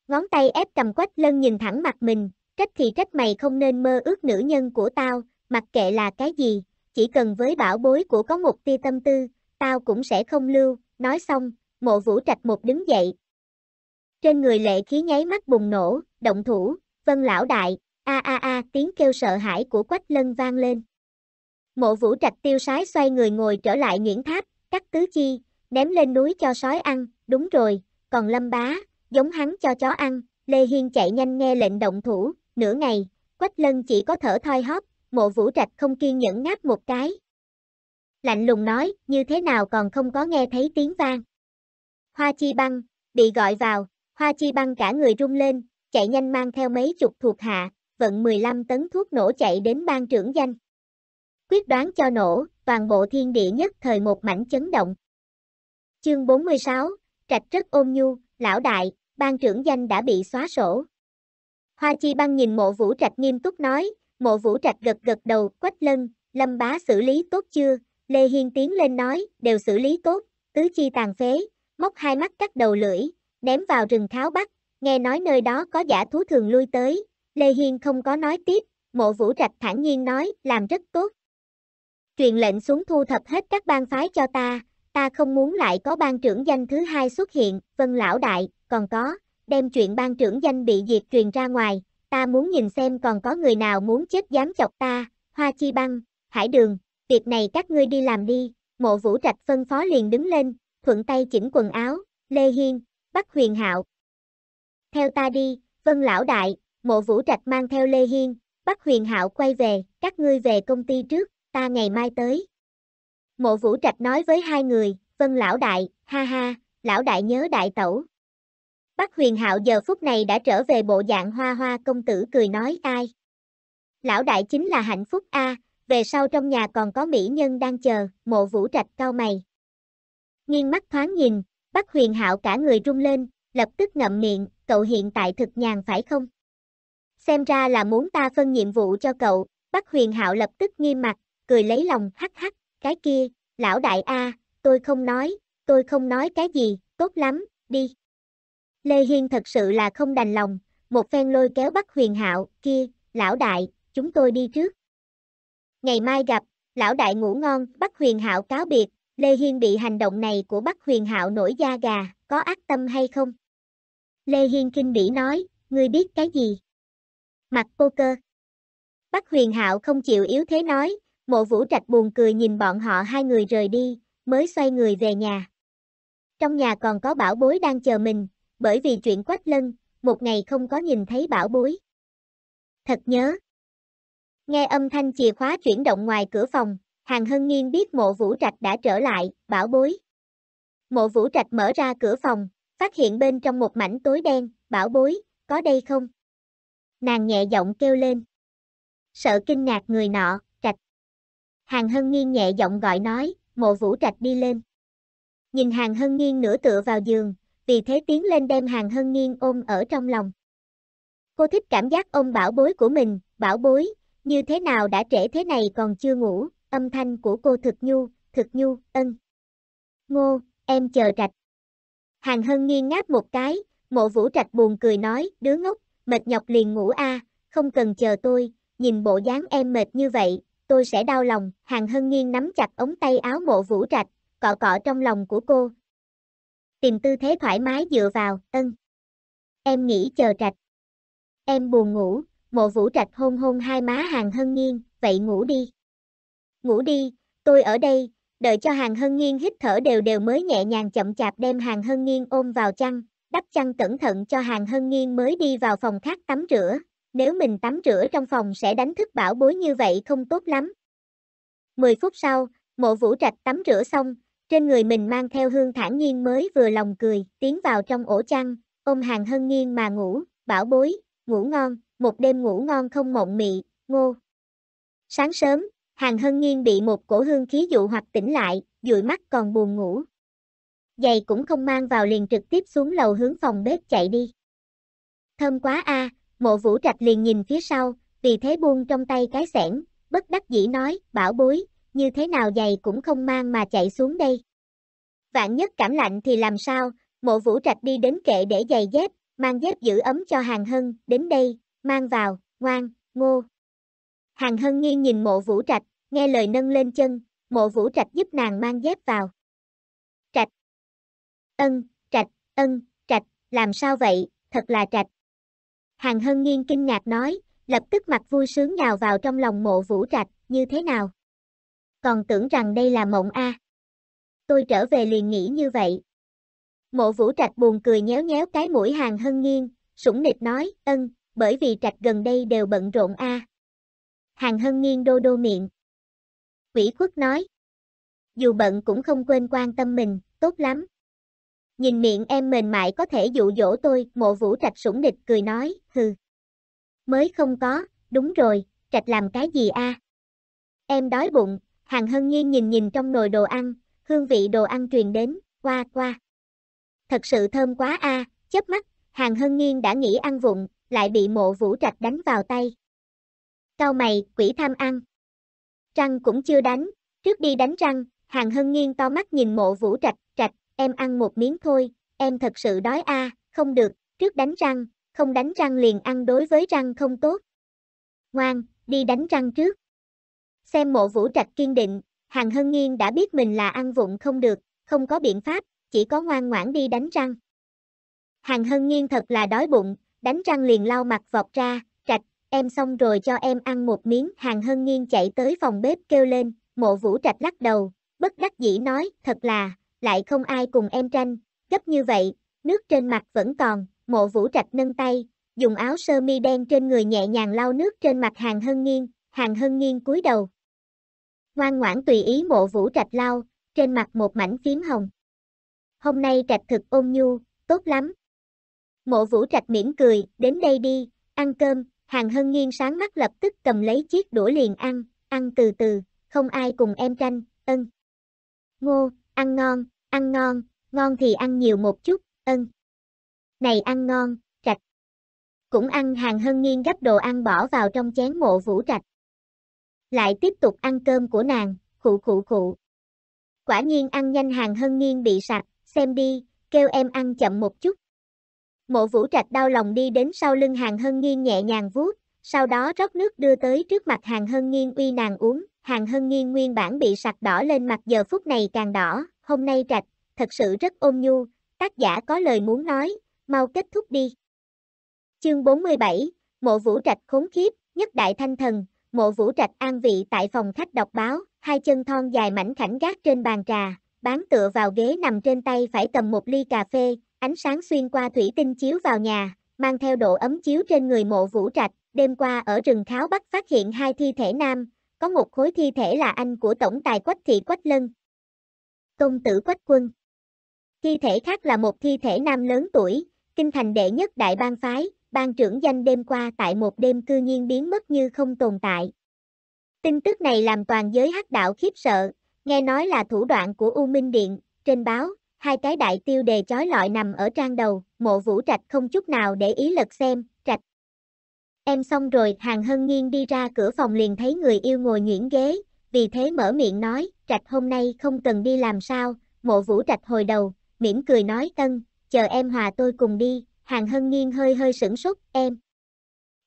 Ngón tay ép cầm quách lân nhìn thẳng mặt mình, trách thì trách mày không nên mơ ước nữ nhân của tao, mặc kệ là cái gì, chỉ cần với bảo bối của có một tia tâm tư, tao cũng sẽ không lưu, nói xong, mộ vũ trạch một đứng dậy. Trên người lệ khí nháy mắt bùng nổ, động thủ, vân lão đại, a a a tiếng kêu sợ hãi của quách lân vang lên. Mộ vũ trạch tiêu sái xoay người ngồi trở lại nguyễn tháp, cắt tứ chi, ném lên núi cho sói ăn, đúng rồi, còn lâm bá, giống hắn cho chó ăn, Lê Hiên chạy nhanh nghe lệnh động thủ, nửa ngày, Quách Lân chỉ có thở thoi hót mộ vũ trạch không kiên nhẫn ngáp một cái. Lạnh lùng nói, như thế nào còn không có nghe thấy tiếng vang. Hoa Chi Băng, bị gọi vào, Hoa Chi Băng cả người rung lên, chạy nhanh mang theo mấy chục thuộc hạ, vận 15 tấn thuốc nổ chạy đến ban trưởng danh. Quyết đoán cho nổ, toàn bộ thiên địa nhất thời một mảnh chấn động. Chương 46, Trạch rất ôm nhu, lão đại, ban trưởng danh đã bị xóa sổ. Hoa Chi băng nhìn mộ vũ trạch nghiêm túc nói, mộ vũ trạch gật gật đầu, quách lân, lâm bá xử lý tốt chưa, Lê Hiên tiến lên nói, đều xử lý tốt, tứ chi tàn phế, móc hai mắt cắt đầu lưỡi, ném vào rừng tháo bắt. nghe nói nơi đó có giả thú thường lui tới, Lê Hiên không có nói tiếp, mộ vũ trạch thản nhiên nói, làm rất tốt. Truyền lệnh xuống thu thập hết các bang phái cho ta, ta không muốn lại có ban trưởng danh thứ hai xuất hiện, vân lão đại, còn có, đem chuyện ban trưởng danh bị diệt truyền ra ngoài, ta muốn nhìn xem còn có người nào muốn chết dám chọc ta, hoa chi băng, hải đường, việc này các ngươi đi làm đi, mộ vũ trạch phân phó liền đứng lên, thuận tay chỉnh quần áo, lê hiên, bắt huyền hạo. Theo ta đi, vân lão đại, mộ vũ trạch mang theo lê hiên, bắt huyền hạo quay về, các ngươi về công ty trước, ta ngày mai tới. Mộ Vũ Trạch nói với hai người, vân lão đại, ha ha, lão đại nhớ đại tẩu. Bắc huyền hạo giờ phút này đã trở về bộ dạng hoa hoa công tử cười nói ai. Lão đại chính là hạnh phúc a à, về sau trong nhà còn có mỹ nhân đang chờ, mộ vũ trạch cau mày. Nghiêng mắt thoáng nhìn, Bắc huyền hạo cả người rung lên, lập tức ngậm miệng, cậu hiện tại thực nhàn phải không? Xem ra là muốn ta phân nhiệm vụ cho cậu, Bắc huyền hạo lập tức nghiêm mặt, cười lấy lòng hắc hắc, cái kia, lão đại a, tôi không nói, tôi không nói cái gì, tốt lắm, đi. Lê Hiên thật sự là không đành lòng, một phen lôi kéo bắt huyền hạo, kia, lão đại, chúng tôi đi trước. Ngày mai gặp, lão đại ngủ ngon, bắt huyền hạo cáo biệt, Lê Hiên bị hành động này của bắt huyền hạo nổi da gà, có ác tâm hay không? Lê Hiên kinh bỉ nói, ngươi biết cái gì? Mặt poker. Bắc Huyền Hạo không chịu yếu thế nói, Mộ vũ trạch buồn cười nhìn bọn họ hai người rời đi, mới xoay người về nhà. Trong nhà còn có bảo bối đang chờ mình, bởi vì chuyện quách lân, một ngày không có nhìn thấy bảo bối. Thật nhớ. Nghe âm thanh chìa khóa chuyển động ngoài cửa phòng, hàng hân nghiêng biết mộ vũ trạch đã trở lại, bảo bối. Mộ vũ trạch mở ra cửa phòng, phát hiện bên trong một mảnh tối đen, bảo bối, có đây không? Nàng nhẹ giọng kêu lên. Sợ kinh ngạc người nọ, Hàng Hân Nghiên nhẹ giọng gọi nói, mộ vũ trạch đi lên. Nhìn Hàng Hân Nghiên nửa tựa vào giường, vì thế tiến lên đem Hàng Hân Nghiên ôm ở trong lòng. Cô thích cảm giác ôm bảo bối của mình, bảo bối, như thế nào đã trễ thế này còn chưa ngủ, âm thanh của cô thực nhu, thực nhu, ân. Ngô, em chờ trạch. Hàng Hân Nghiên ngáp một cái, mộ vũ trạch buồn cười nói, đứa ngốc, mệt nhọc liền ngủ a không cần chờ tôi, nhìn bộ dáng em mệt như vậy, tôi sẽ đau lòng, Hàng Hân Nghiên nắm chặt ống tay áo mộ vũ trạch, cọ cọ trong lòng của cô. Tìm tư thế thoải mái dựa vào, ân. Em nghĩ chờ trạch. Em buồn ngủ, mộ vũ trạch hôn hôn hai má Hàng Hân Nghiên, vậy ngủ đi. Ngủ đi, tôi ở đây, đợi cho Hàng Hân Nghiên hít thở đều đều mới nhẹ nhàng chậm chạp đem Hàng Hân Nghiên ôm vào chăn, đắp chăn cẩn thận cho Hàng Hân Nghiên mới đi vào phòng khác tắm rửa, nếu mình tắm rửa trong phòng sẽ đánh thức bảo bối như vậy không tốt lắm. 10 phút sau, mộ vũ trạch tắm rửa xong, trên người mình mang theo hương thản nhiên mới vừa lòng cười, tiến vào trong ổ chăn, ôm hàng hân nhiên mà ngủ, bảo bối, ngủ ngon, một đêm ngủ ngon không mộng mị, ngô. Sáng sớm, hàng hân nhiên bị một cổ hương khí dụ hoặc tỉnh lại, dụi mắt còn buồn ngủ. Giày cũng không mang vào liền trực tiếp xuống lầu hướng phòng bếp chạy đi. Thơm quá a, à, Mộ vũ trạch liền nhìn phía sau, vì thế buông trong tay cái sẻn, bất đắc dĩ nói, bảo bối, như thế nào giày cũng không mang mà chạy xuống đây. Vạn nhất cảm lạnh thì làm sao, mộ vũ trạch đi đến kệ để giày dép, mang dép giữ ấm cho hàng hân, đến đây, mang vào, ngoan, ngô. Hàng hân nghiêng nhìn mộ vũ trạch, nghe lời nâng lên chân, mộ vũ trạch giúp nàng mang dép vào. Trạch. Ân, trạch, ân, trạch, làm sao vậy, thật là trạch, Hàng Hân Nghiên kinh ngạc nói, lập tức mặt vui sướng nhào vào trong lòng mộ vũ trạch, như thế nào? Còn tưởng rằng đây là mộng a. À. Tôi trở về liền nghĩ như vậy. Mộ vũ trạch buồn cười nhéo nhéo cái mũi Hàng Hân Nghiên, sủng nịch nói, ân, bởi vì trạch gần đây đều bận rộn a. À. Hàng Hân Nghiên đô đô miệng. Quỷ khuất nói, dù bận cũng không quên quan tâm mình, tốt lắm nhìn miệng em mềm mại có thể dụ dỗ tôi, mộ vũ trạch sủng địch cười nói, hừ. Mới không có, đúng rồi, trạch làm cái gì a? Em đói bụng, hàng hân nhiên nhìn nhìn trong nồi đồ ăn, hương vị đồ ăn truyền đến, qua qua. Thật sự thơm quá a, chớp mắt, hàng hân nhiên đã nghĩ ăn vụng, lại bị mộ vũ trạch đánh vào tay. Cao mày, quỷ tham ăn. Răng cũng chưa đánh, trước đi đánh răng, hàng hân nhiên to mắt nhìn mộ vũ trạch, trạch, em ăn một miếng thôi, em thật sự đói a, không được, trước đánh răng, không đánh răng liền ăn đối với răng không tốt. Ngoan, đi đánh răng trước. Xem mộ vũ trạch kiên định, Hàng Hân Nghiên đã biết mình là ăn vụng không được, không có biện pháp, chỉ có ngoan ngoãn đi đánh răng. Hàng Hân Nghiên thật là đói bụng, đánh răng liền lau mặt vọt ra, trạch, em xong rồi cho em ăn một miếng. Hàng Hân Nghiên chạy tới phòng bếp kêu lên, mộ vũ trạch lắc đầu, bất đắc dĩ nói, thật là, lại không ai cùng em tranh, gấp như vậy, nước trên mặt vẫn còn, mộ vũ trạch nâng tay, dùng áo sơ mi đen trên người nhẹ nhàng lau nước trên mặt hàng hân nghiêng, hàng hân nghiêng cúi đầu. Ngoan ngoãn tùy ý mộ vũ trạch lau, trên mặt một mảnh phím hồng. Hôm nay trạch thực ôn nhu, tốt lắm. Mộ vũ trạch mỉm cười, đến đây đi, ăn cơm, hàng hân nghiêng sáng mắt lập tức cầm lấy chiếc đũa liền ăn, ăn từ từ, không ai cùng em tranh, ân. Ngô, ăn ngon, ăn ngon ngon thì ăn nhiều một chút ân này ăn ngon trạch cũng ăn hàng hân nghiêng gấp đồ ăn bỏ vào trong chén mộ vũ trạch lại tiếp tục ăn cơm của nàng khụ khụ khụ quả nhiên ăn nhanh hàng hân nghiêng bị sặc xem đi kêu em ăn chậm một chút mộ vũ trạch đau lòng đi đến sau lưng hàng hân nghiêng nhẹ nhàng vuốt sau đó rót nước đưa tới trước mặt hàng hân nghiêng uy nàng uống hàng hân nghiêng nguyên bản bị sặc đỏ lên mặt giờ phút này càng đỏ, hôm nay trạch, thật sự rất ôn nhu, tác giả có lời muốn nói, mau kết thúc đi. Chương 47, Mộ Vũ Trạch khốn khiếp, nhất đại thanh thần, Mộ Vũ Trạch an vị tại phòng khách đọc báo, hai chân thon dài mảnh khảnh gác trên bàn trà, bán tựa vào ghế nằm trên tay phải cầm một ly cà phê, ánh sáng xuyên qua thủy tinh chiếu vào nhà, mang theo độ ấm chiếu trên người Mộ Vũ Trạch, đêm qua ở rừng kháo bắc phát hiện hai thi thể nam, có một khối thi thể là anh của tổng tài Quách Thị Quách Lân. Công tử Quách Quân Thi thể khác là một thi thể nam lớn tuổi, kinh thành đệ nhất đại bang phái, ban trưởng danh đêm qua tại một đêm cư nhiên biến mất như không tồn tại. Tin tức này làm toàn giới hắc đạo khiếp sợ, nghe nói là thủ đoạn của U Minh Điện, trên báo, hai cái đại tiêu đề chói lọi nằm ở trang đầu, mộ vũ trạch không chút nào để ý lật xem, Em xong rồi, Hàng Hân Nghiên đi ra cửa phòng liền thấy người yêu ngồi nhuyễn ghế, vì thế mở miệng nói, trạch hôm nay không cần đi làm sao, mộ vũ trạch hồi đầu, mỉm cười nói tân, chờ em hòa tôi cùng đi, Hàng Hân Nghiên hơi hơi sửng sốt, em.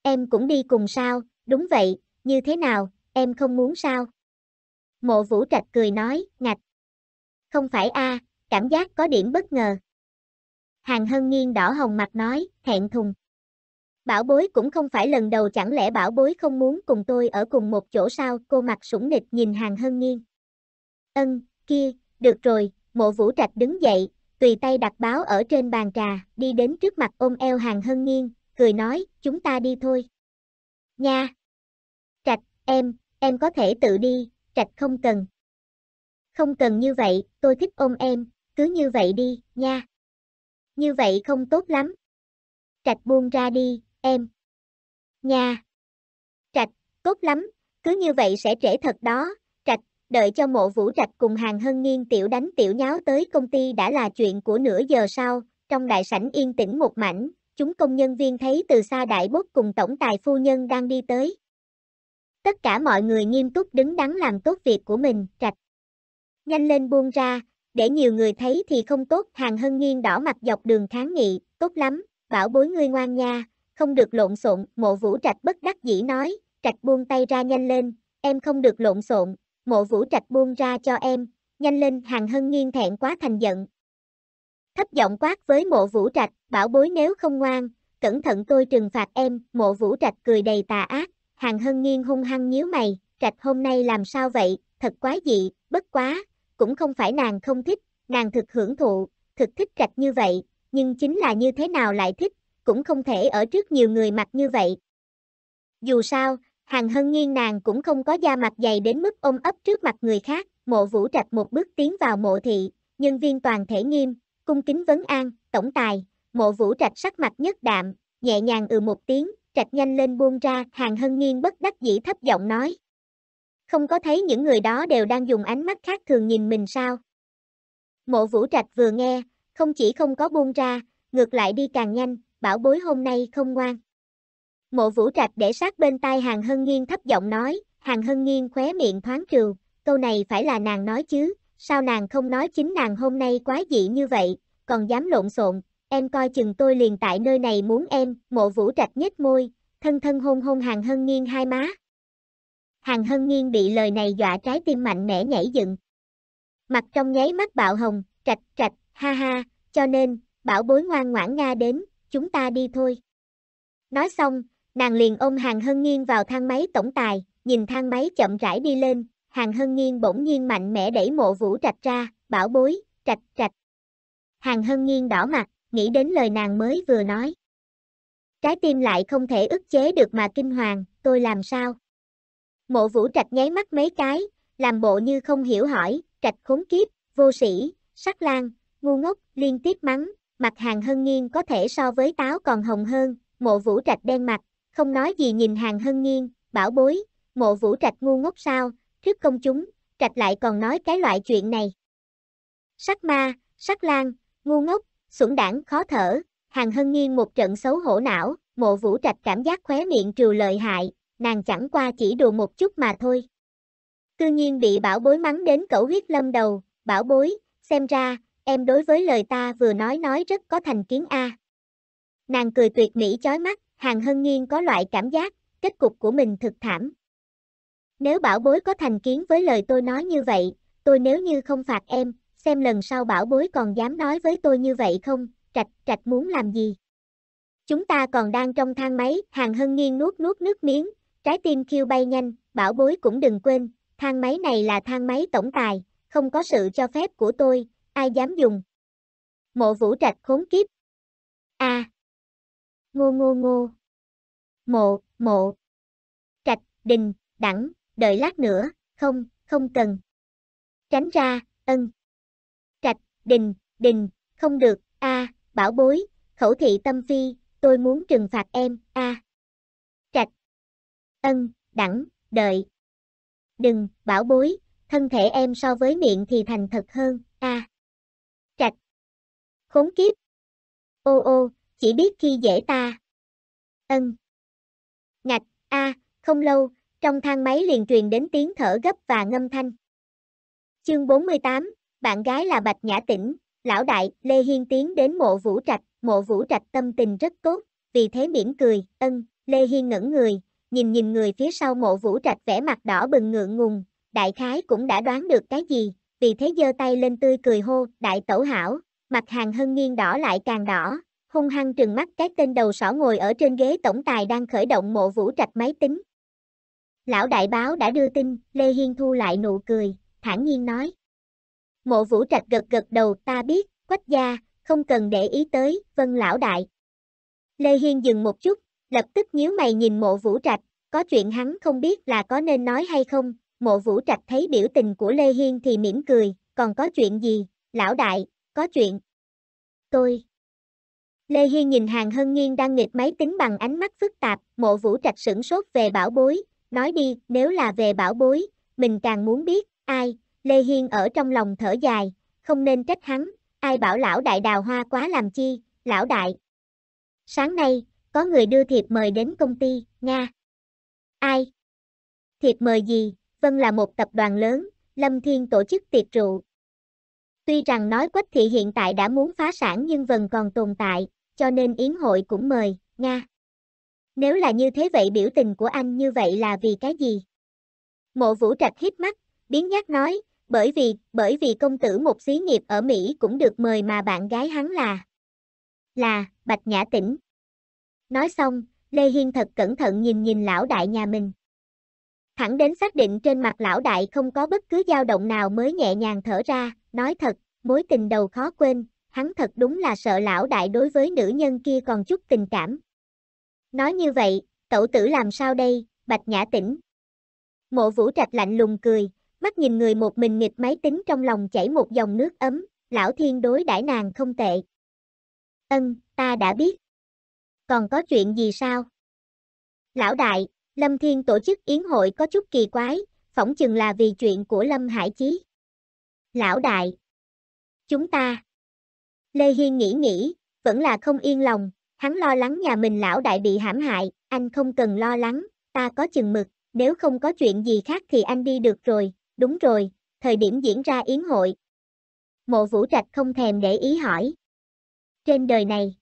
Em cũng đi cùng sao, đúng vậy, như thế nào, em không muốn sao? Mộ vũ trạch cười nói, ngạch. Không phải a cảm giác có điểm bất ngờ. Hàng Hân Nghiên đỏ hồng mặt nói, thẹn thùng. Bảo bối cũng không phải lần đầu chẳng lẽ bảo bối không muốn cùng tôi ở cùng một chỗ sao, cô mặt sủng nịch nhìn hàng hân nghiêng. Ân, kia, được rồi, mộ vũ trạch đứng dậy, tùy tay đặt báo ở trên bàn trà, đi đến trước mặt ôm eo hàng hân nghiêng, cười nói, chúng ta đi thôi. Nha! Trạch, em, em có thể tự đi, trạch không cần. Không cần như vậy, tôi thích ôm em, cứ như vậy đi, nha. Như vậy không tốt lắm. Trạch buông ra đi, em. Nhà. Trạch, tốt lắm, cứ như vậy sẽ trễ thật đó, trạch, đợi cho mộ vũ trạch cùng hàng hân nghiên tiểu đánh tiểu nháo tới công ty đã là chuyện của nửa giờ sau, trong đại sảnh yên tĩnh một mảnh, chúng công nhân viên thấy từ xa đại bốt cùng tổng tài phu nhân đang đi tới. Tất cả mọi người nghiêm túc đứng đắn làm tốt việc của mình, trạch. Nhanh lên buông ra, để nhiều người thấy thì không tốt, hàng hân nghiên đỏ mặt dọc đường kháng nghị, tốt lắm, bảo bối ngươi ngoan nha, không được lộn xộn, mộ vũ trạch bất đắc dĩ nói, trạch buông tay ra nhanh lên, em không được lộn xộn, mộ vũ trạch buông ra cho em, nhanh lên hàng hân nghiêng thẹn quá thành giận. Thấp giọng quát với mộ vũ trạch, bảo bối nếu không ngoan, cẩn thận tôi trừng phạt em, mộ vũ trạch cười đầy tà ác, hàng hân nghiêng hung hăng nhíu mày, trạch hôm nay làm sao vậy, thật quá dị, bất quá, cũng không phải nàng không thích, nàng thực hưởng thụ, thực thích trạch như vậy, nhưng chính là như thế nào lại thích, cũng không thể ở trước nhiều người mặc như vậy. Dù sao, hàng hân nghiêng nàng cũng không có da mặt dày đến mức ôm ấp trước mặt người khác, mộ vũ trạch một bước tiến vào mộ thị, nhân viên toàn thể nghiêm, cung kính vấn an, tổng tài, mộ vũ trạch sắc mặt nhất đạm, nhẹ nhàng ừ một tiếng, trạch nhanh lên buông ra, hàng hân nghiêng bất đắc dĩ thấp giọng nói. Không có thấy những người đó đều đang dùng ánh mắt khác thường nhìn mình sao? Mộ vũ trạch vừa nghe, không chỉ không có buông ra, ngược lại đi càng nhanh, bảo bối hôm nay không ngoan. Mộ vũ trạch để sát bên tai hàng hân nghiên thấp giọng nói, hàng hân nghiên khóe miệng thoáng trừ, câu này phải là nàng nói chứ, sao nàng không nói chính nàng hôm nay quá dị như vậy, còn dám lộn xộn, em coi chừng tôi liền tại nơi này muốn em, mộ vũ trạch nhếch môi, thân thân hôn hôn hàng hân nghiên hai má. Hàng hân nghiên bị lời này dọa trái tim mạnh mẽ nhảy dựng. Mặt trong nháy mắt bạo hồng, trạch trạch, ha ha, cho nên, bảo bối ngoan ngoãn Nga đến, chúng ta đi thôi. Nói xong, nàng liền ôm Hàng Hân Nghiên vào thang máy tổng tài, nhìn thang máy chậm rãi đi lên, Hàng Hân Nghiên bỗng nhiên mạnh mẽ đẩy mộ vũ trạch ra, bảo bối, trạch trạch. Hàng Hân Nghiên đỏ mặt, nghĩ đến lời nàng mới vừa nói. Trái tim lại không thể ức chế được mà kinh hoàng, tôi làm sao? Mộ vũ trạch nháy mắt mấy cái, làm bộ như không hiểu hỏi, trạch khốn kiếp, vô sĩ, sắc lang, ngu ngốc, liên tiếp mắng, mặt hàng hân nghiên có thể so với táo còn hồng hơn, mộ vũ trạch đen mặt, không nói gì nhìn hàng hân nghiên, bảo bối, mộ vũ trạch ngu ngốc sao, trước công chúng, trạch lại còn nói cái loại chuyện này. Sắc ma, sắc lan, ngu ngốc, sủng đảng khó thở, hàng hân nghiên một trận xấu hổ não, mộ vũ trạch cảm giác khóe miệng trừ lợi hại, nàng chẳng qua chỉ đùa một chút mà thôi. Cư nhiên bị bảo bối mắng đến cẩu huyết lâm đầu, bảo bối, xem ra, em đối với lời ta vừa nói nói rất có thành kiến a. Nàng cười tuyệt mỹ chói mắt, Hàng Hân Nghiên có loại cảm giác, kết cục của mình thực thảm. Nếu bảo bối có thành kiến với lời tôi nói như vậy, tôi nếu như không phạt em, xem lần sau bảo bối còn dám nói với tôi như vậy không, trạch trạch muốn làm gì. Chúng ta còn đang trong thang máy, Hàng Hân Nghiên nuốt nuốt nước miếng, trái tim khiêu bay nhanh, bảo bối cũng đừng quên, thang máy này là thang máy tổng tài, không có sự cho phép của tôi, ai dám dùng. Mộ vũ trạch khốn kiếp. A. À. Ngô ngô ngô. Mộ, mộ. Trạch, đình, đẳng, đợi lát nữa, không, không cần. Tránh ra, ân. Trạch, đình, đình, không được, a, à, bảo bối, khẩu thị tâm phi, tôi muốn trừng phạt em, a. À. Trạch. Ân, đẳng, đợi. Đừng, bảo bối, thân thể em so với miệng thì thành thật hơn, a. À khốn kiếp. Ô ô, chỉ biết khi dễ ta. Ân. Ngạch, a, à, không lâu, trong thang máy liền truyền đến tiếng thở gấp và ngâm thanh. Chương 48, bạn gái là Bạch Nhã Tĩnh, lão đại, Lê Hiên tiến đến mộ vũ trạch, mộ vũ trạch tâm tình rất tốt, vì thế mỉm cười, ân, Lê Hiên ngẩn người, nhìn nhìn người phía sau mộ vũ trạch vẻ mặt đỏ bừng ngượng ngùng, đại khái cũng đã đoán được cái gì, vì thế giơ tay lên tươi cười hô, đại tẩu hảo, mặt hàng hân nghiêng đỏ lại càng đỏ, hung hăng trừng mắt cái tên đầu sỏ ngồi ở trên ghế tổng tài đang khởi động mộ vũ trạch máy tính. Lão đại báo đã đưa tin, Lê Hiên thu lại nụ cười, thản nhiên nói. Mộ vũ trạch gật gật đầu ta biết, quách gia, không cần để ý tới, vân lão đại. Lê Hiên dừng một chút, lập tức nhíu mày nhìn mộ vũ trạch, có chuyện hắn không biết là có nên nói hay không, mộ vũ trạch thấy biểu tình của Lê Hiên thì mỉm cười, còn có chuyện gì, lão đại, có chuyện. Tôi. Lê Hi nhìn Hàng Hân Nghiên đang nghịch máy tính bằng ánh mắt phức tạp, mộ vũ trạch sửng sốt về bảo bối, nói đi, nếu là về bảo bối, mình càng muốn biết, ai, Lê Hiên ở trong lòng thở dài, không nên trách hắn, ai bảo lão đại đào hoa quá làm chi, lão đại. Sáng nay, có người đưa thiệp mời đến công ty, Nga. Ai? Thiệp mời gì? Vân là một tập đoàn lớn, Lâm Thiên tổ chức tiệc rượu, Tuy rằng nói Quách Thị hiện tại đã muốn phá sản nhưng vẫn còn tồn tại, cho nên Yến hội cũng mời, Nga. Nếu là như thế vậy biểu tình của anh như vậy là vì cái gì? Mộ Vũ Trạch hít mắt, biến nhắc nói, bởi vì, bởi vì công tử một xí nghiệp ở Mỹ cũng được mời mà bạn gái hắn là, là, Bạch Nhã Tĩnh. Nói xong, Lê Hiên thật cẩn thận nhìn nhìn lão đại nhà mình. Thẳng đến xác định trên mặt lão đại không có bất cứ dao động nào mới nhẹ nhàng thở ra, nói thật, mối tình đầu khó quên, hắn thật đúng là sợ lão đại đối với nữ nhân kia còn chút tình cảm. Nói như vậy, tẩu tử làm sao đây, bạch nhã tỉnh. Mộ vũ trạch lạnh lùng cười, mắt nhìn người một mình nghịch máy tính trong lòng chảy một dòng nước ấm, lão thiên đối đãi nàng không tệ. Ân, ta đã biết. Còn có chuyện gì sao? Lão đại, Lâm Thiên tổ chức yến hội có chút kỳ quái, phỏng chừng là vì chuyện của Lâm Hải Chí lão đại. Chúng ta. Lê Hiên nghĩ nghĩ, vẫn là không yên lòng, hắn lo lắng nhà mình lão đại bị hãm hại, anh không cần lo lắng, ta có chừng mực, nếu không có chuyện gì khác thì anh đi được rồi, đúng rồi, thời điểm diễn ra yến hội. Mộ vũ trạch không thèm để ý hỏi. Trên đời này,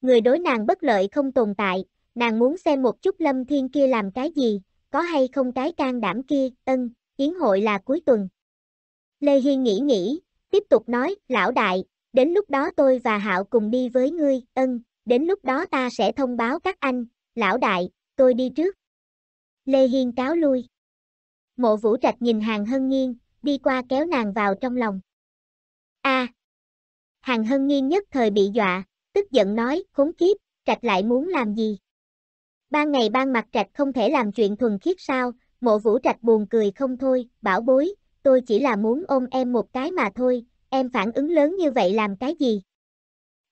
người đối nàng bất lợi không tồn tại, nàng muốn xem một chút lâm thiên kia làm cái gì, có hay không cái can đảm kia, ân, yến hội là cuối tuần. Lê Hiên nghĩ nghĩ, tiếp tục nói, lão đại, đến lúc đó tôi và Hạo cùng đi với ngươi, ân, đến lúc đó ta sẽ thông báo các anh, lão đại, tôi đi trước. Lê Hiên cáo lui. Mộ vũ trạch nhìn hàng hân nghiêng, đi qua kéo nàng vào trong lòng. a à, hàng hân nghiêng nhất thời bị dọa, tức giận nói, khốn kiếp, trạch lại muốn làm gì? Ban ngày ban mặt trạch không thể làm chuyện thuần khiết sao, mộ vũ trạch buồn cười không thôi, bảo bối, tôi chỉ là muốn ôm em một cái mà thôi, em phản ứng lớn như vậy làm cái gì?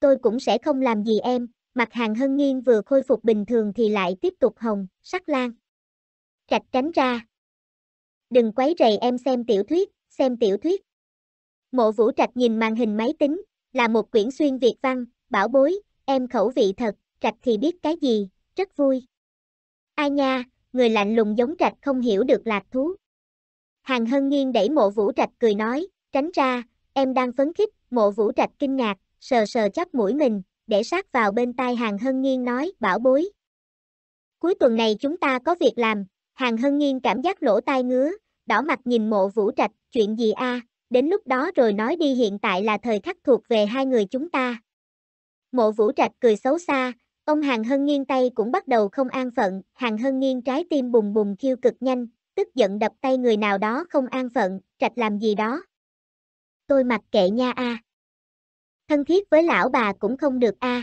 Tôi cũng sẽ không làm gì em, mặt hàng hân nghiêng vừa khôi phục bình thường thì lại tiếp tục hồng, sắc lan. Trạch tránh ra. Đừng quấy rầy em xem tiểu thuyết, xem tiểu thuyết. Mộ vũ trạch nhìn màn hình máy tính, là một quyển xuyên Việt văn, bảo bối, em khẩu vị thật, trạch thì biết cái gì, rất vui. Ai nha, người lạnh lùng giống trạch không hiểu được lạc thú. Hàng Hân Nghiên đẩy mộ vũ trạch cười nói, tránh ra, em đang phấn khích, mộ vũ trạch kinh ngạc, sờ sờ chắp mũi mình, để sát vào bên tai Hàng Hân Nghiên nói, bảo bối. Cuối tuần này chúng ta có việc làm, Hàng Hân Nghiên cảm giác lỗ tai ngứa, đỏ mặt nhìn mộ vũ trạch, chuyện gì a? đến lúc đó rồi nói đi hiện tại là thời khắc thuộc về hai người chúng ta. Mộ vũ trạch cười xấu xa, ông Hàng Hân Nghiên tay cũng bắt đầu không an phận, Hàng Hân Nghiên trái tim bùng bùng kêu cực nhanh, tức giận đập tay người nào đó không an phận, trạch làm gì đó. Tôi mặc kệ nha a. Thân thiết với lão bà cũng không được a.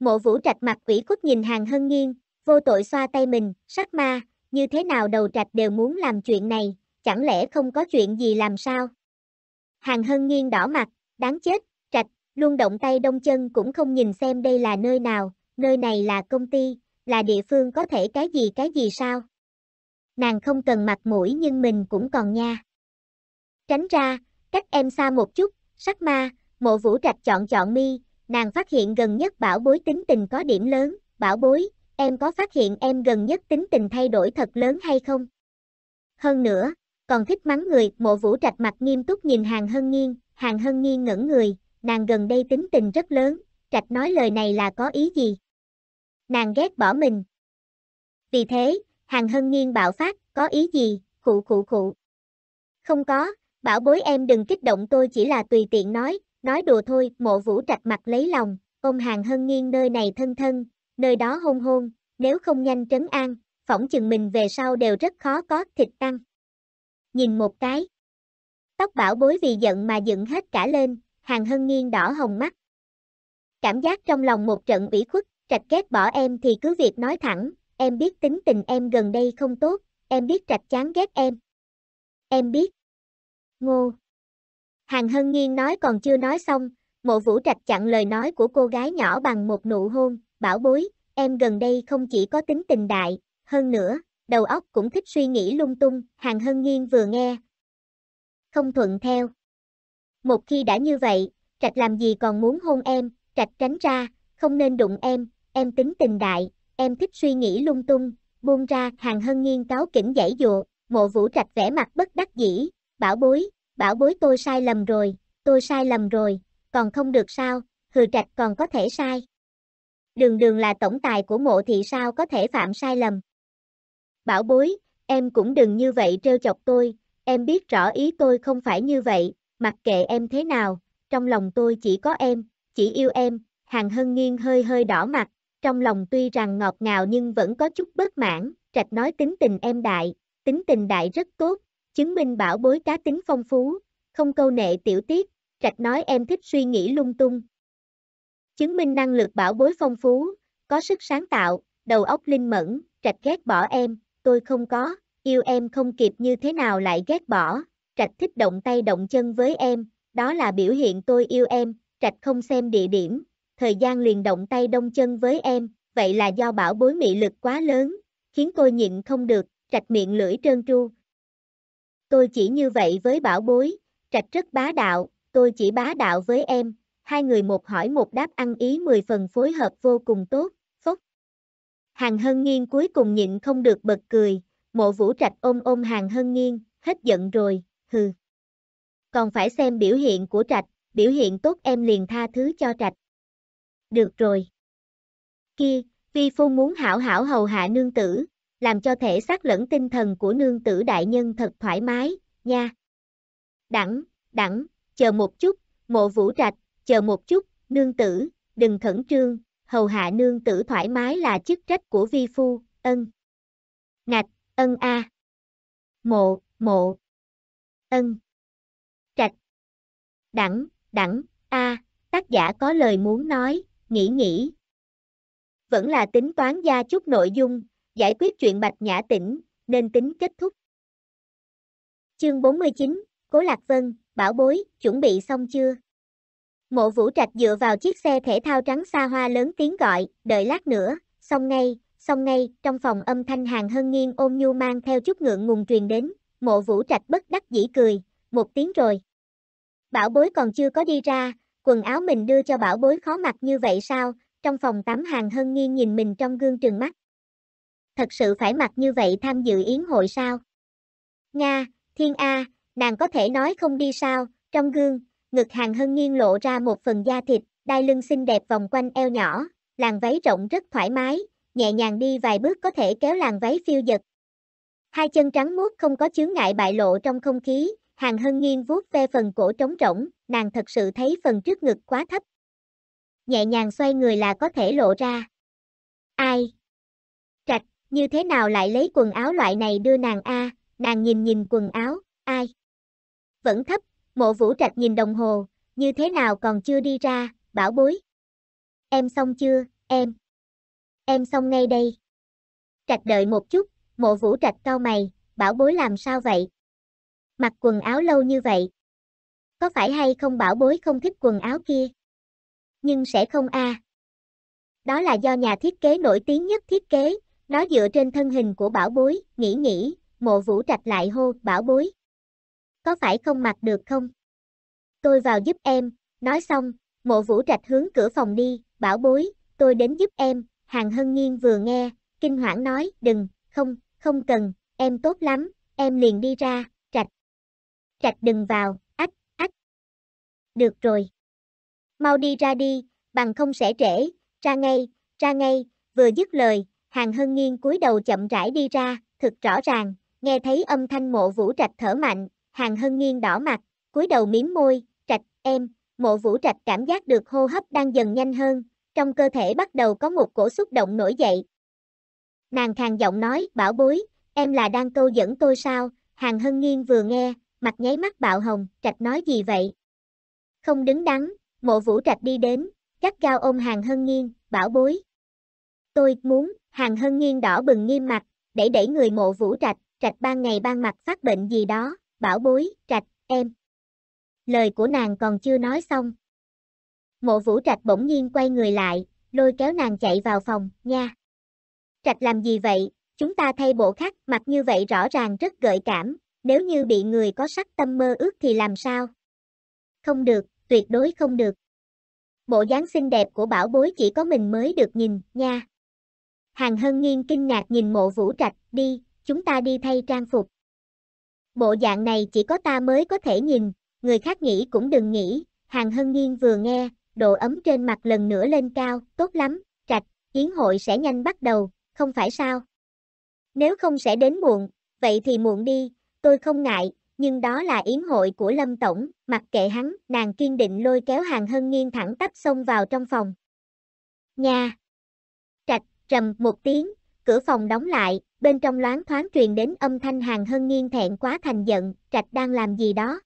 Mộ Vũ Trạch mặt quỷ khuất nhìn Hàng Hân nghiêng, vô tội xoa tay mình, sắc ma, như thế nào đầu trạch đều muốn làm chuyện này, chẳng lẽ không có chuyện gì làm sao? Hàng Hân nghiêng đỏ mặt, đáng chết, trạch, luôn động tay đông chân cũng không nhìn xem đây là nơi nào, nơi này là công ty, là địa phương có thể cái gì cái gì sao? nàng không cần mặt mũi nhưng mình cũng còn nha. Tránh ra, cách em xa một chút, sắc ma, mộ vũ trạch chọn chọn mi, nàng phát hiện gần nhất bảo bối tính tình có điểm lớn, bảo bối, em có phát hiện em gần nhất tính tình thay đổi thật lớn hay không? Hơn nữa, còn thích mắng người, mộ vũ trạch mặt nghiêm túc nhìn hàng hân nghiêng, hàng hân nghiêng ngẩn người, nàng gần đây tính tình rất lớn, trạch nói lời này là có ý gì? Nàng ghét bỏ mình. Vì thế, hàng hân nghiêng bạo phát, có ý gì, khụ khụ khụ. Không có, bảo bối em đừng kích động tôi chỉ là tùy tiện nói, nói đùa thôi, mộ vũ trạch mặt lấy lòng, ôm hàng hân nghiêng nơi này thân thân, nơi đó hôn hôn, nếu không nhanh trấn an, phỏng chừng mình về sau đều rất khó có thịt ăn. Nhìn một cái. Tóc bảo bối vì giận mà dựng hết cả lên, hàng hân nghiêng đỏ hồng mắt. Cảm giác trong lòng một trận ủy khuất, trạch ghét bỏ em thì cứ việc nói thẳng, em biết tính tình em gần đây không tốt, em biết trạch chán ghét em. Em biết. Ngô. Hàng Hân Nhiên nói còn chưa nói xong, mộ vũ trạch chặn lời nói của cô gái nhỏ bằng một nụ hôn, bảo bối, em gần đây không chỉ có tính tình đại, hơn nữa, đầu óc cũng thích suy nghĩ lung tung, Hàng Hân Nhiên vừa nghe. Không thuận theo. Một khi đã như vậy, trạch làm gì còn muốn hôn em, trạch tránh ra, không nên đụng em, em tính tình đại, em thích suy nghĩ lung tung, buông ra hàng hân nghiêng cáo kỉnh giải dụa, mộ vũ trạch vẻ mặt bất đắc dĩ, bảo bối, bảo bối tôi sai lầm rồi, tôi sai lầm rồi, còn không được sao, hừ trạch còn có thể sai. Đường đường là tổng tài của mộ thị sao có thể phạm sai lầm. Bảo bối, em cũng đừng như vậy trêu chọc tôi, em biết rõ ý tôi không phải như vậy, mặc kệ em thế nào, trong lòng tôi chỉ có em, chỉ yêu em, hàng hân nghiêng hơi hơi đỏ mặt, trong lòng tuy rằng ngọt ngào nhưng vẫn có chút bất mãn, trạch nói tính tình em đại, tính tình đại rất tốt, chứng minh bảo bối cá tính phong phú, không câu nệ tiểu tiết, trạch nói em thích suy nghĩ lung tung. Chứng minh năng lực bảo bối phong phú, có sức sáng tạo, đầu óc linh mẫn, trạch ghét bỏ em, tôi không có, yêu em không kịp như thế nào lại ghét bỏ, trạch thích động tay động chân với em, đó là biểu hiện tôi yêu em, trạch không xem địa điểm, thời gian liền động tay đông chân với em, vậy là do bảo bối mị lực quá lớn, khiến cô nhịn không được, trạch miệng lưỡi trơn tru. Tôi chỉ như vậy với bảo bối, trạch rất bá đạo, tôi chỉ bá đạo với em, hai người một hỏi một đáp ăn ý mười phần phối hợp vô cùng tốt, phốc. Hàng Hân Nghiên cuối cùng nhịn không được bật cười, mộ vũ trạch ôm ôm Hàng Hân Nghiên, hết giận rồi, hừ. Còn phải xem biểu hiện của trạch, biểu hiện tốt em liền tha thứ cho trạch được rồi. Kia, vi phu muốn hảo hảo hầu hạ nương tử, làm cho thể xác lẫn tinh thần của nương tử đại nhân thật thoải mái, nha. Đẳng, đẳng, chờ một chút, mộ vũ trạch, chờ một chút, nương tử, đừng khẩn trương, hầu hạ nương tử thoải mái là chức trách của vi phu, ân. Ngạch, ân a. Mộ, mộ. Ân. Trạch. Đẳng, đẳng, a, tác giả có lời muốn nói, nghĩ nghĩ. Vẫn là tính toán ra chút nội dung, giải quyết chuyện Bạch Nhã Tĩnh, nên tính kết thúc. Chương 49, Cố Lạc Vân, Bảo Bối, chuẩn bị xong chưa? Mộ Vũ Trạch dựa vào chiếc xe thể thao trắng xa hoa lớn tiếng gọi, đợi lát nữa, xong ngay, xong ngay, trong phòng âm thanh hàng hân nghiêng ôm nhu mang theo chút ngượng ngùng truyền đến, mộ Vũ Trạch bất đắc dĩ cười, một tiếng rồi. Bảo bối còn chưa có đi ra, quần áo mình đưa cho bảo bối khó mặc như vậy sao, trong phòng tắm hàng hân nghiêng nhìn mình trong gương trừng mắt. Thật sự phải mặc như vậy tham dự yến hội sao? Nga, Thiên A, nàng có thể nói không đi sao, trong gương, ngực hàng hân nghiêng lộ ra một phần da thịt, đai lưng xinh đẹp vòng quanh eo nhỏ, làn váy rộng rất thoải mái, nhẹ nhàng đi vài bước có thể kéo làn váy phiêu giật. Hai chân trắng muốt không có chướng ngại bại lộ trong không khí, Hàng Hân Nghiên vuốt ve phần cổ trống rỗng, nàng thật sự thấy phần trước ngực quá thấp. Nhẹ nhàng xoay người là có thể lộ ra. Ai? Trạch, như thế nào lại lấy quần áo loại này đưa nàng a? Nàng nhìn nhìn quần áo, ai? Vẫn thấp, mộ vũ trạch nhìn đồng hồ, như thế nào còn chưa đi ra, bảo bối. Em xong chưa, em? Em xong ngay đây. Trạch đợi một chút, mộ vũ trạch cau mày, bảo bối làm sao vậy? mặc quần áo lâu như vậy. Có phải hay không bảo bối không thích quần áo kia? Nhưng sẽ không a. À. Đó là do nhà thiết kế nổi tiếng nhất thiết kế, nó dựa trên thân hình của bảo bối, nghĩ nghĩ, mộ vũ trạch lại hô, bảo bối. Có phải không mặc được không? Tôi vào giúp em, nói xong, mộ vũ trạch hướng cửa phòng đi, bảo bối, tôi đến giúp em, hàng hân nghiêng vừa nghe, kinh hoảng nói, đừng, không, không cần, em tốt lắm, em liền đi ra chặt đừng vào, ách, ách. Được rồi. Mau đi ra đi, bằng không sẽ trễ, ra ngay, ra ngay, vừa dứt lời, hàng hân nghiêng cúi đầu chậm rãi đi ra, thực rõ ràng, nghe thấy âm thanh mộ vũ trạch thở mạnh, hàng hân nghiêng đỏ mặt, cúi đầu miếm môi, trạch, em, mộ vũ trạch cảm giác được hô hấp đang dần nhanh hơn, trong cơ thể bắt đầu có một cổ xúc động nổi dậy. Nàng khàn giọng nói, bảo bối, em là đang câu dẫn tôi sao, hàng hân nghiêng vừa nghe, mặt nháy mắt bạo hồng, trạch nói gì vậy? Không đứng đắn, mộ vũ trạch đi đến, gắt gao ôm hàng hân nghiêng, bảo bối. Tôi muốn, hàng hân nghiêng đỏ bừng nghiêm mặt, để đẩy người mộ vũ trạch, trạch ban ngày ban mặt phát bệnh gì đó, bảo bối, trạch, em. Lời của nàng còn chưa nói xong. Mộ vũ trạch bỗng nhiên quay người lại, lôi kéo nàng chạy vào phòng, nha. Trạch làm gì vậy, chúng ta thay bộ khác, mặt như vậy rõ ràng rất gợi cảm, nếu như bị người có sắc tâm mơ ước thì làm sao? Không được, tuyệt đối không được. Bộ dáng xinh đẹp của bảo bối chỉ có mình mới được nhìn, nha. Hàng Hân nghiêng kinh ngạc nhìn mộ vũ trạch, đi, chúng ta đi thay trang phục. Bộ dạng này chỉ có ta mới có thể nhìn, người khác nghĩ cũng đừng nghĩ, Hàng Hân nghiêng vừa nghe, độ ấm trên mặt lần nữa lên cao, tốt lắm, trạch, kiến hội sẽ nhanh bắt đầu, không phải sao? Nếu không sẽ đến muộn, vậy thì muộn đi, tôi không ngại, nhưng đó là yếm hội của Lâm Tổng, mặc kệ hắn, nàng kiên định lôi kéo hàng hân nghiêng thẳng tắp xông vào trong phòng. Nhà! Trạch, rầm một tiếng, cửa phòng đóng lại, bên trong loáng thoáng truyền đến âm thanh hàng hân nghiêng thẹn quá thành giận, trạch đang làm gì đó.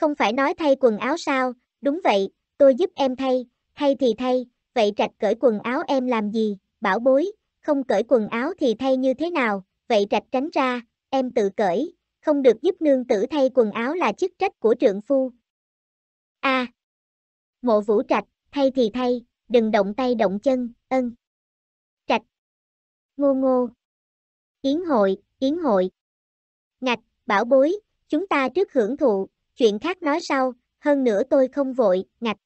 Không phải nói thay quần áo sao, đúng vậy, tôi giúp em thay, thay thì thay, vậy trạch cởi quần áo em làm gì, bảo bối, không cởi quần áo thì thay như thế nào, vậy trạch tránh ra, em tự cởi, không được giúp nương tử thay quần áo là chức trách của trượng phu. A. À, mộ vũ trạch, thay thì thay, đừng động tay động chân, ân. Trạch. Ngô ngô. Yến hội, yến hội. Ngạch, bảo bối, chúng ta trước hưởng thụ, chuyện khác nói sau, hơn nữa tôi không vội, ngạch.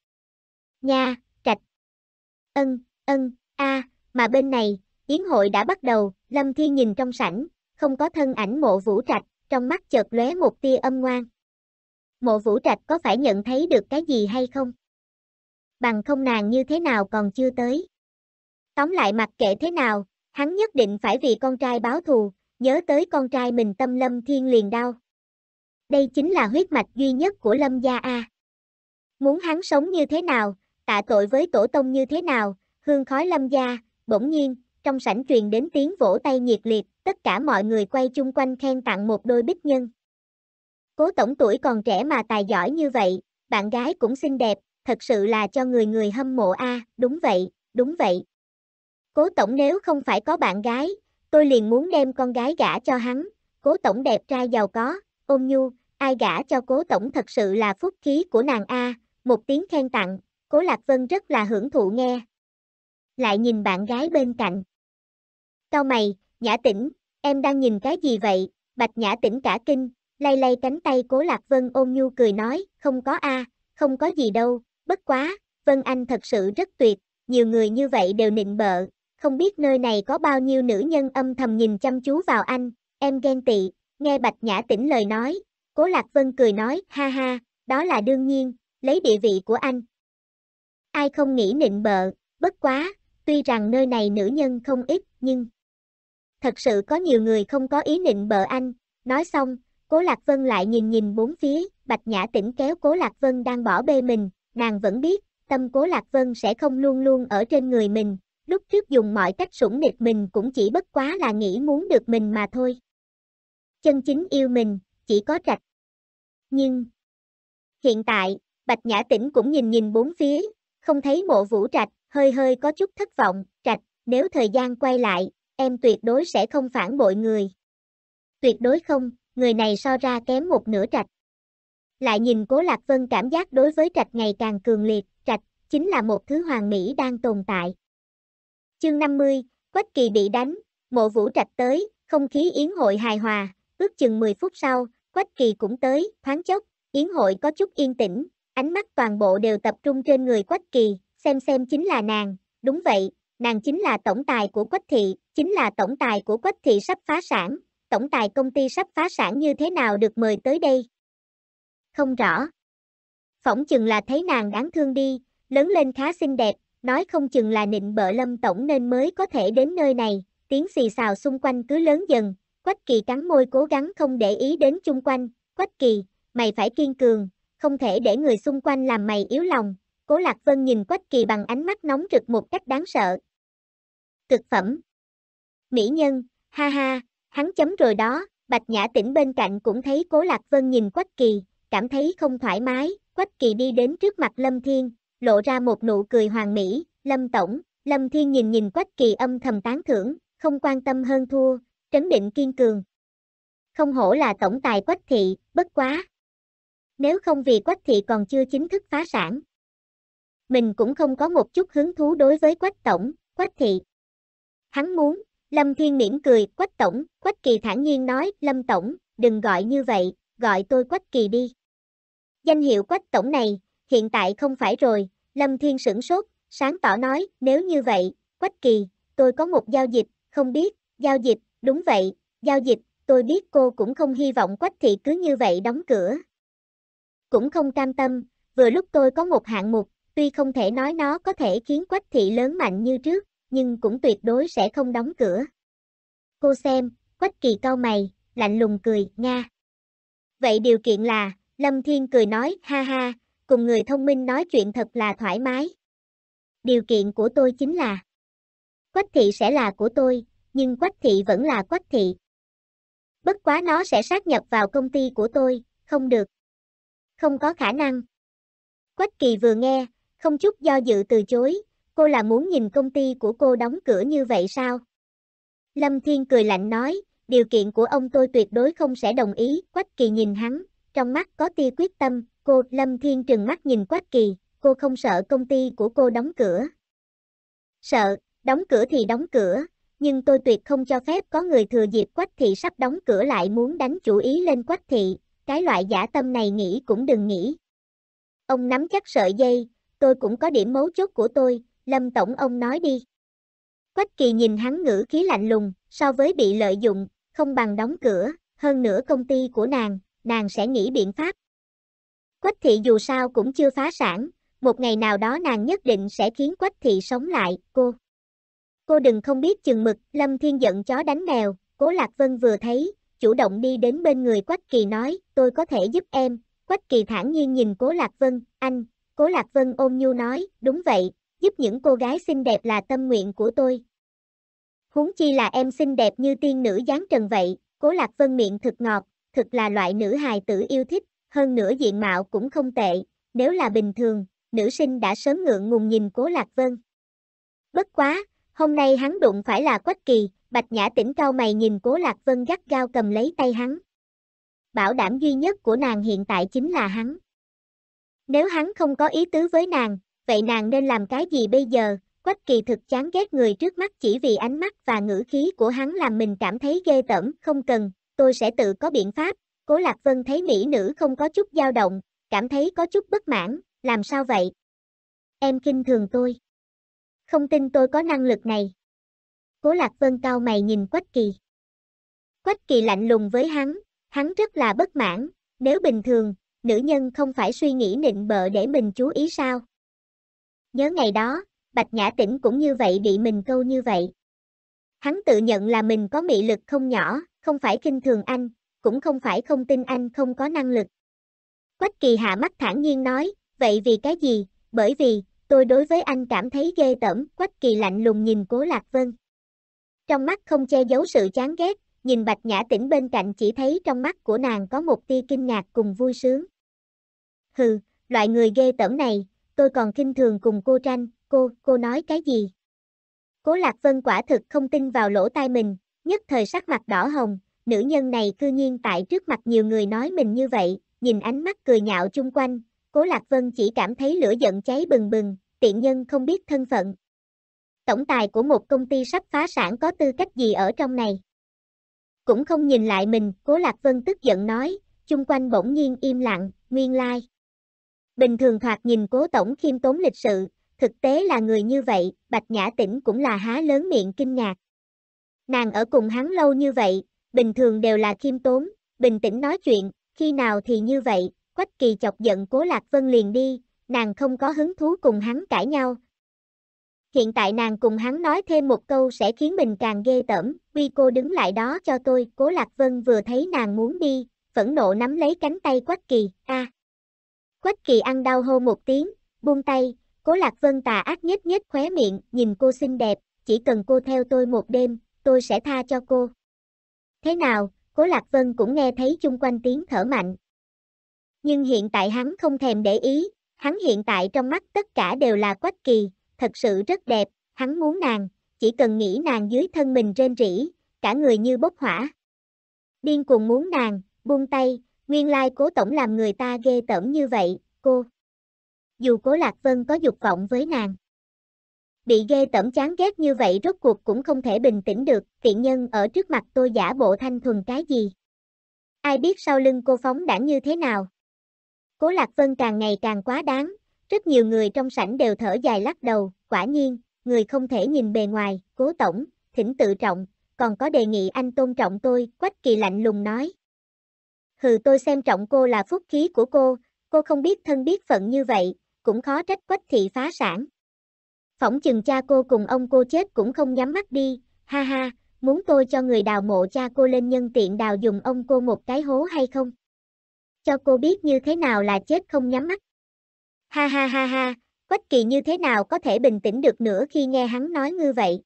Nha, trạch. Ân, ân, a, à, mà bên này, yến hội đã bắt đầu, Lâm Thiên nhìn trong sảnh, không có thân ảnh mộ vũ trạch, trong mắt chợt lóe một tia âm ngoan. Mộ Vũ Trạch có phải nhận thấy được cái gì hay không? Bằng không nàng như thế nào còn chưa tới. Tóm lại mặc kệ thế nào, hắn nhất định phải vì con trai báo thù, nhớ tới con trai mình tâm lâm thiên liền đau. Đây chính là huyết mạch duy nhất của lâm gia A. Muốn hắn sống như thế nào, tạ tội với tổ tông như thế nào, hương khói lâm gia, bỗng nhiên, trong sảnh truyền đến tiếng vỗ tay nhiệt liệt, tất cả mọi người quay chung quanh khen tặng một đôi bích nhân. Cố tổng tuổi còn trẻ mà tài giỏi như vậy, bạn gái cũng xinh đẹp, thật sự là cho người người hâm mộ a, à, đúng vậy, đúng vậy. Cố tổng nếu không phải có bạn gái, tôi liền muốn đem con gái gả cho hắn, cố tổng đẹp trai giàu có, ôm nhu, ai gả cho cố tổng thật sự là phúc khí của nàng a, à, một tiếng khen tặng, cố Lạc Vân rất là hưởng thụ nghe. Lại nhìn bạn gái bên cạnh, Cao mày, Nhã Tĩnh, em đang nhìn cái gì vậy? Bạch Nhã Tĩnh cả kinh, lay lay cánh tay Cố Lạc Vân ôm nhu cười nói, không có a, không có gì đâu, bất quá, Vân Anh thật sự rất tuyệt, nhiều người như vậy đều nịnh bợ, không biết nơi này có bao nhiêu nữ nhân âm thầm nhìn chăm chú vào anh, em ghen tị, nghe Bạch Nhã Tĩnh lời nói, Cố Lạc Vân cười nói, ha ha, đó là đương nhiên, lấy địa vị của anh. Ai không nghĩ nịnh bợ, bất quá, tuy rằng nơi này nữ nhân không ít, nhưng thật sự có nhiều người không có ý định bợ anh, nói xong, Cố Lạc Vân lại nhìn nhìn bốn phía, Bạch Nhã Tĩnh kéo Cố Lạc Vân đang bỏ bê mình, nàng vẫn biết, tâm Cố Lạc Vân sẽ không luôn luôn ở trên người mình, lúc trước dùng mọi cách sủng nịch mình cũng chỉ bất quá là nghĩ muốn được mình mà thôi. Chân chính yêu mình, chỉ có trạch. Nhưng, hiện tại, Bạch Nhã Tĩnh cũng nhìn nhìn bốn phía, không thấy mộ vũ trạch, hơi hơi có chút thất vọng, trạch, nếu thời gian quay lại, em tuyệt đối sẽ không phản bội người. Tuyệt đối không, người này so ra kém một nửa trạch. Lại nhìn Cố Lạc Vân cảm giác đối với trạch ngày càng cường liệt, trạch, chính là một thứ hoàng mỹ đang tồn tại. Chương 50, Quách Kỳ bị đánh, mộ vũ trạch tới, không khí yến hội hài hòa, ước chừng 10 phút sau, Quách Kỳ cũng tới, thoáng chốc, yến hội có chút yên tĩnh, ánh mắt toàn bộ đều tập trung trên người Quách Kỳ, xem xem chính là nàng, đúng vậy, nàng chính là tổng tài của Quách Thị, chính là tổng tài của Quách Thị sắp phá sản, tổng tài công ty sắp phá sản như thế nào được mời tới đây? Không rõ. Phỏng chừng là thấy nàng đáng thương đi, lớn lên khá xinh đẹp, nói không chừng là nịnh bợ lâm tổng nên mới có thể đến nơi này, tiếng xì xào xung quanh cứ lớn dần, Quách Kỳ cắn môi cố gắng không để ý đến chung quanh, Quách Kỳ, mày phải kiên cường, không thể để người xung quanh làm mày yếu lòng, Cố Lạc Vân nhìn Quách Kỳ bằng ánh mắt nóng rực một cách đáng sợ. Cực phẩm. Mỹ nhân, ha ha, hắn chấm rồi đó, Bạch Nhã Tĩnh bên cạnh cũng thấy Cố Lạc Vân nhìn Quách Kỳ, cảm thấy không thoải mái, Quách Kỳ đi đến trước mặt Lâm Thiên, lộ ra một nụ cười hoàng mỹ, Lâm Tổng, Lâm Thiên nhìn nhìn Quách Kỳ âm thầm tán thưởng, không quan tâm hơn thua, trấn định kiên cường. Không hổ là tổng tài Quách Thị, bất quá. Nếu không vì Quách Thị còn chưa chính thức phá sản, mình cũng không có một chút hứng thú đối với quách tổng quách thị hắn muốn lâm thiên miễn cười quách tổng quách kỳ thản nhiên nói lâm tổng đừng gọi như vậy gọi tôi quách kỳ đi danh hiệu quách tổng này hiện tại không phải rồi lâm thiên sửng sốt sáng tỏ nói nếu như vậy quách kỳ tôi có một giao dịch không biết giao dịch đúng vậy giao dịch tôi biết cô cũng không hy vọng quách thị cứ như vậy đóng cửa cũng không cam tâm vừa lúc tôi có một hạng mục Tuy không thể nói nó có thể khiến quách thị lớn mạnh như trước, nhưng cũng tuyệt đối sẽ không đóng cửa. Cô xem, quách kỳ cau mày, lạnh lùng cười, nga. Vậy điều kiện là, Lâm Thiên cười nói, ha ha, cùng người thông minh nói chuyện thật là thoải mái. Điều kiện của tôi chính là, quách thị sẽ là của tôi, nhưng quách thị vẫn là quách thị. Bất quá nó sẽ sát nhập vào công ty của tôi, không được. Không có khả năng. Quách kỳ vừa nghe, không chút do dự từ chối, cô là muốn nhìn công ty của cô đóng cửa như vậy sao? Lâm Thiên cười lạnh nói, điều kiện của ông tôi tuyệt đối không sẽ đồng ý, Quách Kỳ nhìn hắn, trong mắt có tia quyết tâm, cô Lâm Thiên trừng mắt nhìn Quách Kỳ, cô không sợ công ty của cô đóng cửa. Sợ, đóng cửa thì đóng cửa, nhưng tôi tuyệt không cho phép có người thừa dịp Quách Thị sắp đóng cửa lại muốn đánh chủ ý lên Quách Thị, cái loại giả tâm này nghĩ cũng đừng nghĩ. Ông nắm chắc sợi dây, tôi cũng có điểm mấu chốt của tôi, Lâm Tổng ông nói đi. Quách kỳ nhìn hắn ngữ khí lạnh lùng, so với bị lợi dụng, không bằng đóng cửa, hơn nữa công ty của nàng, nàng sẽ nghĩ biện pháp. Quách thị dù sao cũng chưa phá sản, một ngày nào đó nàng nhất định sẽ khiến Quách thị sống lại, cô. Cô đừng không biết chừng mực, Lâm Thiên giận chó đánh mèo, Cố Lạc Vân vừa thấy, chủ động đi đến bên người Quách Kỳ nói, tôi có thể giúp em. Quách Kỳ thản nhiên nhìn Cố Lạc Vân, anh, Cố Lạc Vân ôm nhu nói, đúng vậy, giúp những cô gái xinh đẹp là tâm nguyện của tôi. Huống chi là em xinh đẹp như tiên nữ dáng trần vậy, Cố Lạc Vân miệng thực ngọt, thực là loại nữ hài tử yêu thích, hơn nữa diện mạo cũng không tệ, nếu là bình thường, nữ sinh đã sớm ngượng ngùng nhìn Cố Lạc Vân. Bất quá, hôm nay hắn đụng phải là Quách Kỳ, Bạch Nhã tỉnh cao mày nhìn Cố Lạc Vân gắt gao cầm lấy tay hắn. Bảo đảm duy nhất của nàng hiện tại chính là hắn. Nếu hắn không có ý tứ với nàng, vậy nàng nên làm cái gì bây giờ? Quách kỳ thực chán ghét người trước mắt chỉ vì ánh mắt và ngữ khí của hắn làm mình cảm thấy ghê tởm, không cần, tôi sẽ tự có biện pháp. Cố Lạc Vân thấy mỹ nữ không có chút dao động, cảm thấy có chút bất mãn, làm sao vậy? Em kinh thường tôi. Không tin tôi có năng lực này. Cố Lạc Vân cao mày nhìn Quách Kỳ. Quách Kỳ lạnh lùng với hắn, hắn rất là bất mãn, nếu bình thường, nữ nhân không phải suy nghĩ nịnh bợ để mình chú ý sao? Nhớ ngày đó, Bạch Nhã Tĩnh cũng như vậy bị mình câu như vậy. Hắn tự nhận là mình có mị lực không nhỏ, không phải kinh thường anh, cũng không phải không tin anh không có năng lực. Quách kỳ hạ mắt thản nhiên nói, vậy vì cái gì, bởi vì, tôi đối với anh cảm thấy ghê tởm, quách kỳ lạnh lùng nhìn cố lạc vân. Trong mắt không che giấu sự chán ghét, nhìn bạch nhã tĩnh bên cạnh chỉ thấy trong mắt của nàng có một tia kinh ngạc cùng vui sướng hừ, loại người ghê tởm này, tôi còn kinh thường cùng cô tranh, cô, cô nói cái gì? Cố Lạc Vân quả thực không tin vào lỗ tai mình, nhất thời sắc mặt đỏ hồng, nữ nhân này cư nhiên tại trước mặt nhiều người nói mình như vậy, nhìn ánh mắt cười nhạo chung quanh, Cố Lạc Vân chỉ cảm thấy lửa giận cháy bừng bừng, tiện nhân không biết thân phận. Tổng tài của một công ty sắp phá sản có tư cách gì ở trong này? Cũng không nhìn lại mình, Cố Lạc Vân tức giận nói, chung quanh bỗng nhiên im lặng, nguyên lai. Like. Bình thường thoạt nhìn cố tổng khiêm tốn lịch sự, thực tế là người như vậy, Bạch Nhã Tĩnh cũng là há lớn miệng kinh ngạc. Nàng ở cùng hắn lâu như vậy, bình thường đều là khiêm tốn, bình tĩnh nói chuyện, khi nào thì như vậy, Quách Kỳ chọc giận Cố Lạc Vân liền đi, nàng không có hứng thú cùng hắn cãi nhau. Hiện tại nàng cùng hắn nói thêm một câu sẽ khiến mình càng ghê tởm, "Uy cô đứng lại đó cho tôi." Cố Lạc Vân vừa thấy nàng muốn đi, phẫn nộ nắm lấy cánh tay Quách Kỳ, "A, à, Quách kỳ ăn đau hô một tiếng, buông tay, cố lạc vân tà ác nhếch nhếch khóe miệng, nhìn cô xinh đẹp, chỉ cần cô theo tôi một đêm, tôi sẽ tha cho cô. Thế nào, cố lạc vân cũng nghe thấy chung quanh tiếng thở mạnh. Nhưng hiện tại hắn không thèm để ý, hắn hiện tại trong mắt tất cả đều là quách kỳ, thật sự rất đẹp, hắn muốn nàng, chỉ cần nghĩ nàng dưới thân mình rên rỉ, cả người như bốc hỏa. Điên cuồng muốn nàng, buông tay, Nguyên lai cố tổng làm người ta ghê tởm như vậy, cô. Dù cố Lạc Vân có dục vọng với nàng. Bị ghê tởm chán ghét như vậy rốt cuộc cũng không thể bình tĩnh được, tiện nhân ở trước mặt tôi giả bộ thanh thuần cái gì. Ai biết sau lưng cô phóng đã như thế nào. Cố Lạc Vân càng ngày càng quá đáng, rất nhiều người trong sảnh đều thở dài lắc đầu, quả nhiên, người không thể nhìn bề ngoài, cố tổng, thỉnh tự trọng, còn có đề nghị anh tôn trọng tôi, Quách Kỳ lạnh lùng nói hừ tôi xem trọng cô là phúc khí của cô, cô không biết thân biết phận như vậy, cũng khó trách quách thị phá sản. Phỏng chừng cha cô cùng ông cô chết cũng không nhắm mắt đi, ha ha, muốn tôi cho người đào mộ cha cô lên nhân tiện đào dùng ông cô một cái hố hay không? Cho cô biết như thế nào là chết không nhắm mắt. Ha ha ha ha, Quách kỳ như thế nào có thể bình tĩnh được nữa khi nghe hắn nói như vậy.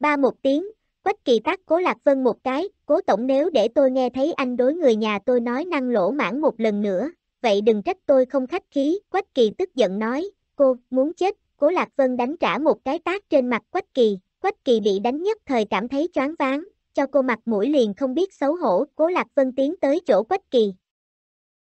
Ba một tiếng, Quách kỳ tắt cố lạc vân một cái, cố tổng nếu để tôi nghe thấy anh đối người nhà tôi nói năng lỗ mãn một lần nữa, vậy đừng trách tôi không khách khí, Quách Kỳ tức giận nói, cô, muốn chết, cố Lạc Vân đánh trả một cái tác trên mặt Quách Kỳ, Quách Kỳ bị đánh nhất thời cảm thấy choáng váng, cho cô mặt mũi liền không biết xấu hổ, cố Lạc Vân tiến tới chỗ Quách Kỳ.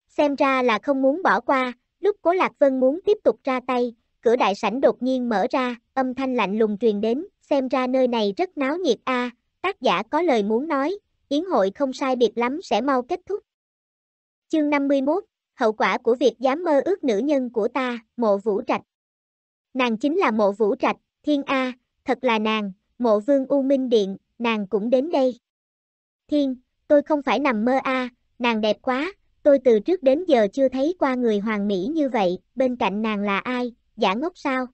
Xem ra là không muốn bỏ qua, lúc cố Lạc Vân muốn tiếp tục ra tay, cửa đại sảnh đột nhiên mở ra, âm thanh lạnh lùng truyền đến, xem ra nơi này rất náo nhiệt a tác giả có lời muốn nói, yến hội không sai biệt lắm sẽ mau kết thúc. Chương 51, hậu quả của việc dám mơ ước nữ nhân của ta, mộ vũ trạch. Nàng chính là mộ vũ trạch, thiên A, thật là nàng, mộ vương U Minh Điện, nàng cũng đến đây. Thiên, tôi không phải nằm mơ A, nàng đẹp quá, tôi từ trước đến giờ chưa thấy qua người hoàng mỹ như vậy, bên cạnh nàng là ai, giả ngốc sao?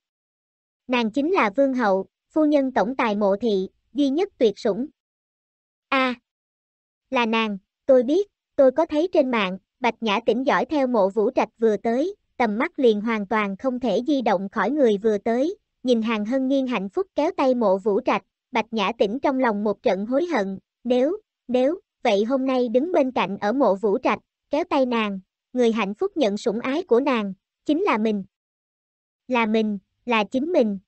Nàng chính là vương hậu, phu nhân tổng tài mộ thị, duy nhất tuyệt sủng. A, à, là nàng, tôi biết, tôi có thấy trên mạng, Bạch Nhã tỉnh dõi theo mộ vũ trạch vừa tới, tầm mắt liền hoàn toàn không thể di động khỏi người vừa tới, nhìn hàng hân nghiêng hạnh phúc kéo tay mộ vũ trạch, Bạch Nhã tỉnh trong lòng một trận hối hận, nếu, nếu, vậy hôm nay đứng bên cạnh ở mộ vũ trạch, kéo tay nàng, người hạnh phúc nhận sủng ái của nàng, chính là mình. Là mình, là chính mình.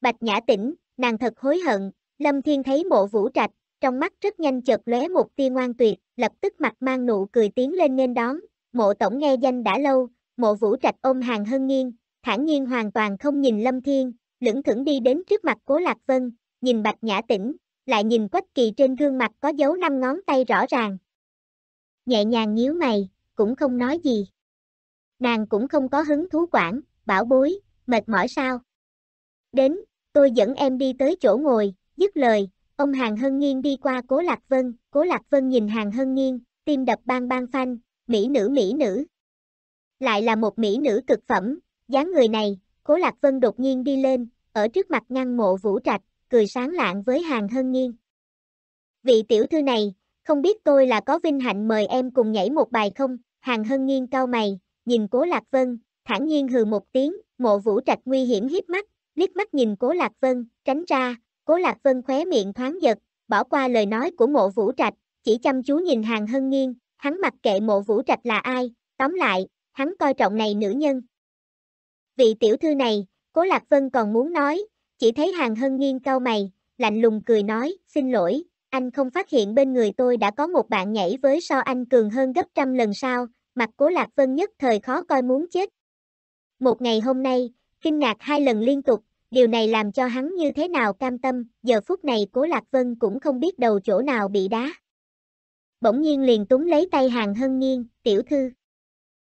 Bạch Nhã tỉnh, nàng thật hối hận, Lâm Thiên thấy mộ vũ trạch, trong mắt rất nhanh chợt lóe một tia ngoan tuyệt, lập tức mặt mang nụ cười tiến lên nên đón, mộ tổng nghe danh đã lâu, mộ vũ trạch ôm hàng hân nghiêng, thản nhiên hoàn toàn không nhìn lâm thiên, lưỡng thững đi đến trước mặt cố lạc vân, nhìn bạch nhã tĩnh, lại nhìn quách kỳ trên gương mặt có dấu năm ngón tay rõ ràng. Nhẹ nhàng nhíu mày, cũng không nói gì. Nàng cũng không có hứng thú quản, bảo bối, mệt mỏi sao. Đến, tôi dẫn em đi tới chỗ ngồi, dứt lời, Ông Hàng Hân Nghiên đi qua Cố Lạc Vân, Cố Lạc Vân nhìn Hàng Hân Nghiên, tim đập bang bang phanh, mỹ nữ mỹ nữ. Lại là một mỹ nữ cực phẩm, dáng người này, Cố Lạc Vân đột nhiên đi lên, ở trước mặt ngăn mộ vũ trạch, cười sáng lạng với Hàng Hân Nghiên. Vị tiểu thư này, không biết tôi là có vinh hạnh mời em cùng nhảy một bài không? Hàng Hân Nghiên cau mày, nhìn Cố Lạc Vân, thản nhiên hừ một tiếng, mộ vũ trạch nguy hiểm hiếp mắt, liếc mắt nhìn Cố Lạc Vân, tránh ra, Cố Lạc Vân khóe miệng thoáng giật, bỏ qua lời nói của mộ vũ trạch, chỉ chăm chú nhìn hàng hân nghiêng, hắn mặc kệ mộ vũ trạch là ai, tóm lại, hắn coi trọng này nữ nhân. Vị tiểu thư này, Cố Lạc Vân còn muốn nói, chỉ thấy hàng hân nghiêng cau mày, lạnh lùng cười nói, xin lỗi, anh không phát hiện bên người tôi đã có một bạn nhảy với so anh cường hơn gấp trăm lần sao, mặt Cố Lạc Vân nhất thời khó coi muốn chết. Một ngày hôm nay, kinh ngạc hai lần liên tục, điều này làm cho hắn như thế nào cam tâm, giờ phút này Cố Lạc Vân cũng không biết đầu chỗ nào bị đá. Bỗng nhiên liền túng lấy tay Hàng Hân nghiêng tiểu thư.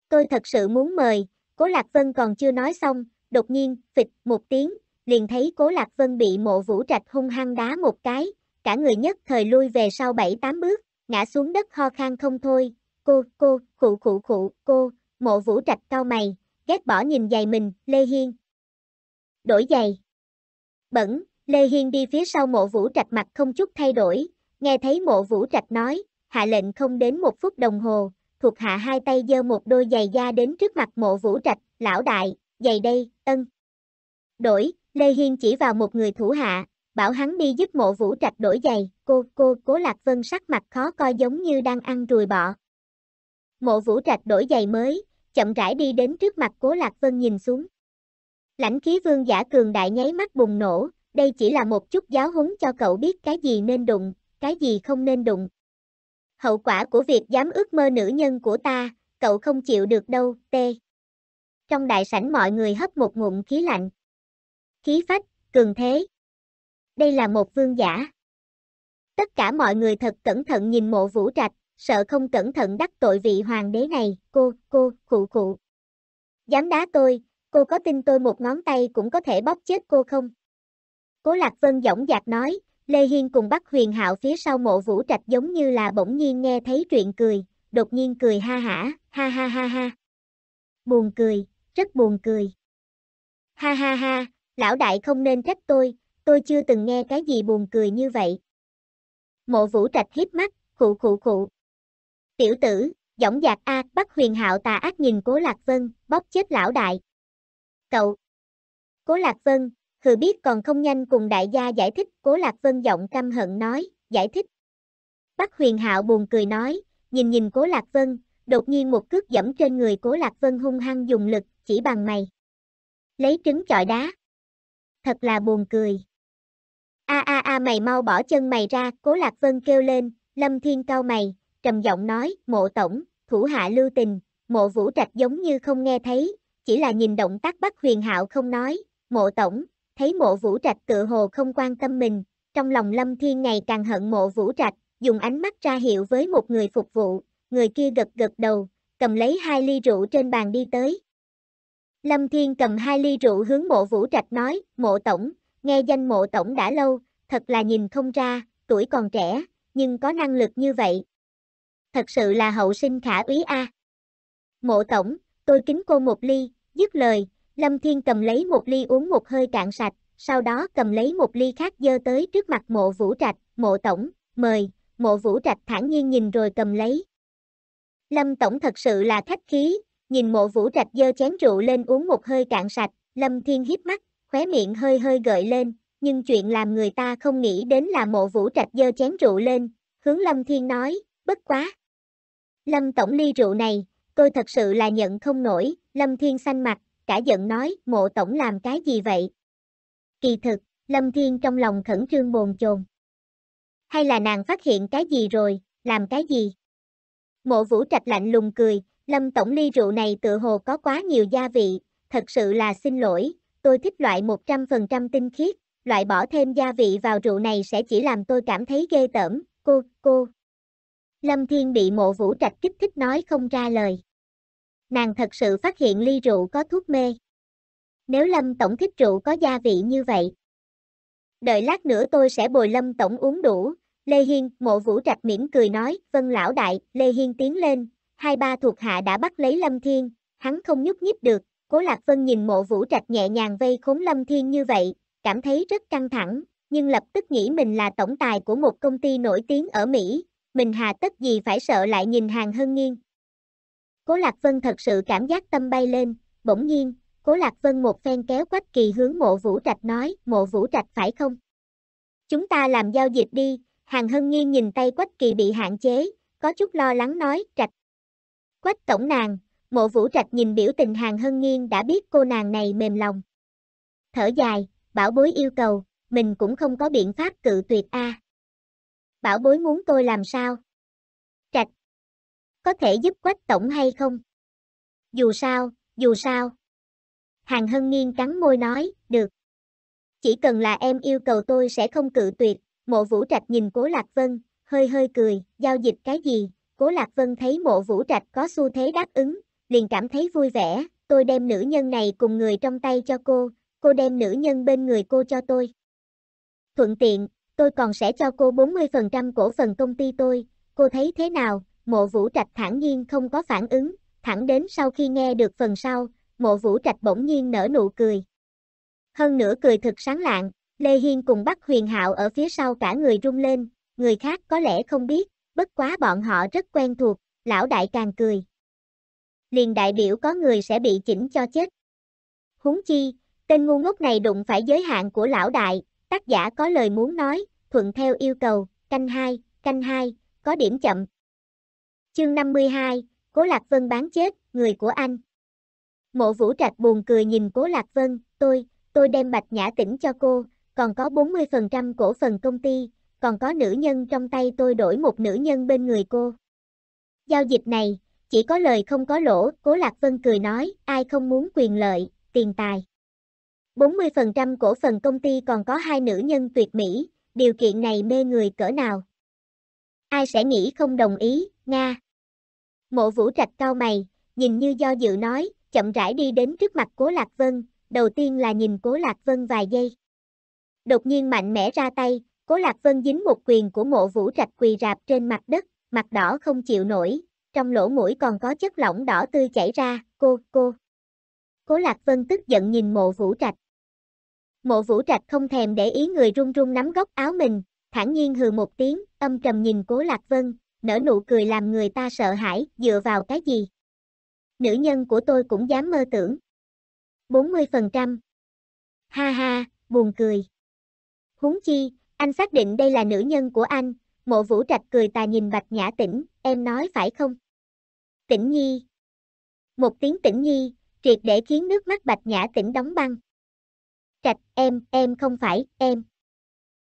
Tôi thật sự muốn mời, Cố Lạc Vân còn chưa nói xong, đột nhiên, phịch, một tiếng, liền thấy Cố Lạc Vân bị mộ vũ trạch hung hăng đá một cái, cả người nhất thời lui về sau bảy tám bước, ngã xuống đất ho khan không thôi, cô, cô, khụ khụ khụ, cô, mộ vũ trạch cao mày, ghét bỏ nhìn giày mình, Lê Hiên, đổi giày. Bẩn, Lê Hiên đi phía sau mộ vũ trạch mặt không chút thay đổi, nghe thấy mộ vũ trạch nói, hạ lệnh không đến một phút đồng hồ, thuộc hạ hai tay giơ một đôi giày da đến trước mặt mộ vũ trạch, lão đại, giày đây, ân. Đổi, Lê Hiên chỉ vào một người thủ hạ, bảo hắn đi giúp mộ vũ trạch đổi giày, cô, cô, cố lạc vân sắc mặt khó coi giống như đang ăn rùi bọ. Mộ vũ trạch đổi giày mới, chậm rãi đi đến trước mặt cố lạc vân nhìn xuống. Lãnh khí vương giả cường đại nháy mắt bùng nổ, đây chỉ là một chút giáo huấn cho cậu biết cái gì nên đụng, cái gì không nên đụng. Hậu quả của việc dám ước mơ nữ nhân của ta, cậu không chịu được đâu, t Trong đại sảnh mọi người hấp một ngụm khí lạnh. Khí phách, cường thế. Đây là một vương giả. Tất cả mọi người thật cẩn thận nhìn mộ vũ trạch, sợ không cẩn thận đắc tội vị hoàng đế này, cô, cô, cụ cụ Dám đá tôi, cô có tin tôi một ngón tay cũng có thể bóp chết cô không? Cố Lạc Vân dõng dạc nói, Lê Hiên cùng Bắc Huyền Hạo phía sau mộ vũ trạch giống như là bỗng nhiên nghe thấy chuyện cười, đột nhiên cười ha hả, ha ha ha ha. Buồn cười, rất buồn cười. Ha ha ha, lão đại không nên trách tôi, tôi chưa từng nghe cái gì buồn cười như vậy. Mộ vũ trạch hiếp mắt, khụ khụ khụ. Tiểu tử, dõng dạc a, Bắc Huyền Hạo tà ác nhìn Cố Lạc Vân, bóp chết lão đại cậu. Cố Lạc Vân, hừ biết còn không nhanh cùng đại gia giải thích, Cố Lạc Vân giọng căm hận nói, giải thích. Bắc Huyền Hạo buồn cười nói, nhìn nhìn Cố Lạc Vân, đột nhiên một cước dẫm trên người Cố Lạc Vân hung hăng dùng lực, chỉ bằng mày. Lấy trứng chọi đá. Thật là buồn cười. A a a mày mau bỏ chân mày ra, Cố Lạc Vân kêu lên, Lâm Thiên cao mày, trầm giọng nói, mộ tổng, thủ hạ lưu tình, mộ vũ trạch giống như không nghe thấy, chỉ là nhìn động tác bắt Huyền Hạo không nói, mộ tổng, thấy mộ vũ trạch tự hồ không quan tâm mình, trong lòng Lâm Thiên ngày càng hận mộ vũ trạch, dùng ánh mắt ra hiệu với một người phục vụ, người kia gật gật đầu, cầm lấy hai ly rượu trên bàn đi tới. Lâm Thiên cầm hai ly rượu hướng mộ vũ trạch nói, mộ tổng, nghe danh mộ tổng đã lâu, thật là nhìn không ra, tuổi còn trẻ, nhưng có năng lực như vậy. Thật sự là hậu sinh khả úy a. Mộ tổng, tôi kính cô một ly, Dứt lời, Lâm Thiên cầm lấy một ly uống một hơi cạn sạch, sau đó cầm lấy một ly khác dơ tới trước mặt mộ vũ trạch, mộ tổng, mời, mộ vũ trạch thản nhiên nhìn rồi cầm lấy. Lâm tổng thật sự là khách khí, nhìn mộ vũ trạch dơ chén rượu lên uống một hơi cạn sạch, Lâm Thiên hiếp mắt, khóe miệng hơi hơi gợi lên, nhưng chuyện làm người ta không nghĩ đến là mộ vũ trạch dơ chén rượu lên, hướng Lâm Thiên nói, bất quá. Lâm tổng ly rượu này, tôi thật sự là nhận không nổi, Lâm Thiên xanh mặt, cả giận nói, mộ tổng làm cái gì vậy? Kỳ thực, Lâm Thiên trong lòng khẩn trương bồn chồn. Hay là nàng phát hiện cái gì rồi, làm cái gì? Mộ vũ trạch lạnh lùng cười, Lâm tổng ly rượu này tự hồ có quá nhiều gia vị, thật sự là xin lỗi, tôi thích loại 100% tinh khiết, loại bỏ thêm gia vị vào rượu này sẽ chỉ làm tôi cảm thấy ghê tởm, cô, cô. Lâm Thiên bị mộ vũ trạch kích thích nói không ra lời nàng thật sự phát hiện ly rượu có thuốc mê. Nếu Lâm Tổng thích rượu có gia vị như vậy. Đợi lát nữa tôi sẽ bồi Lâm Tổng uống đủ, Lê Hiên, mộ vũ trạch mỉm cười nói, vân lão đại, Lê Hiên tiến lên, hai ba thuộc hạ đã bắt lấy Lâm Thiên, hắn không nhúc nhích được, cố lạc vân nhìn mộ vũ trạch nhẹ nhàng vây khốn Lâm Thiên như vậy, cảm thấy rất căng thẳng, nhưng lập tức nghĩ mình là tổng tài của một công ty nổi tiếng ở Mỹ, mình hà tất gì phải sợ lại nhìn hàng hơn nghiêng. Cố Lạc Vân thật sự cảm giác tâm bay lên, bỗng nhiên, Cố Lạc Vân một phen kéo Quách Kỳ hướng mộ vũ trạch nói, mộ vũ trạch phải không? Chúng ta làm giao dịch đi, Hàng Hân Nhi nhìn tay Quách Kỳ bị hạn chế, có chút lo lắng nói, trạch. Quách tổng nàng, mộ vũ trạch nhìn biểu tình Hàng Hân Nghiên đã biết cô nàng này mềm lòng. Thở dài, bảo bối yêu cầu, mình cũng không có biện pháp cự tuyệt a. Bảo bối muốn tôi làm sao? có thể giúp quách tổng hay không? Dù sao, dù sao. Hàng Hân Nghiên cắn môi nói, được. Chỉ cần là em yêu cầu tôi sẽ không cự tuyệt, mộ vũ trạch nhìn cố Lạc Vân, hơi hơi cười, giao dịch cái gì, cố Lạc Vân thấy mộ vũ trạch có xu thế đáp ứng, liền cảm thấy vui vẻ, tôi đem nữ nhân này cùng người trong tay cho cô, cô đem nữ nhân bên người cô cho tôi. Thuận tiện, tôi còn sẽ cho cô 40% cổ phần công ty tôi, cô thấy thế nào, mộ vũ trạch thản nhiên không có phản ứng, thẳng đến sau khi nghe được phần sau, mộ vũ trạch bỗng nhiên nở nụ cười. Hơn nữa cười thật sáng lạng, Lê Hiên cùng Bắc Huyền Hạo ở phía sau cả người rung lên, người khác có lẽ không biết, bất quá bọn họ rất quen thuộc, lão đại càng cười. Liền đại biểu có người sẽ bị chỉnh cho chết. Húng chi, tên ngu ngốc này đụng phải giới hạn của lão đại, tác giả có lời muốn nói, thuận theo yêu cầu, canh hai, canh hai, có điểm chậm, Chương 52, Cố Lạc Vân bán chết, người của anh. Mộ Vũ Trạch buồn cười nhìn Cố Lạc Vân, tôi, tôi đem Bạch Nhã tỉnh cho cô, còn có 40% cổ phần công ty, còn có nữ nhân trong tay tôi đổi một nữ nhân bên người cô. Giao dịch này, chỉ có lời không có lỗ, Cố Lạc Vân cười nói, ai không muốn quyền lợi, tiền tài. 40% cổ phần công ty còn có hai nữ nhân tuyệt mỹ, điều kiện này mê người cỡ nào. Ai sẽ nghĩ không đồng ý, Nga. Mộ vũ trạch cao mày, nhìn như do dự nói, chậm rãi đi đến trước mặt Cố Lạc Vân, đầu tiên là nhìn Cố Lạc Vân vài giây. Đột nhiên mạnh mẽ ra tay, Cố Lạc Vân dính một quyền của mộ vũ trạch quỳ rạp trên mặt đất, mặt đỏ không chịu nổi, trong lỗ mũi còn có chất lỏng đỏ tươi chảy ra, cô, cô. Cố Lạc Vân tức giận nhìn mộ vũ trạch. Mộ vũ trạch không thèm để ý người run run nắm góc áo mình, thản nhiên hừ một tiếng, âm trầm nhìn Cố Lạc Vân, nở nụ cười làm người ta sợ hãi, dựa vào cái gì? Nữ nhân của tôi cũng dám mơ tưởng. 40% Ha ha, buồn cười. Huống chi, anh xác định đây là nữ nhân của anh, mộ vũ trạch cười tà nhìn bạch nhã tĩnh, em nói phải không? Tĩnh nhi. Một tiếng tĩnh nhi, triệt để khiến nước mắt bạch nhã tĩnh đóng băng. Trạch, em, em không phải, em.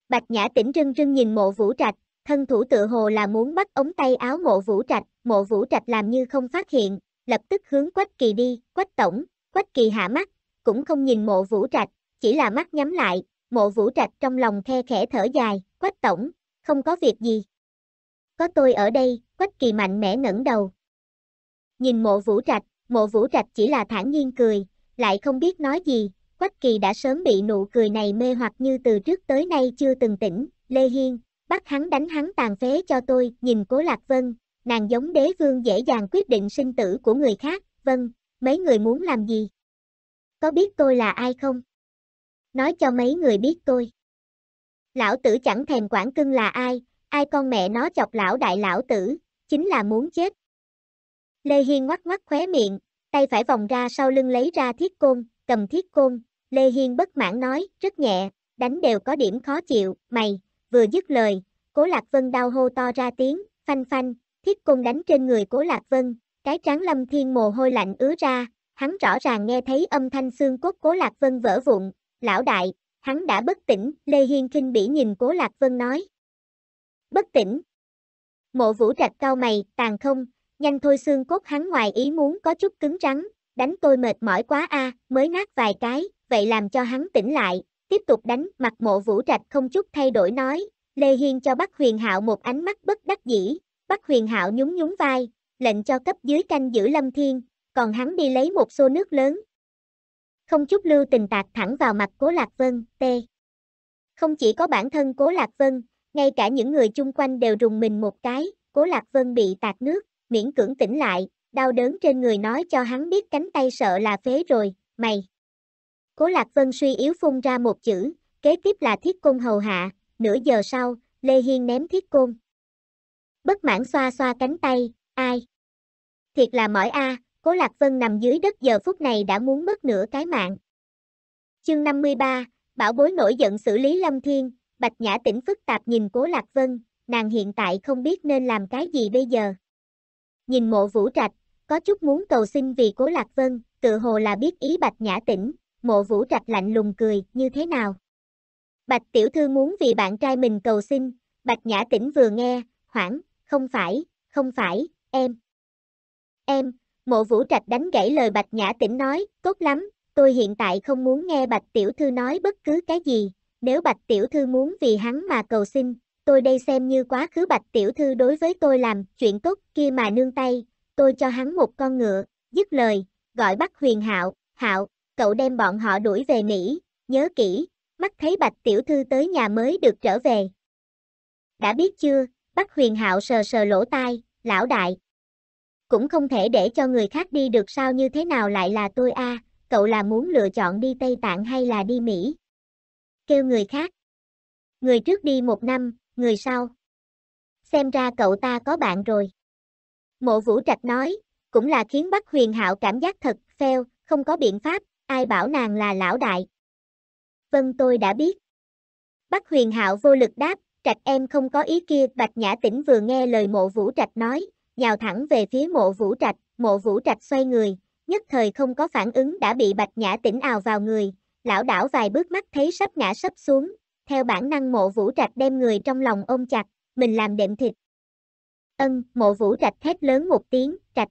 Bạch Nhã tỉnh rưng rưng nhìn mộ vũ trạch, thân thủ tự hồ là muốn bắt ống tay áo mộ vũ trạch, mộ vũ trạch làm như không phát hiện, lập tức hướng quách kỳ đi, quách tổng, quách kỳ hạ mắt, cũng không nhìn mộ vũ trạch, chỉ là mắt nhắm lại, mộ vũ trạch trong lòng khe khẽ thở dài, quách tổng, không có việc gì. Có tôi ở đây, quách kỳ mạnh mẽ ngẩng đầu. Nhìn mộ vũ trạch, mộ vũ trạch chỉ là thản nhiên cười, lại không biết nói gì, quách kỳ đã sớm bị nụ cười này mê hoặc như từ trước tới nay chưa từng tỉnh, Lê Hiên, bắt hắn đánh hắn tàn phế cho tôi, nhìn cố lạc vân, nàng giống đế vương dễ dàng quyết định sinh tử của người khác, vâng, mấy người muốn làm gì? Có biết tôi là ai không? Nói cho mấy người biết tôi. Lão tử chẳng thèm quản cưng là ai, ai con mẹ nó chọc lão đại lão tử, chính là muốn chết. Lê Hiên ngoắc ngoắc khóe miệng, tay phải vòng ra sau lưng lấy ra thiết côn, cầm thiết côn, Lê Hiên bất mãn nói, rất nhẹ, đánh đều có điểm khó chịu, mày, vừa dứt lời, Cố Lạc Vân đau hô to ra tiếng, phanh phanh, thiết cung đánh trên người Cố Lạc Vân, cái trán Lâm Thiên mồ hôi lạnh ứa ra, hắn rõ ràng nghe thấy âm thanh xương cốt Cố Lạc Vân vỡ vụn, lão đại, hắn đã bất tỉnh, Lê Hiên kinh bỉ nhìn Cố Lạc Vân nói. Bất tỉnh. Mộ Vũ Trạch cao mày, tàn không, nhanh thôi xương cốt hắn ngoài ý muốn có chút cứng rắn, đánh tôi mệt mỏi quá a, à, mới nát vài cái, vậy làm cho hắn tỉnh lại, tiếp tục đánh mặt mộ vũ trạch không chút thay đổi nói, Lê Hiên cho Bắc Huyền Hạo một ánh mắt bất đắc dĩ, Bắc Huyền Hạo nhún nhún vai, lệnh cho cấp dưới canh giữ Lâm Thiên, còn hắn đi lấy một xô nước lớn. Không chút lưu tình tạc thẳng vào mặt Cố Lạc Vân, T. Không chỉ có bản thân Cố Lạc Vân, ngay cả những người chung quanh đều rùng mình một cái, Cố Lạc Vân bị tạc nước, miễn cưỡng tỉnh lại, đau đớn trên người nói cho hắn biết cánh tay sợ là phế rồi, mày. Cố Lạc Vân suy yếu phun ra một chữ, kế tiếp là thiết côn hầu hạ, nửa giờ sau, Lê Hiên ném thiết côn. Bất mãn xoa xoa cánh tay, ai? Thiệt là mỏi a, Cố Lạc Vân nằm dưới đất giờ phút này đã muốn mất nửa cái mạng. Chương 53, Bảo bối nổi giận xử lý Lâm Thiên, Bạch Nhã tỉnh phức tạp nhìn Cố Lạc Vân, nàng hiện tại không biết nên làm cái gì bây giờ. Nhìn mộ vũ trạch, có chút muốn cầu xin vì Cố Lạc Vân, tự hồ là biết ý Bạch Nhã tỉnh, mộ vũ trạch lạnh lùng cười, như thế nào? Bạch tiểu thư muốn vì bạn trai mình cầu xin, bạch nhã tĩnh vừa nghe, hoảng, không phải, không phải, em. Em, mộ vũ trạch đánh gãy lời bạch nhã tĩnh nói, tốt lắm, tôi hiện tại không muốn nghe bạch tiểu thư nói bất cứ cái gì, nếu bạch tiểu thư muốn vì hắn mà cầu xin, tôi đây xem như quá khứ bạch tiểu thư đối với tôi làm chuyện tốt kia mà nương tay, tôi cho hắn một con ngựa, dứt lời, gọi bắt huyền hạo, hạo, cậu đem bọn họ đuổi về Mỹ, nhớ kỹ, mắt thấy Bạch Tiểu Thư tới nhà mới được trở về. Đã biết chưa, bắc Huyền Hạo sờ sờ lỗ tai, lão đại. Cũng không thể để cho người khác đi được sao như thế nào lại là tôi a cậu là muốn lựa chọn đi Tây Tạng hay là đi Mỹ? Kêu người khác. Người trước đi một năm, người sau. Xem ra cậu ta có bạn rồi. Mộ Vũ Trạch nói, cũng là khiến Bắc Huyền Hạo cảm giác thật, phèo, không có biện pháp, ai bảo nàng là lão đại. Vâng tôi đã biết. Bắc huyền hạo vô lực đáp, trạch em không có ý kia, bạch nhã tĩnh vừa nghe lời mộ vũ trạch nói, nhào thẳng về phía mộ vũ trạch, mộ vũ trạch xoay người, nhất thời không có phản ứng đã bị bạch nhã tĩnh ào vào người, lão đảo vài bước mắt thấy sắp ngã sắp xuống, theo bản năng mộ vũ trạch đem người trong lòng ôm chặt, mình làm đệm thịt. Ân, mộ vũ trạch thét lớn một tiếng, trạch.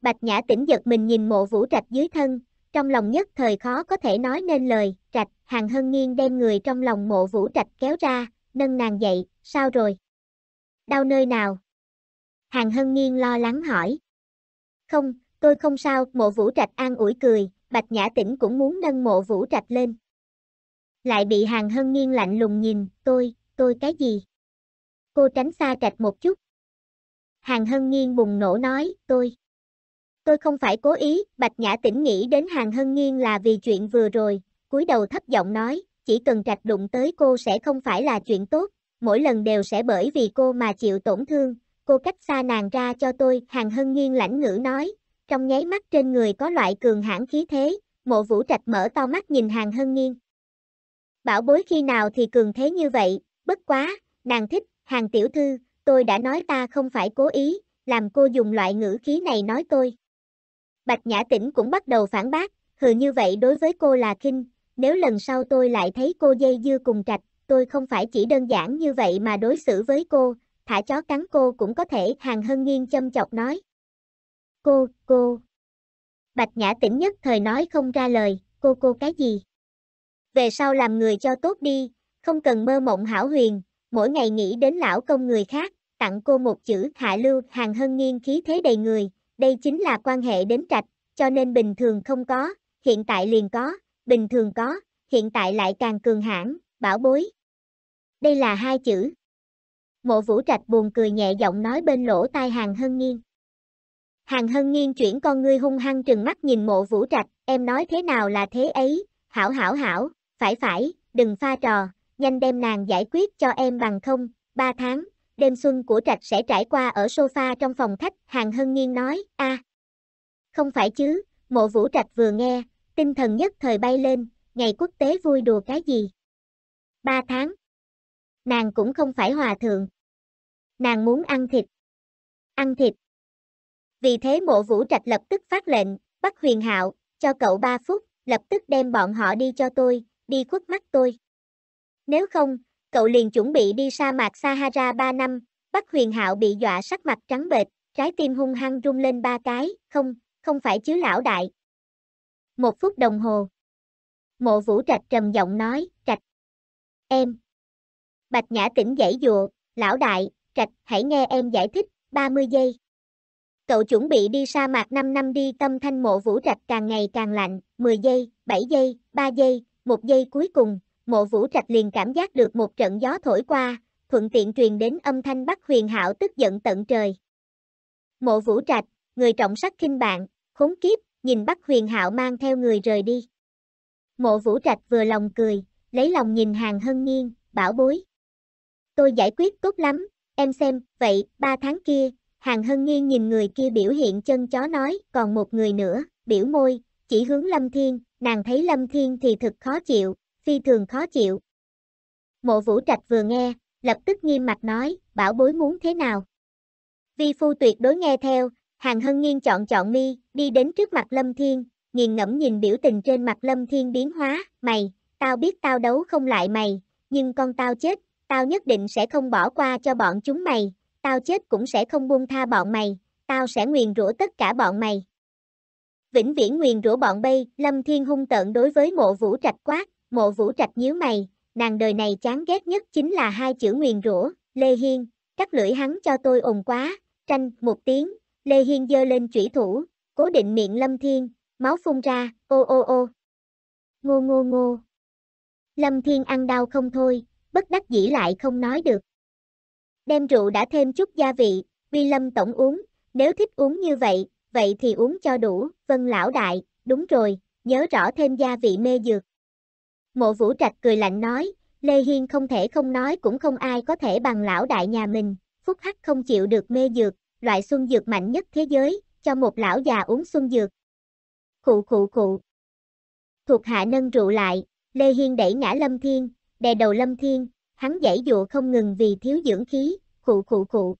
Bạch nhã tĩnh giật mình nhìn mộ vũ trạch dưới thân, trong lòng nhất thời khó có thể nói nên lời, trạch, hàng hân nghiêng đem người trong lòng mộ vũ trạch kéo ra, nâng nàng dậy, sao rồi? Đau nơi nào? Hàng hân nghiêng lo lắng hỏi. Không, tôi không sao, mộ vũ trạch an ủi cười, bạch nhã tĩnh cũng muốn nâng mộ vũ trạch lên. Lại bị hàng hân nghiêng lạnh lùng nhìn, tôi, tôi cái gì? Cô tránh xa trạch một chút. Hàng hân nghiêng bùng nổ nói, tôi tôi không phải cố ý, Bạch Nhã Tĩnh nghĩ đến Hàng Hân Nghiên là vì chuyện vừa rồi, cúi đầu thấp giọng nói, chỉ cần trạch đụng tới cô sẽ không phải là chuyện tốt, mỗi lần đều sẽ bởi vì cô mà chịu tổn thương, cô cách xa nàng ra cho tôi, Hàng Hân Nghiên lãnh ngữ nói, trong nháy mắt trên người có loại cường hãn khí thế, mộ vũ trạch mở to mắt nhìn Hàng Hân Nghiên. Bảo bối khi nào thì cường thế như vậy, bất quá, nàng thích, Hàng tiểu thư, tôi đã nói ta không phải cố ý, làm cô dùng loại ngữ khí này nói tôi. Bạch Nhã Tĩnh cũng bắt đầu phản bác, hừ như vậy đối với cô là khinh, nếu lần sau tôi lại thấy cô dây dưa cùng trạch, tôi không phải chỉ đơn giản như vậy mà đối xử với cô, thả chó cắn cô cũng có thể hàng hân nghiêng châm chọc nói. Cô, cô. Bạch Nhã Tĩnh nhất thời nói không ra lời, cô cô cái gì? Về sau làm người cho tốt đi, không cần mơ mộng hảo huyền, mỗi ngày nghĩ đến lão công người khác, tặng cô một chữ hạ lưu hàng hân nghiêng khí thế đầy người, đây chính là quan hệ đến trạch, cho nên bình thường không có, hiện tại liền có, bình thường có, hiện tại lại càng cường hãn, bảo bối. Đây là hai chữ. Mộ vũ trạch buồn cười nhẹ giọng nói bên lỗ tai hàng hân nghiêng. Hàng hân nghiêng chuyển con ngươi hung hăng trừng mắt nhìn mộ vũ trạch, em nói thế nào là thế ấy, hảo hảo hảo, phải phải, đừng pha trò, nhanh đem nàng giải quyết cho em bằng không, ba tháng, đêm xuân của trạch sẽ trải qua ở sofa trong phòng khách, Hàng Hân Nghiên nói, a à, Không phải chứ, mộ vũ trạch vừa nghe, tinh thần nhất thời bay lên, ngày quốc tế vui đùa cái gì? Ba tháng. Nàng cũng không phải hòa thượng. Nàng muốn ăn thịt. Ăn thịt. Vì thế mộ vũ trạch lập tức phát lệnh, bắt huyền hạo, cho cậu ba phút, lập tức đem bọn họ đi cho tôi, đi khuất mắt tôi. Nếu không, cậu liền chuẩn bị đi sa mạc Sahara 3 năm, Bắc Huyền Hạo bị dọa sắc mặt trắng bệch, trái tim hung hăng rung lên ba cái, không, không phải chứ lão đại. Một phút đồng hồ. Mộ Vũ Trạch trầm giọng nói, Trạch. Em. Bạch Nhã tỉnh dãy dụa, lão đại, Trạch, hãy nghe em giải thích, 30 giây. Cậu chuẩn bị đi sa mạc 5 năm đi tâm thanh mộ vũ trạch càng ngày càng lạnh, 10 giây, 7 giây, 3 giây, 1 giây cuối cùng, mộ vũ trạch liền cảm giác được một trận gió thổi qua, thuận tiện truyền đến âm thanh Bắc Huyền Hạo tức giận tận trời. Mộ Vũ Trạch, người trọng sắc khinh bạn, khốn kiếp, nhìn Bắc Huyền Hạo mang theo người rời đi. Mộ Vũ Trạch vừa lòng cười, lấy lòng nhìn Hàng Hân Nghiên, bảo bối. Tôi giải quyết tốt lắm, em xem, vậy, ba tháng kia, Hàng Hân Nghiên nhìn người kia biểu hiện chân chó nói, còn một người nữa, biểu môi, chỉ hướng Lâm Thiên, nàng thấy Lâm Thiên thì thật khó chịu, phi thường khó chịu. Mộ vũ trạch vừa nghe, lập tức nghiêm mặt nói, bảo bối muốn thế nào. Vi phu tuyệt đối nghe theo, hàng hân nghiêng chọn chọn mi, đi đến trước mặt lâm thiên, nghiền ngẫm nhìn biểu tình trên mặt lâm thiên biến hóa, mày, tao biết tao đấu không lại mày, nhưng con tao chết, tao nhất định sẽ không bỏ qua cho bọn chúng mày, tao chết cũng sẽ không buông tha bọn mày, tao sẽ nguyền rủa tất cả bọn mày. Vĩnh viễn nguyền rủa bọn bay, Lâm Thiên hung tợn đối với mộ vũ trạch quát, Mộ vũ trạch nhíu mày, nàng đời này chán ghét nhất chính là hai chữ nguyền rủa, Lê Hiên, cắt lưỡi hắn cho tôi ồn quá, tranh, một tiếng, Lê Hiên dơ lên chủy thủ, cố định miệng Lâm Thiên, máu phun ra, ô ô ô. Ngô ngô ngô. Lâm Thiên ăn đau không thôi, bất đắc dĩ lại không nói được. Đem rượu đã thêm chút gia vị, vi Lâm tổng uống, nếu thích uống như vậy, vậy thì uống cho đủ, vân lão đại, đúng rồi, nhớ rõ thêm gia vị mê dược. Mộ Vũ Trạch cười lạnh nói, Lê Hiên không thể không nói cũng không ai có thể bằng lão đại nhà mình, Phúc Hắc không chịu được mê dược, loại xuân dược mạnh nhất thế giới, cho một lão già uống xuân dược. Khụ khụ khụ. Thuộc hạ nâng rượu lại, Lê Hiên đẩy ngã Lâm Thiên, đè đầu Lâm Thiên, hắn dãy dụa không ngừng vì thiếu dưỡng khí, khụ khụ khụ.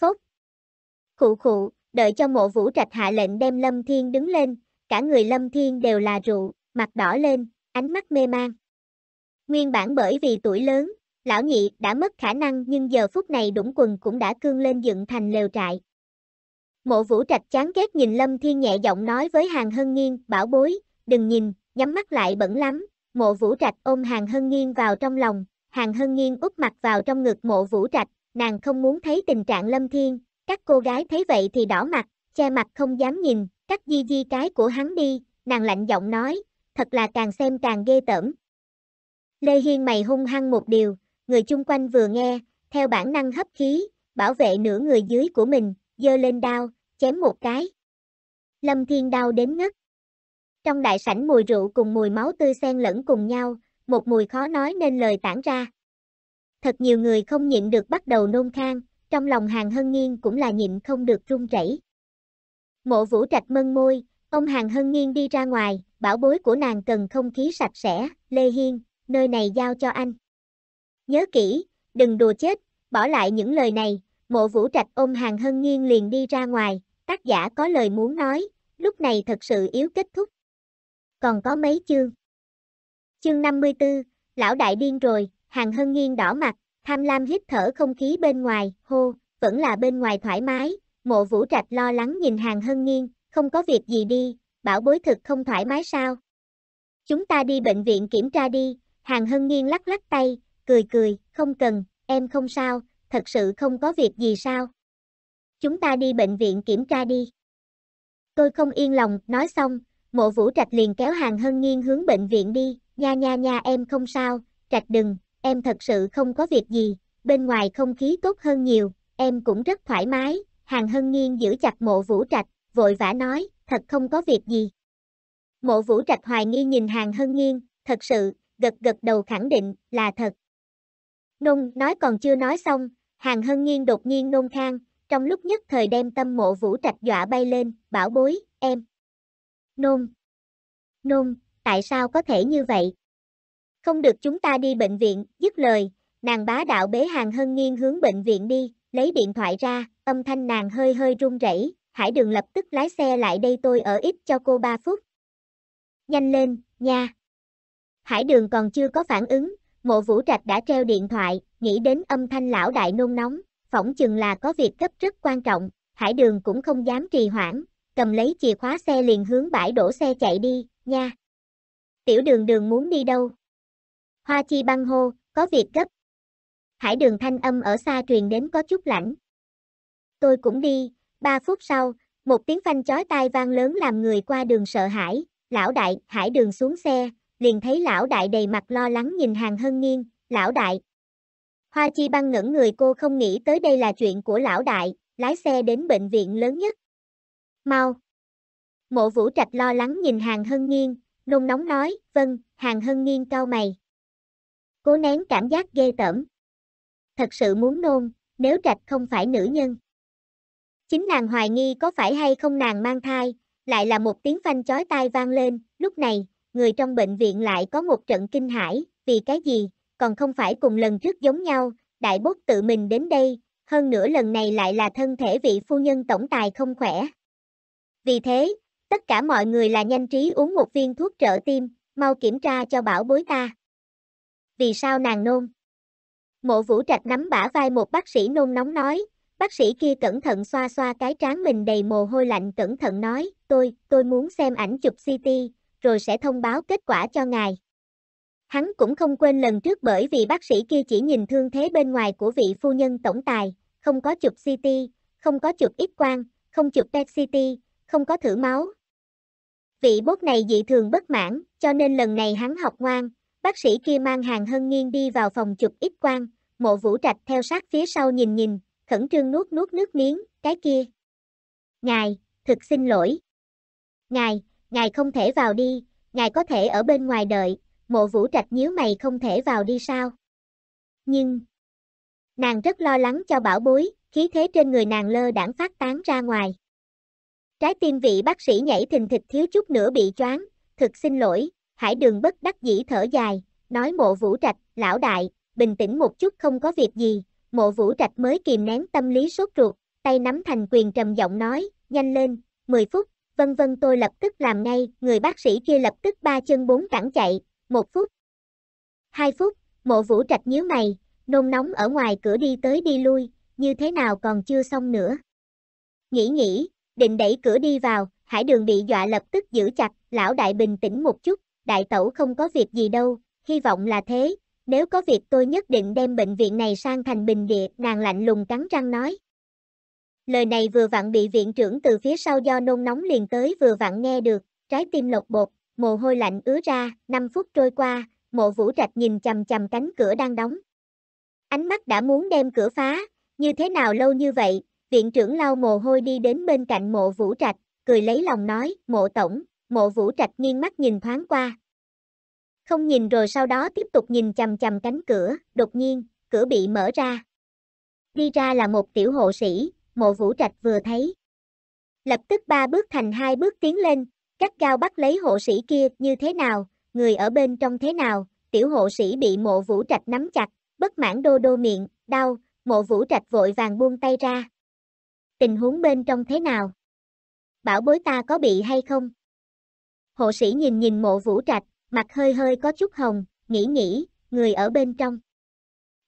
Phốc. Khụ khụ, đợi cho mộ vũ trạch hạ lệnh đem Lâm Thiên đứng lên, cả người Lâm Thiên đều là rượu, mặt đỏ lên, ánh mắt mê man. Nguyên bản bởi vì tuổi lớn, lão nhị đã mất khả năng nhưng giờ phút này đũng quần cũng đã cương lên dựng thành lều trại. Mộ vũ trạch chán ghét nhìn Lâm Thiên nhẹ giọng nói với hàng hân nghiêng, bảo bối, đừng nhìn, nhắm mắt lại bẩn lắm. Mộ vũ trạch ôm hàng hân nghiêng vào trong lòng, hàng hân nghiêng úp mặt vào trong ngực mộ vũ trạch, nàng không muốn thấy tình trạng Lâm Thiên, các cô gái thấy vậy thì đỏ mặt, che mặt không dám nhìn, cắt di di cái của hắn đi, nàng lạnh giọng nói, thật là càng xem càng ghê tởm. Lê Hiên mày hung hăng một điều, người chung quanh vừa nghe, theo bản năng hấp khí, bảo vệ nửa người dưới của mình, dơ lên đao, chém một cái. Lâm Thiên đau đến ngất. Trong đại sảnh mùi rượu cùng mùi máu tươi xen lẫn cùng nhau, một mùi khó nói nên lời tản ra. Thật nhiều người không nhịn được bắt đầu nôn khang, trong lòng hàng hân nghiêng cũng là nhịn không được run rẩy. Mộ vũ trạch mân môi, Ông Hàng Hân Nghiên đi ra ngoài, bảo bối của nàng cần không khí sạch sẽ, Lê Hiên, nơi này giao cho anh. Nhớ kỹ, đừng đùa chết, bỏ lại những lời này, mộ vũ trạch ôm Hàng Hân Nghiên liền đi ra ngoài, tác giả có lời muốn nói, lúc này thật sự yếu kết thúc. Còn có mấy chương? Chương 54, lão đại điên rồi, Hàng Hân Nghiên đỏ mặt, tham lam hít thở không khí bên ngoài, hô, vẫn là bên ngoài thoải mái, mộ vũ trạch lo lắng nhìn Hàng Hân Nghiên, không có việc gì đi, bảo bối thực không thoải mái sao? Chúng ta đi bệnh viện kiểm tra đi, Hàng Hân Nghiên lắc lắc tay, cười cười, không cần, em không sao, thật sự không có việc gì sao? Chúng ta đi bệnh viện kiểm tra đi. Tôi không yên lòng, nói xong, mộ vũ trạch liền kéo Hàng Hân Nghiên hướng bệnh viện đi, nha nha nha em không sao, trạch đừng, em thật sự không có việc gì, bên ngoài không khí tốt hơn nhiều, em cũng rất thoải mái, Hàng Hân Nghiên giữ chặt mộ vũ trạch, vội vã nói, thật không có việc gì. Mộ vũ trạch hoài nghi nhìn hàng hân nghiên thật sự, gật gật đầu khẳng định, là thật. Nung nói còn chưa nói xong, hàng hân nghiên đột nhiên nôn khang, trong lúc nhất thời đem tâm mộ vũ trạch dọa bay lên, bảo bối, em. Nôn. Nôn, tại sao có thể như vậy? Không được chúng ta đi bệnh viện, dứt lời, nàng bá đạo bế hàng hân nghiên hướng bệnh viện đi, lấy điện thoại ra, âm thanh nàng hơi hơi run rẩy Hải Đường lập tức lái xe lại đây tôi ở ít cho cô 3 phút. Nhanh lên, nha. Hải Đường còn chưa có phản ứng, mộ vũ trạch đã treo điện thoại, nghĩ đến âm thanh lão đại nôn nóng, phỏng chừng là có việc gấp rất quan trọng, Hải Đường cũng không dám trì hoãn, cầm lấy chìa khóa xe liền hướng bãi đổ xe chạy đi, nha. Tiểu đường đường muốn đi đâu? Hoa chi băng hô, có việc gấp. Hải đường thanh âm ở xa truyền đến có chút lạnh. Tôi cũng đi, Ba phút sau, một tiếng phanh chói tai vang lớn làm người qua đường sợ hãi, lão đại, hải đường xuống xe, liền thấy lão đại đầy mặt lo lắng nhìn hàng hân nghiêng, lão đại. Hoa chi băng ngẩn người cô không nghĩ tới đây là chuyện của lão đại, lái xe đến bệnh viện lớn nhất. Mau. Mộ vũ trạch lo lắng nhìn hàng hân nghiêng, nôn nóng nói, vâng, hàng hân nghiêng cao mày. Cố nén cảm giác ghê tởm. Thật sự muốn nôn, nếu trạch không phải nữ nhân. Chính nàng hoài nghi có phải hay không nàng mang thai, lại là một tiếng phanh chói tai vang lên, lúc này, người trong bệnh viện lại có một trận kinh hãi, vì cái gì, còn không phải cùng lần trước giống nhau, đại bốt tự mình đến đây, hơn nữa lần này lại là thân thể vị phu nhân tổng tài không khỏe. Vì thế, tất cả mọi người là nhanh trí uống một viên thuốc trợ tim, mau kiểm tra cho bảo bối ta. Vì sao nàng nôn? Mộ vũ trạch nắm bả vai một bác sĩ nôn nóng nói, Bác sĩ kia cẩn thận xoa xoa cái trán mình đầy mồ hôi lạnh cẩn thận nói, tôi, tôi muốn xem ảnh chụp CT, rồi sẽ thông báo kết quả cho ngài. Hắn cũng không quên lần trước bởi vì bác sĩ kia chỉ nhìn thương thế bên ngoài của vị phu nhân tổng tài, không có chụp CT, không có chụp ít quang, không chụp PET CT, không có thử máu. Vị bốt này dị thường bất mãn, cho nên lần này hắn học ngoan, bác sĩ kia mang hàng hân nghiêng đi vào phòng chụp ít quang, mộ vũ trạch theo sát phía sau nhìn nhìn, khẩn trương nuốt nuốt nước miếng, cái kia. Ngài, thực xin lỗi. Ngài, ngài không thể vào đi, ngài có thể ở bên ngoài đợi, mộ vũ trạch nhíu mày không thể vào đi sao. Nhưng, nàng rất lo lắng cho bảo bối, khí thế trên người nàng lơ đảng phát tán ra ngoài. Trái tim vị bác sĩ nhảy thình thịch thiếu chút nữa bị choáng, thực xin lỗi, hải đường bất đắc dĩ thở dài, nói mộ vũ trạch, lão đại, bình tĩnh một chút không có việc gì, mộ vũ trạch mới kìm nén tâm lý sốt ruột, tay nắm thành quyền trầm giọng nói, nhanh lên, 10 phút, vân vân tôi lập tức làm ngay, người bác sĩ kia lập tức ba chân bốn cẳng chạy, một phút, hai phút, mộ vũ trạch nhíu mày, nôn nóng ở ngoài cửa đi tới đi lui, như thế nào còn chưa xong nữa. Nghĩ nghĩ, định đẩy cửa đi vào, hải đường bị dọa lập tức giữ chặt, lão đại bình tĩnh một chút, đại tẩu không có việc gì đâu, hy vọng là thế, nếu có việc tôi nhất định đem bệnh viện này sang thành bình địa, nàng lạnh lùng cắn răng nói. Lời này vừa vặn bị viện trưởng từ phía sau do nôn nóng liền tới vừa vặn nghe được, trái tim lột bột, mồ hôi lạnh ứa ra, 5 phút trôi qua, mộ vũ trạch nhìn chầm chầm cánh cửa đang đóng. Ánh mắt đã muốn đem cửa phá, như thế nào lâu như vậy, viện trưởng lau mồ hôi đi đến bên cạnh mộ vũ trạch, cười lấy lòng nói, mộ tổng, mộ vũ trạch nghiêng mắt nhìn thoáng qua, không nhìn rồi sau đó tiếp tục nhìn chầm chầm cánh cửa, đột nhiên, cửa bị mở ra. Đi ra là một tiểu hộ sĩ, mộ vũ trạch vừa thấy. Lập tức ba bước thành hai bước tiến lên, cắt gao bắt lấy hộ sĩ kia như thế nào, người ở bên trong thế nào, tiểu hộ sĩ bị mộ vũ trạch nắm chặt, bất mãn đô đô miệng, đau, mộ vũ trạch vội vàng buông tay ra. Tình huống bên trong thế nào? Bảo bối ta có bị hay không? Hộ sĩ nhìn nhìn mộ vũ trạch, mặt hơi hơi có chút hồng, nghĩ nghĩ, người ở bên trong.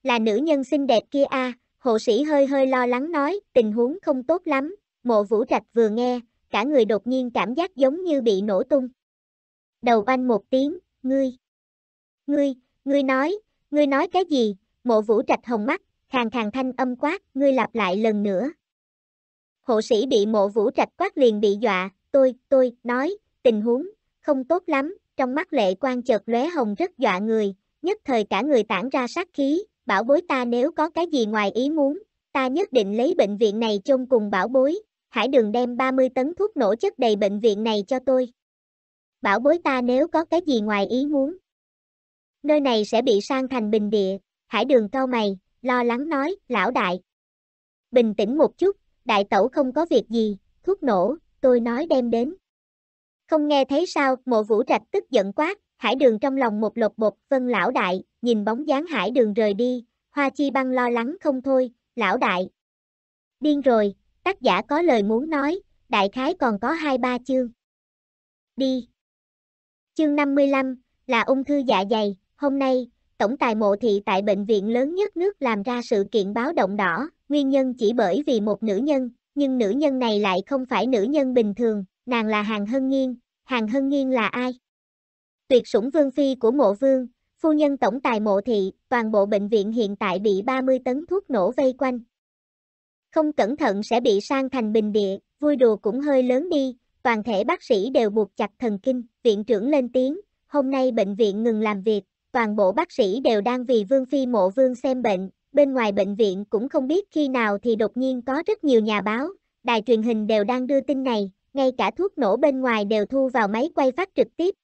Là nữ nhân xinh đẹp kia a à, hộ sĩ hơi hơi lo lắng nói, tình huống không tốt lắm, mộ vũ trạch vừa nghe, cả người đột nhiên cảm giác giống như bị nổ tung. Đầu anh một tiếng, ngươi, ngươi, ngươi nói, ngươi nói cái gì, mộ vũ trạch hồng mắt, khàn khàn thanh âm quát, ngươi lặp lại lần nữa. Hộ sĩ bị mộ vũ trạch quát liền bị dọa, tôi, tôi, nói, tình huống, không tốt lắm, trong mắt lệ quan chợt lóe hồng rất dọa người, nhất thời cả người tản ra sát khí, bảo bối ta nếu có cái gì ngoài ý muốn, ta nhất định lấy bệnh viện này chôn cùng bảo bối, hãy đường đem 30 tấn thuốc nổ chất đầy bệnh viện này cho tôi. Bảo bối ta nếu có cái gì ngoài ý muốn, nơi này sẽ bị sang thành bình địa, hãy đường cau mày, lo lắng nói, lão đại. Bình tĩnh một chút, đại tẩu không có việc gì, thuốc nổ, tôi nói đem đến. Không nghe thấy sao, mộ vũ trạch tức giận quát, hải đường trong lòng một lột bột, vân lão đại, nhìn bóng dáng hải đường rời đi, hoa chi băng lo lắng không thôi, lão đại. Điên rồi, tác giả có lời muốn nói, đại khái còn có hai ba chương. Đi. Chương 55, là ung thư dạ dày, hôm nay, tổng tài mộ thị tại bệnh viện lớn nhất nước làm ra sự kiện báo động đỏ, nguyên nhân chỉ bởi vì một nữ nhân, nhưng nữ nhân này lại không phải nữ nhân bình thường, nàng là Hàng Hân Nghiên, Hàng Hân Nghiên là ai? Tuyệt sủng vương phi của mộ vương, phu nhân tổng tài mộ thị, toàn bộ bệnh viện hiện tại bị 30 tấn thuốc nổ vây quanh. Không cẩn thận sẽ bị sang thành bình địa, vui đùa cũng hơi lớn đi, toàn thể bác sĩ đều buộc chặt thần kinh, viện trưởng lên tiếng, hôm nay bệnh viện ngừng làm việc, toàn bộ bác sĩ đều đang vì vương phi mộ vương xem bệnh, bên ngoài bệnh viện cũng không biết khi nào thì đột nhiên có rất nhiều nhà báo, đài truyền hình đều đang đưa tin này, ngay cả thuốc nổ bên ngoài đều thu vào máy quay phát trực tiếp.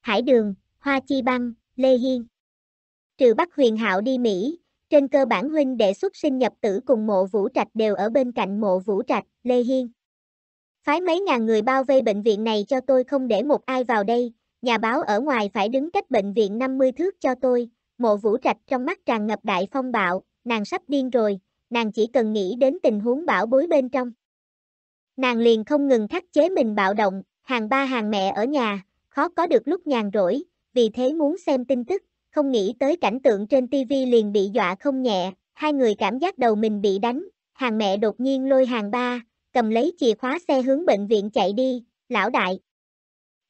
Hải Đường, Hoa Chi Băng, Lê Hiên. Trừ Bắc Huyền Hạo đi Mỹ, trên cơ bản huynh đệ xuất sinh nhập tử cùng mộ vũ trạch đều ở bên cạnh mộ vũ trạch, Lê Hiên. Phái mấy ngàn người bao vây bệnh viện này cho tôi không để một ai vào đây, nhà báo ở ngoài phải đứng cách bệnh viện 50 thước cho tôi, mộ vũ trạch trong mắt tràn ngập đại phong bạo, nàng sắp điên rồi, nàng chỉ cần nghĩ đến tình huống bảo bối bên trong nàng liền không ngừng khắc chế mình bạo động, hàng ba hàng mẹ ở nhà, khó có được lúc nhàn rỗi, vì thế muốn xem tin tức, không nghĩ tới cảnh tượng trên tivi liền bị dọa không nhẹ, hai người cảm giác đầu mình bị đánh, hàng mẹ đột nhiên lôi hàng ba, cầm lấy chìa khóa xe hướng bệnh viện chạy đi, lão đại.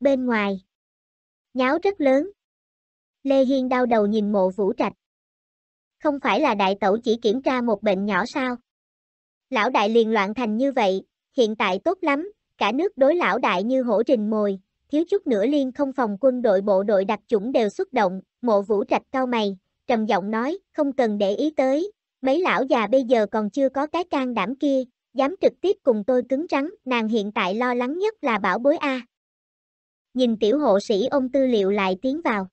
Bên ngoài, nháo rất lớn. Lê Hiên đau đầu nhìn mộ vũ trạch. Không phải là đại tẩu chỉ kiểm tra một bệnh nhỏ sao? Lão đại liền loạn thành như vậy, hiện tại tốt lắm, cả nước đối lão đại như hổ rình mồi, thiếu chút nữa liên không phòng quân đội bộ đội đặc chủng đều xuất động, mộ vũ trạch cao mày, trầm giọng nói, không cần để ý tới, mấy lão già bây giờ còn chưa có cái can đảm kia, dám trực tiếp cùng tôi cứng rắn, nàng hiện tại lo lắng nhất là bảo bối A. Nhìn tiểu hộ sĩ ôm tư liệu lại tiến vào.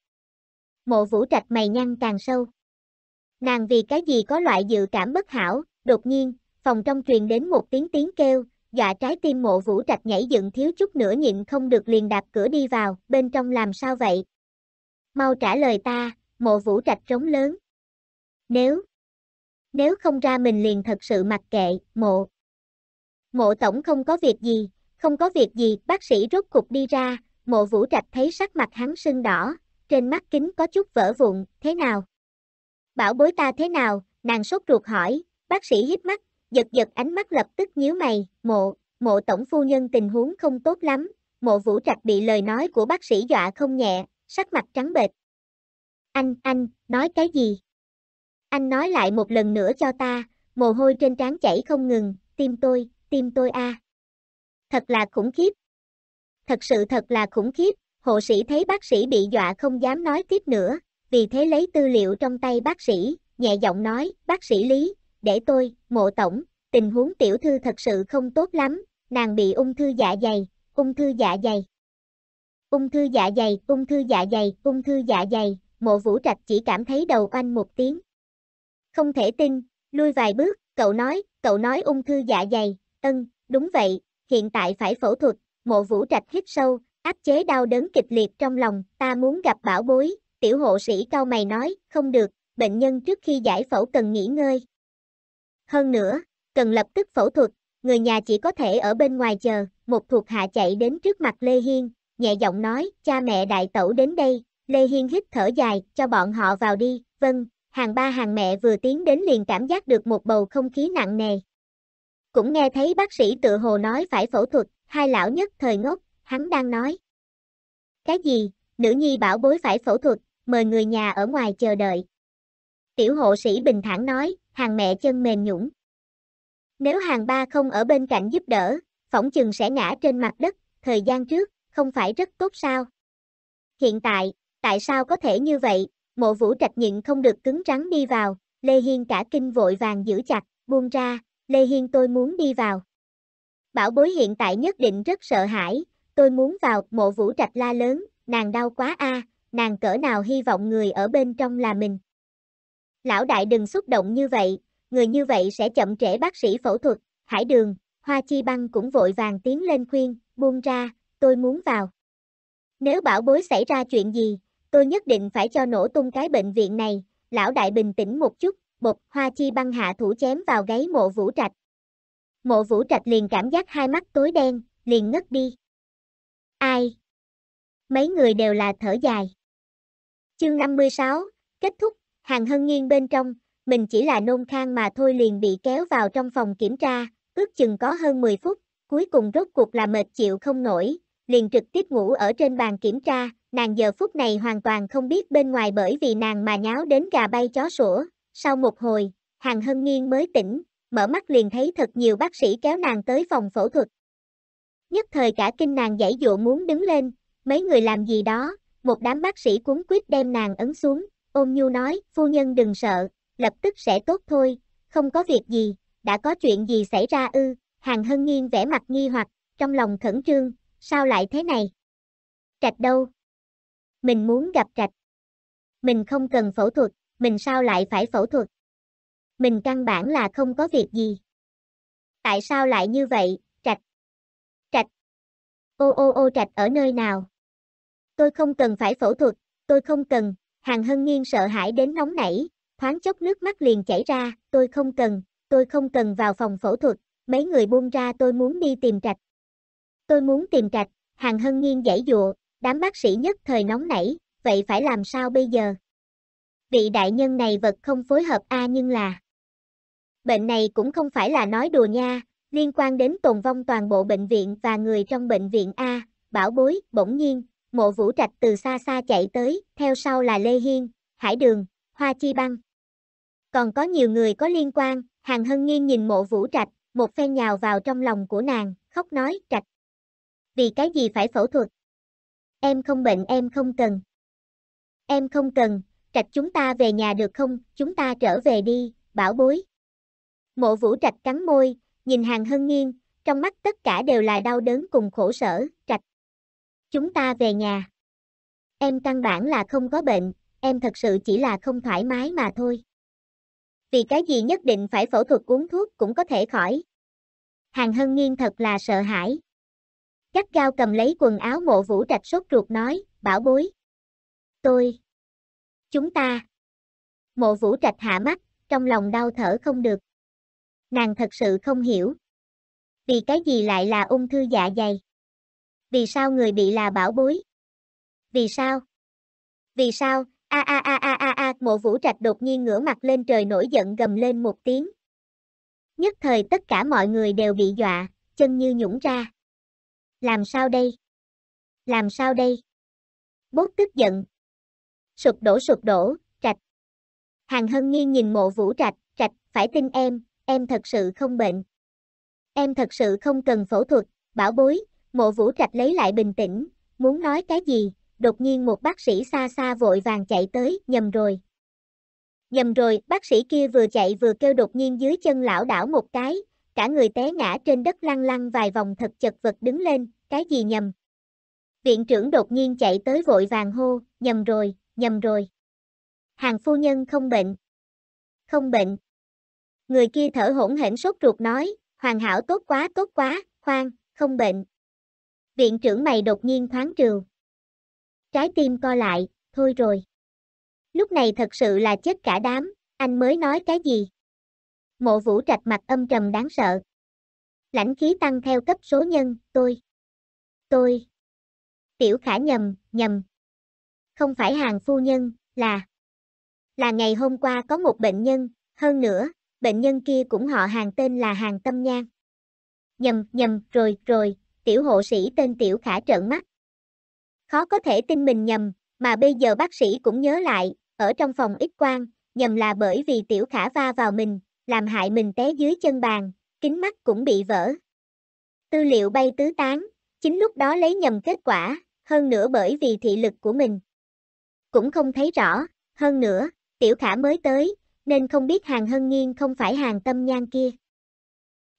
Mộ vũ trạch mày nhăn càng sâu. Nàng vì cái gì có loại dự cảm bất hảo, đột nhiên, phòng trong truyền đến một tiếng tiếng kêu, dọa dạ trái tim mộ vũ trạch nhảy dựng thiếu chút nữa nhịn không được liền đạp cửa đi vào, bên trong làm sao vậy? Mau trả lời ta, mộ vũ trạch trống lớn. Nếu, nếu không ra mình liền thật sự mặc kệ, mộ. Mộ tổng không có việc gì, không có việc gì, bác sĩ rốt cục đi ra, mộ vũ trạch thấy sắc mặt hắn sưng đỏ, trên mắt kính có chút vỡ vụn, thế nào? Bảo bối ta thế nào, nàng sốt ruột hỏi, bác sĩ hiếp mắt, Giật giật ánh mắt lập tức nhíu mày, mộ, mộ tổng phu nhân tình huống không tốt lắm, mộ vũ trạch bị lời nói của bác sĩ dọa không nhẹ, sắc mặt trắng bệch. Anh, anh, nói cái gì? Anh nói lại một lần nữa cho ta, mồ hôi trên trán chảy không ngừng, tim tôi, tim tôi a. À. Thật là khủng khiếp. Thật sự thật là khủng khiếp, hộ sĩ thấy bác sĩ bị dọa không dám nói tiếp nữa, vì thế lấy tư liệu trong tay bác sĩ, nhẹ giọng nói, bác sĩ Lý, để tôi, mộ tổng, tình huống tiểu thư thật sự không tốt lắm, nàng bị ung thư dạ dày, ung thư dạ dày. Ung thư dạ dày, ung thư dạ dày, ung thư dạ dày, mộ vũ trạch chỉ cảm thấy đầu oanh một tiếng. Không thể tin, lui vài bước, cậu nói, cậu nói ung thư dạ dày, ân, đúng vậy, hiện tại phải phẫu thuật, mộ vũ trạch hít sâu, áp chế đau đớn kịch liệt trong lòng, ta muốn gặp bảo bối, tiểu hộ sĩ cao mày nói, không được, bệnh nhân trước khi giải phẫu cần nghỉ ngơi. Hơn nữa, cần lập tức phẫu thuật, người nhà chỉ có thể ở bên ngoài chờ, một thuộc hạ chạy đến trước mặt Lê Hiên, nhẹ giọng nói, cha mẹ đại tẩu đến đây, Lê Hiên hít thở dài, cho bọn họ vào đi, vâng, hàng ba hàng mẹ vừa tiến đến liền cảm giác được một bầu không khí nặng nề. Cũng nghe thấy bác sĩ tự hồ nói phải phẫu thuật, hai lão nhất thời ngốc, hắn đang nói. Cái gì, nữ nhi bảo bối phải phẫu thuật, mời người nhà ở ngoài chờ đợi. Tiểu hộ sĩ bình thản nói, hàng mẹ chân mềm nhũng. Nếu hàng ba không ở bên cạnh giúp đỡ, phỏng chừng sẽ ngã trên mặt đất, thời gian trước, không phải rất tốt sao. Hiện tại, tại sao có thể như vậy, mộ vũ trạch nhịn không được cứng rắn đi vào, Lê Hiên cả kinh vội vàng giữ chặt, buông ra, Lê Hiên tôi muốn đi vào. Bảo bối hiện tại nhất định rất sợ hãi, tôi muốn vào, mộ vũ trạch la lớn, nàng đau quá a à, nàng cỡ nào hy vọng người ở bên trong là mình. Lão đại đừng xúc động như vậy, người như vậy sẽ chậm trễ bác sĩ phẫu thuật, hải đường, hoa chi băng cũng vội vàng tiến lên khuyên, buông ra, tôi muốn vào. Nếu bảo bối xảy ra chuyện gì, tôi nhất định phải cho nổ tung cái bệnh viện này, lão đại bình tĩnh một chút, bột hoa chi băng hạ thủ chém vào gáy mộ vũ trạch. Mộ vũ trạch liền cảm giác hai mắt tối đen, liền ngất đi. Ai? Mấy người đều là thở dài. Chương 56, kết thúc. Hàng Hân Nghiên bên trong, mình chỉ là nôn khang mà thôi liền bị kéo vào trong phòng kiểm tra, ước chừng có hơn 10 phút, cuối cùng rốt cuộc là mệt chịu không nổi, liền trực tiếp ngủ ở trên bàn kiểm tra, nàng giờ phút này hoàn toàn không biết bên ngoài bởi vì nàng mà nháo đến gà bay chó sủa. Sau một hồi, Hàng Hân Nghiên mới tỉnh, mở mắt liền thấy thật nhiều bác sĩ kéo nàng tới phòng phẫu thuật. Nhất thời cả kinh nàng giải dụ muốn đứng lên, mấy người làm gì đó, một đám bác sĩ cuốn quyết đem nàng ấn xuống, ôm nhu nói, phu nhân đừng sợ, lập tức sẽ tốt thôi, không có việc gì, đã có chuyện gì xảy ra ư, hàng hân nghiêng vẻ mặt nghi hoặc, trong lòng khẩn trương, sao lại thế này? Trạch đâu? Mình muốn gặp trạch. Mình không cần phẫu thuật, mình sao lại phải phẫu thuật? Mình căn bản là không có việc gì. Tại sao lại như vậy, trạch? Trạch. Ô ô ô trạch ở nơi nào? Tôi không cần phải phẫu thuật, tôi không cần, Hàng Hân Nghiên sợ hãi đến nóng nảy, thoáng chốc nước mắt liền chảy ra, tôi không cần, tôi không cần vào phòng phẫu thuật, mấy người buông ra tôi muốn đi tìm trạch. Tôi muốn tìm trạch, Hàng Hân Nghiên giải dụa, đám bác sĩ nhất thời nóng nảy, vậy phải làm sao bây giờ? Vị đại nhân này vật không phối hợp a nhưng là... Bệnh này cũng không phải là nói đùa nha, liên quan đến tồn vong toàn bộ bệnh viện và người trong bệnh viện A, bảo bối, bỗng nhiên, mộ vũ trạch từ xa xa chạy tới, theo sau là Lê Hiên, Hải Đường, Hoa Chi Băng. Còn có nhiều người có liên quan, Hàng Hân Nghiên nhìn mộ vũ trạch, một phen nhào vào trong lòng của nàng, khóc nói trạch. Vì cái gì phải phẫu thuật? Em không bệnh em không cần. Em không cần, trạch chúng ta về nhà được không, chúng ta trở về đi, bảo bối. Mộ vũ trạch cắn môi, nhìn hàng hân nghiêng, trong mắt tất cả đều là đau đớn cùng khổ sở, trạch chúng ta về nhà em căn bản là không có bệnh em thật sự chỉ là không thoải mái mà thôi vì cái gì nhất định phải phẫu thuật uống thuốc cũng có thể khỏi hàng hân nghiên thật là sợ hãi gắt cao cầm lấy quần áo mộ vũ trạch sốt ruột nói bảo bối tôi chúng ta mộ vũ trạch hạ mắt trong lòng đau thở không được nàng thật sự không hiểu vì cái gì lại là ung thư dạ dày vì sao người bị là bảo bối? Vì sao? Vì sao? A a a a a a, Mộ Vũ Trạch đột nhiên ngửa mặt lên trời nổi giận gầm lên một tiếng. Nhất thời tất cả mọi người đều bị dọa, chân như nhũng ra. Làm sao đây? Làm sao đây? Bốt tức giận. Sụp đổ sụp đổ, Trạch. Hàng Hân Nghiên nhìn Mộ Vũ Trạch, Trạch, phải tin em, em thật sự không bệnh. Em thật sự không cần phẫu thuật, bảo bối, Mộ vũ trạch lấy lại bình tĩnh, muốn nói cái gì, đột nhiên một bác sĩ xa xa vội vàng chạy tới, nhầm rồi. Nhầm rồi, bác sĩ kia vừa chạy vừa kêu đột nhiên dưới chân lão đảo một cái, cả người té ngã trên đất lăn lăn vài vòng thật chật vật đứng lên, cái gì nhầm. Viện trưởng đột nhiên chạy tới vội vàng hô, nhầm rồi, nhầm rồi. Hàng phu nhân không bệnh. Không bệnh. Người kia thở hỗn hển sốt ruột nói, hoàn hảo tốt quá tốt quá, khoan, không bệnh viện trưởng mày đột nhiên thoáng trường, Trái tim co lại, thôi rồi. Lúc này thật sự là chết cả đám, anh mới nói cái gì? Mộ vũ trạch mặt âm trầm đáng sợ. Lãnh khí tăng theo cấp số nhân, tôi. Tôi. Tiểu khả nhầm, nhầm. Không phải hàng phu nhân, là. Là ngày hôm qua có một bệnh nhân, hơn nữa, bệnh nhân kia cũng họ hàng tên là hàng tâm nhan. Nhầm, nhầm, rồi, rồi, tiểu hộ sĩ tên Tiểu Khả trợn mắt. Khó có thể tin mình nhầm, mà bây giờ bác sĩ cũng nhớ lại, ở trong phòng ít quang, nhầm là bởi vì Tiểu Khả va vào mình, làm hại mình té dưới chân bàn, kính mắt cũng bị vỡ. Tư liệu bay tứ tán, chính lúc đó lấy nhầm kết quả, hơn nữa bởi vì thị lực của mình. Cũng không thấy rõ, hơn nữa, Tiểu Khả mới tới, nên không biết hàng hân nghiêng không phải hàng tâm nhan kia.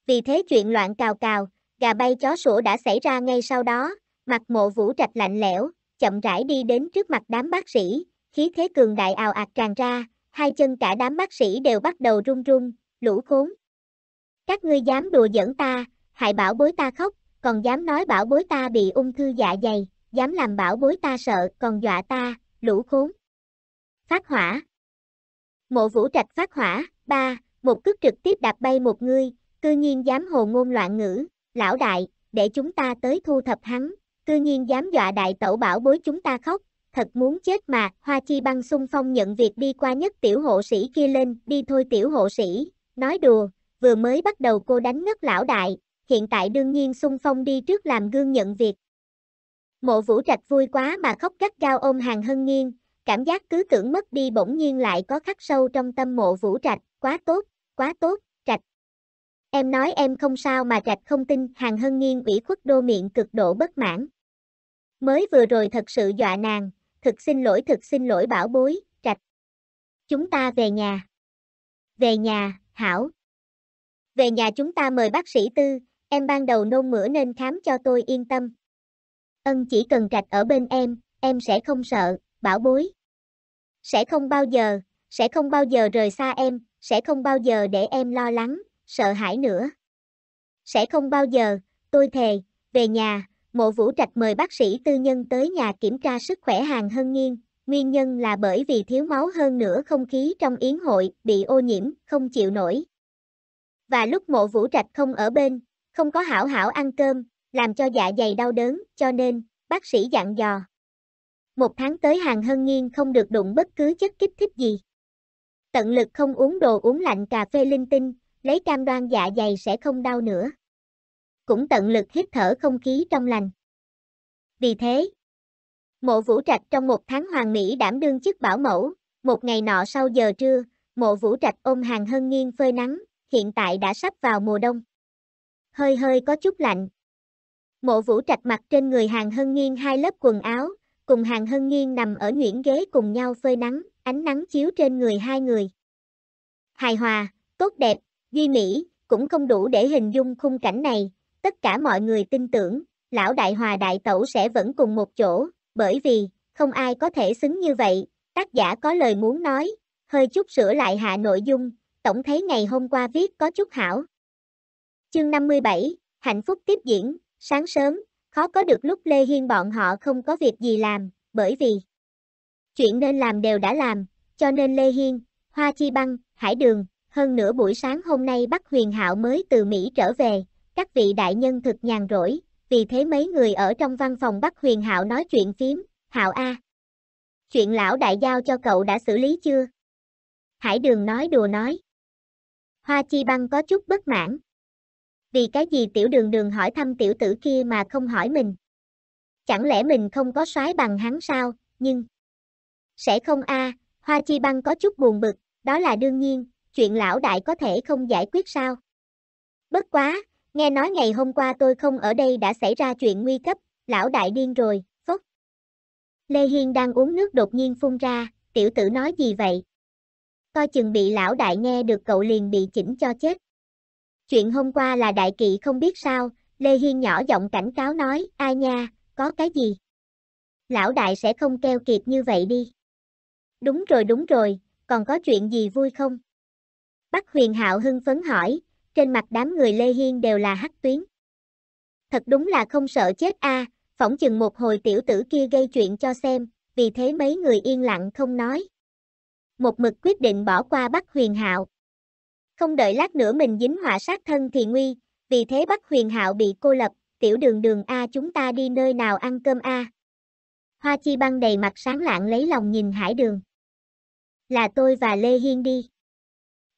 Vì thế chuyện loạn cào cào, gà bay chó sủa đã xảy ra ngay sau đó, mặt mộ vũ trạch lạnh lẽo, chậm rãi đi đến trước mặt đám bác sĩ, khí thế cường đại ào ạt tràn ra, hai chân cả đám bác sĩ đều bắt đầu run run, lũ khốn. Các ngươi dám đùa giỡn ta, hại bảo bối ta khóc, còn dám nói bảo bối ta bị ung thư dạ dày, dám làm bảo bối ta sợ, còn dọa ta, lũ khốn. Phát hỏa Mộ vũ trạch phát hỏa, ba, một cước trực tiếp đạp bay một người cư nhiên dám hồ ngôn loạn ngữ, lão đại, để chúng ta tới thu thập hắn, cư nhiên dám dọa đại tẩu bảo bối chúng ta khóc, thật muốn chết mà, Hoa Chi băng xung phong nhận việc đi qua nhất tiểu hộ sĩ kia lên, đi thôi tiểu hộ sĩ, nói đùa, vừa mới bắt đầu cô đánh ngất lão đại, hiện tại đương nhiên xung phong đi trước làm gương nhận việc. Mộ vũ trạch vui quá mà khóc gắt gao ôm hàng hân nghiêng, cảm giác cứ tưởng mất đi bỗng nhiên lại có khắc sâu trong tâm mộ vũ trạch, quá tốt, quá tốt. Em nói em không sao mà trạch không tin, hàng hân nghiêng ủy khuất đô miệng cực độ bất mãn. Mới vừa rồi thật sự dọa nàng, thực xin lỗi thực xin lỗi bảo bối, trạch. Chúng ta về nhà. Về nhà, hảo. Về nhà chúng ta mời bác sĩ tư, em ban đầu nôn mửa nên khám cho tôi yên tâm. Ân chỉ cần trạch ở bên em, em sẽ không sợ, bảo bối. Sẽ không bao giờ, sẽ không bao giờ rời xa em, sẽ không bao giờ để em lo lắng, sợ hãi nữa. Sẽ không bao giờ, tôi thề, về nhà, mộ vũ trạch mời bác sĩ tư nhân tới nhà kiểm tra sức khỏe hàng hân nghiêng, nguyên nhân là bởi vì thiếu máu hơn nữa không khí trong yến hội bị ô nhiễm, không chịu nổi. Và lúc mộ vũ trạch không ở bên, không có hảo hảo ăn cơm, làm cho dạ dày đau đớn, cho nên, bác sĩ dặn dò. Một tháng tới hàng hân nghiêng không được đụng bất cứ chất kích thích gì. Tận lực không uống đồ uống lạnh cà phê linh tinh, lấy cam đoan dạ dày sẽ không đau nữa. Cũng tận lực hít thở không khí trong lành. Vì thế, mộ vũ trạch trong một tháng hoàng mỹ đảm đương chức bảo mẫu, một ngày nọ sau giờ trưa, mộ vũ trạch ôm hàng hân nghiêng phơi nắng, hiện tại đã sắp vào mùa đông. Hơi hơi có chút lạnh. Mộ vũ trạch mặc trên người hàng hân nghiêng hai lớp quần áo, cùng hàng hân nghiêng nằm ở nhuyễn ghế cùng nhau phơi nắng, ánh nắng chiếu trên người hai người. Hài hòa, tốt đẹp, duy mỹ, cũng không đủ để hình dung khung cảnh này, tất cả mọi người tin tưởng, lão đại hòa đại tẩu sẽ vẫn cùng một chỗ, bởi vì, không ai có thể xứng như vậy, tác giả có lời muốn nói, hơi chút sửa lại hạ nội dung, tổng thấy ngày hôm qua viết có chút hảo. Chương 57, hạnh phúc tiếp diễn, sáng sớm, khó có được lúc Lê Hiên bọn họ không có việc gì làm, bởi vì chuyện nên làm đều đã làm, cho nên Lê Hiên, Hoa Chi Băng, Hải Đường, hơn nữa buổi sáng hôm nay Bắc Huyền Hạo mới từ Mỹ trở về, các vị đại nhân thực nhàn rỗi, vì thế mấy người ở trong văn phòng Bắc Huyền Hạo nói chuyện phím, Hạo A. Chuyện lão đại giao cho cậu đã xử lý chưa? Hải đường nói đùa nói. Hoa Chi Băng có chút bất mãn. Vì cái gì tiểu đường đường hỏi thăm tiểu tử kia mà không hỏi mình? Chẳng lẽ mình không có soái bằng hắn sao, nhưng... Sẽ không a Hoa Chi Băng có chút buồn bực, đó là đương nhiên, chuyện lão đại có thể không giải quyết sao? Bất quá, nghe nói ngày hôm qua tôi không ở đây đã xảy ra chuyện nguy cấp, lão đại điên rồi, phốc. Lê Hiên đang uống nước đột nhiên phun ra, tiểu tử nói gì vậy? Coi chừng bị lão đại nghe được cậu liền bị chỉnh cho chết. Chuyện hôm qua là đại kỵ không biết sao, Lê Hiên nhỏ giọng cảnh cáo nói, ai nha, có cái gì? Lão đại sẽ không keo kiệt như vậy đi. Đúng rồi đúng rồi, còn có chuyện gì vui không? Bắc huyền hạo hưng phấn hỏi, trên mặt đám người Lê Hiên đều là hắc tuyến. Thật đúng là không sợ chết a à, phỏng chừng một hồi tiểu tử kia gây chuyện cho xem, vì thế mấy người yên lặng không nói. Một mực quyết định bỏ qua Bắc huyền hạo. Không đợi lát nữa mình dính họa sát thân thì nguy, vì thế Bắc huyền hạo bị cô lập, tiểu đường đường A chúng ta đi nơi nào ăn cơm A. Hoa chi băng đầy mặt sáng lạng lấy lòng nhìn hải đường. Là tôi và Lê Hiên đi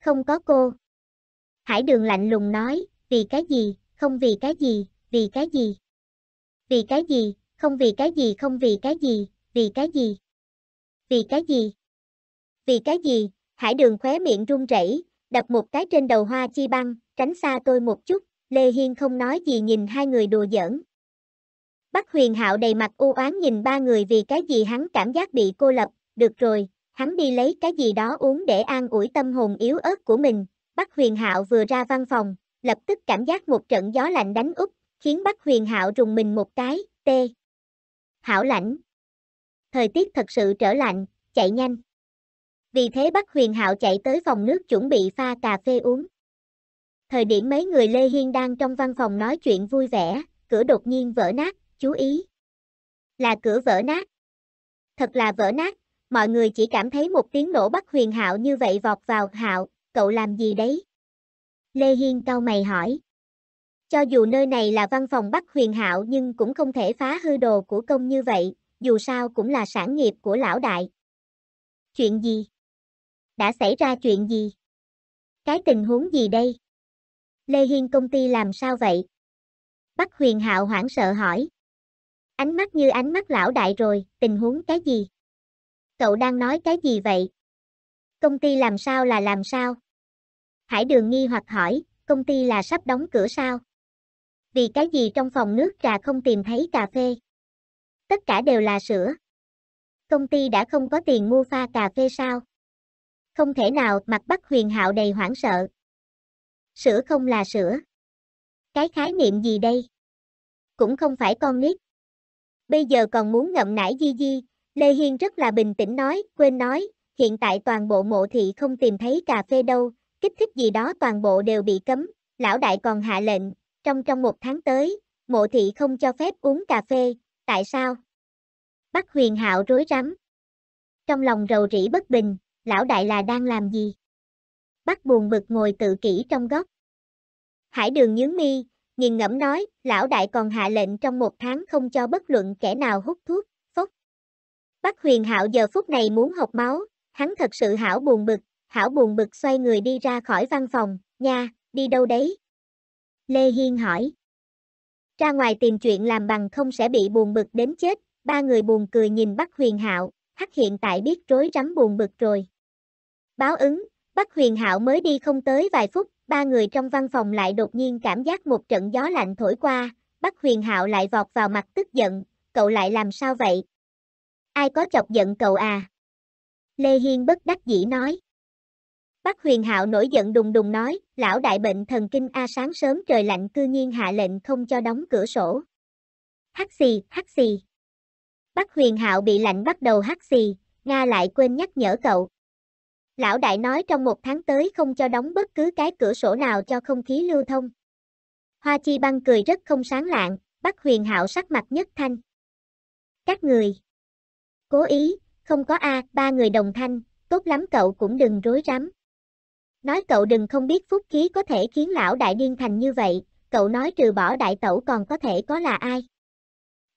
không có cô. Hải đường lạnh lùng nói, vì cái gì, không vì cái gì, vì cái gì. Vì cái gì, không vì cái gì, không vì cái gì, vì cái gì. Vì cái gì. Vì cái gì, hải đường khóe miệng run rẩy, đập một cái trên đầu hoa chi băng, tránh xa tôi một chút, Lê Hiên không nói gì nhìn hai người đùa giỡn. Bắc huyền hạo đầy mặt u oán nhìn ba người vì cái gì hắn cảm giác bị cô lập, được rồi, hắn đi lấy cái gì đó uống để an ủi tâm hồn yếu ớt của mình, Bắc Huyền Hạo vừa ra văn phòng, lập tức cảm giác một trận gió lạnh đánh úp, khiến Bắc Huyền Hạo rùng mình một cái, tê. Hảo lạnh. Thời tiết thật sự trở lạnh, chạy nhanh. Vì thế Bắc Huyền Hạo chạy tới phòng nước chuẩn bị pha cà phê uống. Thời điểm mấy người Lê Hiên đang trong văn phòng nói chuyện vui vẻ, cửa đột nhiên vỡ nát, chú ý. Là cửa vỡ nát. Thật là vỡ nát, mọi người chỉ cảm thấy một tiếng nổ bắt huyền hạo như vậy vọt vào hạo, cậu làm gì đấy? Lê Hiên cau mày hỏi. Cho dù nơi này là văn phòng bắt huyền hạo nhưng cũng không thể phá hư đồ của công như vậy, dù sao cũng là sản nghiệp của lão đại. Chuyện gì? Đã xảy ra chuyện gì? Cái tình huống gì đây? Lê Hiên công ty làm sao vậy? Bắc huyền hạo hoảng sợ hỏi. Ánh mắt như ánh mắt lão đại rồi, tình huống cái gì? cậu đang nói cái gì vậy? Công ty làm sao là làm sao? Hải đường nghi hoặc hỏi, công ty là sắp đóng cửa sao? Vì cái gì trong phòng nước trà không tìm thấy cà phê? Tất cả đều là sữa. Công ty đã không có tiền mua pha cà phê sao? Không thể nào mặt Bắc huyền hạo đầy hoảng sợ. Sữa không là sữa. Cái khái niệm gì đây? Cũng không phải con nít. Bây giờ còn muốn ngậm nải di di, Lê Hiên rất là bình tĩnh nói, quên nói, hiện tại toàn bộ mộ thị không tìm thấy cà phê đâu, kích thích gì đó toàn bộ đều bị cấm, lão đại còn hạ lệnh, trong trong một tháng tới, mộ thị không cho phép uống cà phê, tại sao? Bắc huyền hạo rối rắm. Trong lòng rầu rĩ bất bình, lão đại là đang làm gì? Bắc buồn bực ngồi tự kỷ trong góc. Hải đường nhướng mi, nghiền ngẫm nói, lão đại còn hạ lệnh trong một tháng không cho bất luận kẻ nào hút thuốc, Bắc huyền hạo giờ phút này muốn học máu, hắn thật sự hảo buồn bực, hảo buồn bực xoay người đi ra khỏi văn phòng, nha, đi đâu đấy? Lê Hiên hỏi. Ra ngoài tìm chuyện làm bằng không sẽ bị buồn bực đến chết, ba người buồn cười nhìn Bắc huyền hạo, hắc hiện tại biết rối rắm buồn bực rồi. Báo ứng, Bắc huyền hạo mới đi không tới vài phút, ba người trong văn phòng lại đột nhiên cảm giác một trận gió lạnh thổi qua, Bắc huyền hạo lại vọt vào mặt tức giận, cậu lại làm sao vậy, ai có chọc giận cậu à? Lê Hiên bất đắc dĩ nói. Bác huyền hạo nổi giận đùng đùng nói, lão đại bệnh thần kinh A sáng sớm trời lạnh cư nhiên hạ lệnh không cho đóng cửa sổ. Hắc xì, hắc xì. Bác huyền hạo bị lạnh bắt đầu hắc xì, Nga lại quên nhắc nhở cậu. Lão đại nói trong một tháng tới không cho đóng bất cứ cái cửa sổ nào cho không khí lưu thông. Hoa chi băng cười rất không sáng lạng, bác huyền hạo sắc mặt nhất thanh. Các người. Cố ý, không có a, ba người đồng thanh, tốt lắm cậu cũng đừng rối rắm. Nói cậu đừng không biết phúc khí có thể khiến lão đại điên thành như vậy, cậu nói trừ bỏ đại tẩu còn có thể có là ai.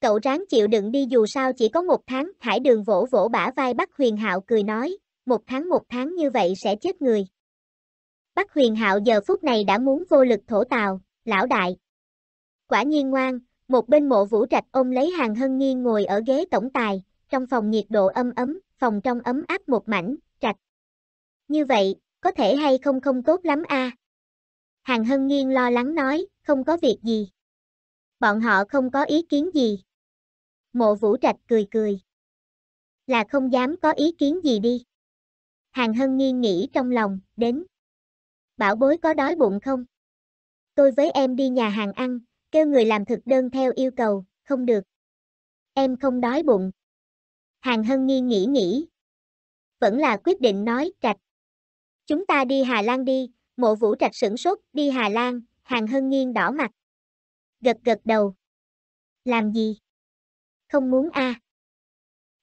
Cậu ráng chịu đựng đi dù sao chỉ có một tháng, hải đường vỗ vỗ bả vai Bắc Huyền Hạo cười nói, một tháng một tháng như vậy sẽ chết người. Bắc Huyền Hạo giờ phút này đã muốn vô lực thổ tào, lão đại. Quả nhiên ngoan, một bên mộ vũ trạch ôm lấy hàng hân nghiêng ngồi ở ghế tổng tài, trong phòng nhiệt độ âm ấm, phòng trong ấm áp một mảnh, trạch. Như vậy, có thể hay không không tốt lắm a à? Hàng Hân Nghiên lo lắng nói, không có việc gì. Bọn họ không có ý kiến gì. Mộ Vũ Trạch cười cười. Là không dám có ý kiến gì đi. Hàng Hân Nghiên nghĩ trong lòng, đến. Bảo bối có đói bụng không? Tôi với em đi nhà hàng ăn, kêu người làm thực đơn theo yêu cầu, không được. Em không đói bụng. Hàng Hân Nghi nghĩ nghĩ. Vẫn là quyết định nói trạch. Chúng ta đi Hà Lan đi, mộ vũ trạch sửng sốt, đi Hà Lan, Hàng Hân Nghiên đỏ mặt. Gật gật đầu. Làm gì? Không muốn a à.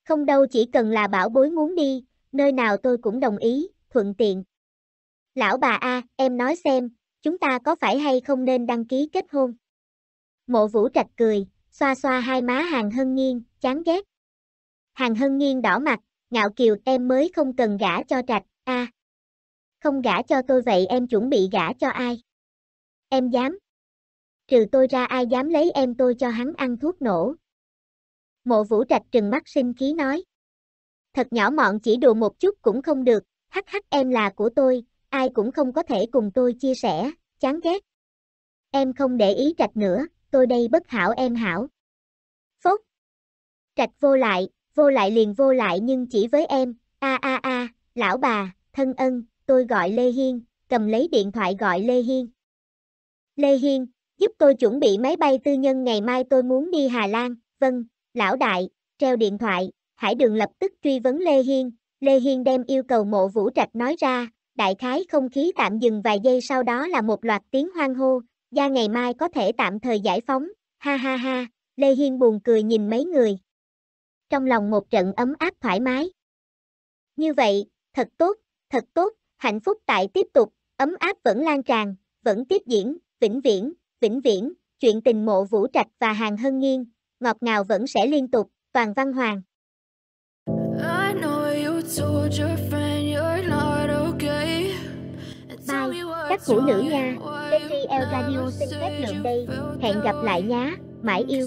Không đâu chỉ cần là bảo bối muốn đi, nơi nào tôi cũng đồng ý, thuận tiện. Lão bà a, à, em nói xem, chúng ta có phải hay không nên đăng ký kết hôn? Mộ vũ trạch cười, xoa xoa hai má hàng hân nghiêng, chán ghét. Hàng Hân Nghiên đỏ mặt, ngạo kiều em mới không cần gả cho trạch, a à, Không gả cho tôi vậy em chuẩn bị gả cho ai? Em dám. Trừ tôi ra ai dám lấy em tôi cho hắn ăn thuốc nổ. Mộ vũ trạch trừng mắt sinh khí nói. Thật nhỏ mọn chỉ đùa một chút cũng không được, hắc hắc em là của tôi, ai cũng không có thể cùng tôi chia sẻ, chán ghét. Em không để ý trạch nữa, tôi đây bất hảo em hảo. Phốt. Trạch vô lại, vô lại liền vô lại nhưng chỉ với em, a a a, lão bà, thân ân, tôi gọi Lê Hiên, cầm lấy điện thoại gọi Lê Hiên. Lê Hiên, giúp tôi chuẩn bị máy bay tư nhân ngày mai tôi muốn đi Hà Lan, vâng, lão đại, treo điện thoại, hãy đừng lập tức truy vấn Lê Hiên, Lê Hiên đem yêu cầu mộ vũ trạch nói ra, đại khái không khí tạm dừng vài giây sau đó là một loạt tiếng hoang hô, gia ngày mai có thể tạm thời giải phóng, ha ha ha, Lê Hiên buồn cười nhìn mấy người, trong lòng một trận ấm áp thoải mái. Như vậy, thật tốt, thật tốt, hạnh phúc tại tiếp tục, ấm áp vẫn lan tràn, vẫn tiếp diễn, vĩnh viễn, vĩnh viễn, chuyện tình mộ vũ trạch và hàng hân nghiêng, ngọt ngào vẫn sẽ liên tục, toàn văn hoàng. Bye, các phụ nữ nha, Betty El Radio xin phép lượng đây, hẹn gặp lại nhá mãi yêu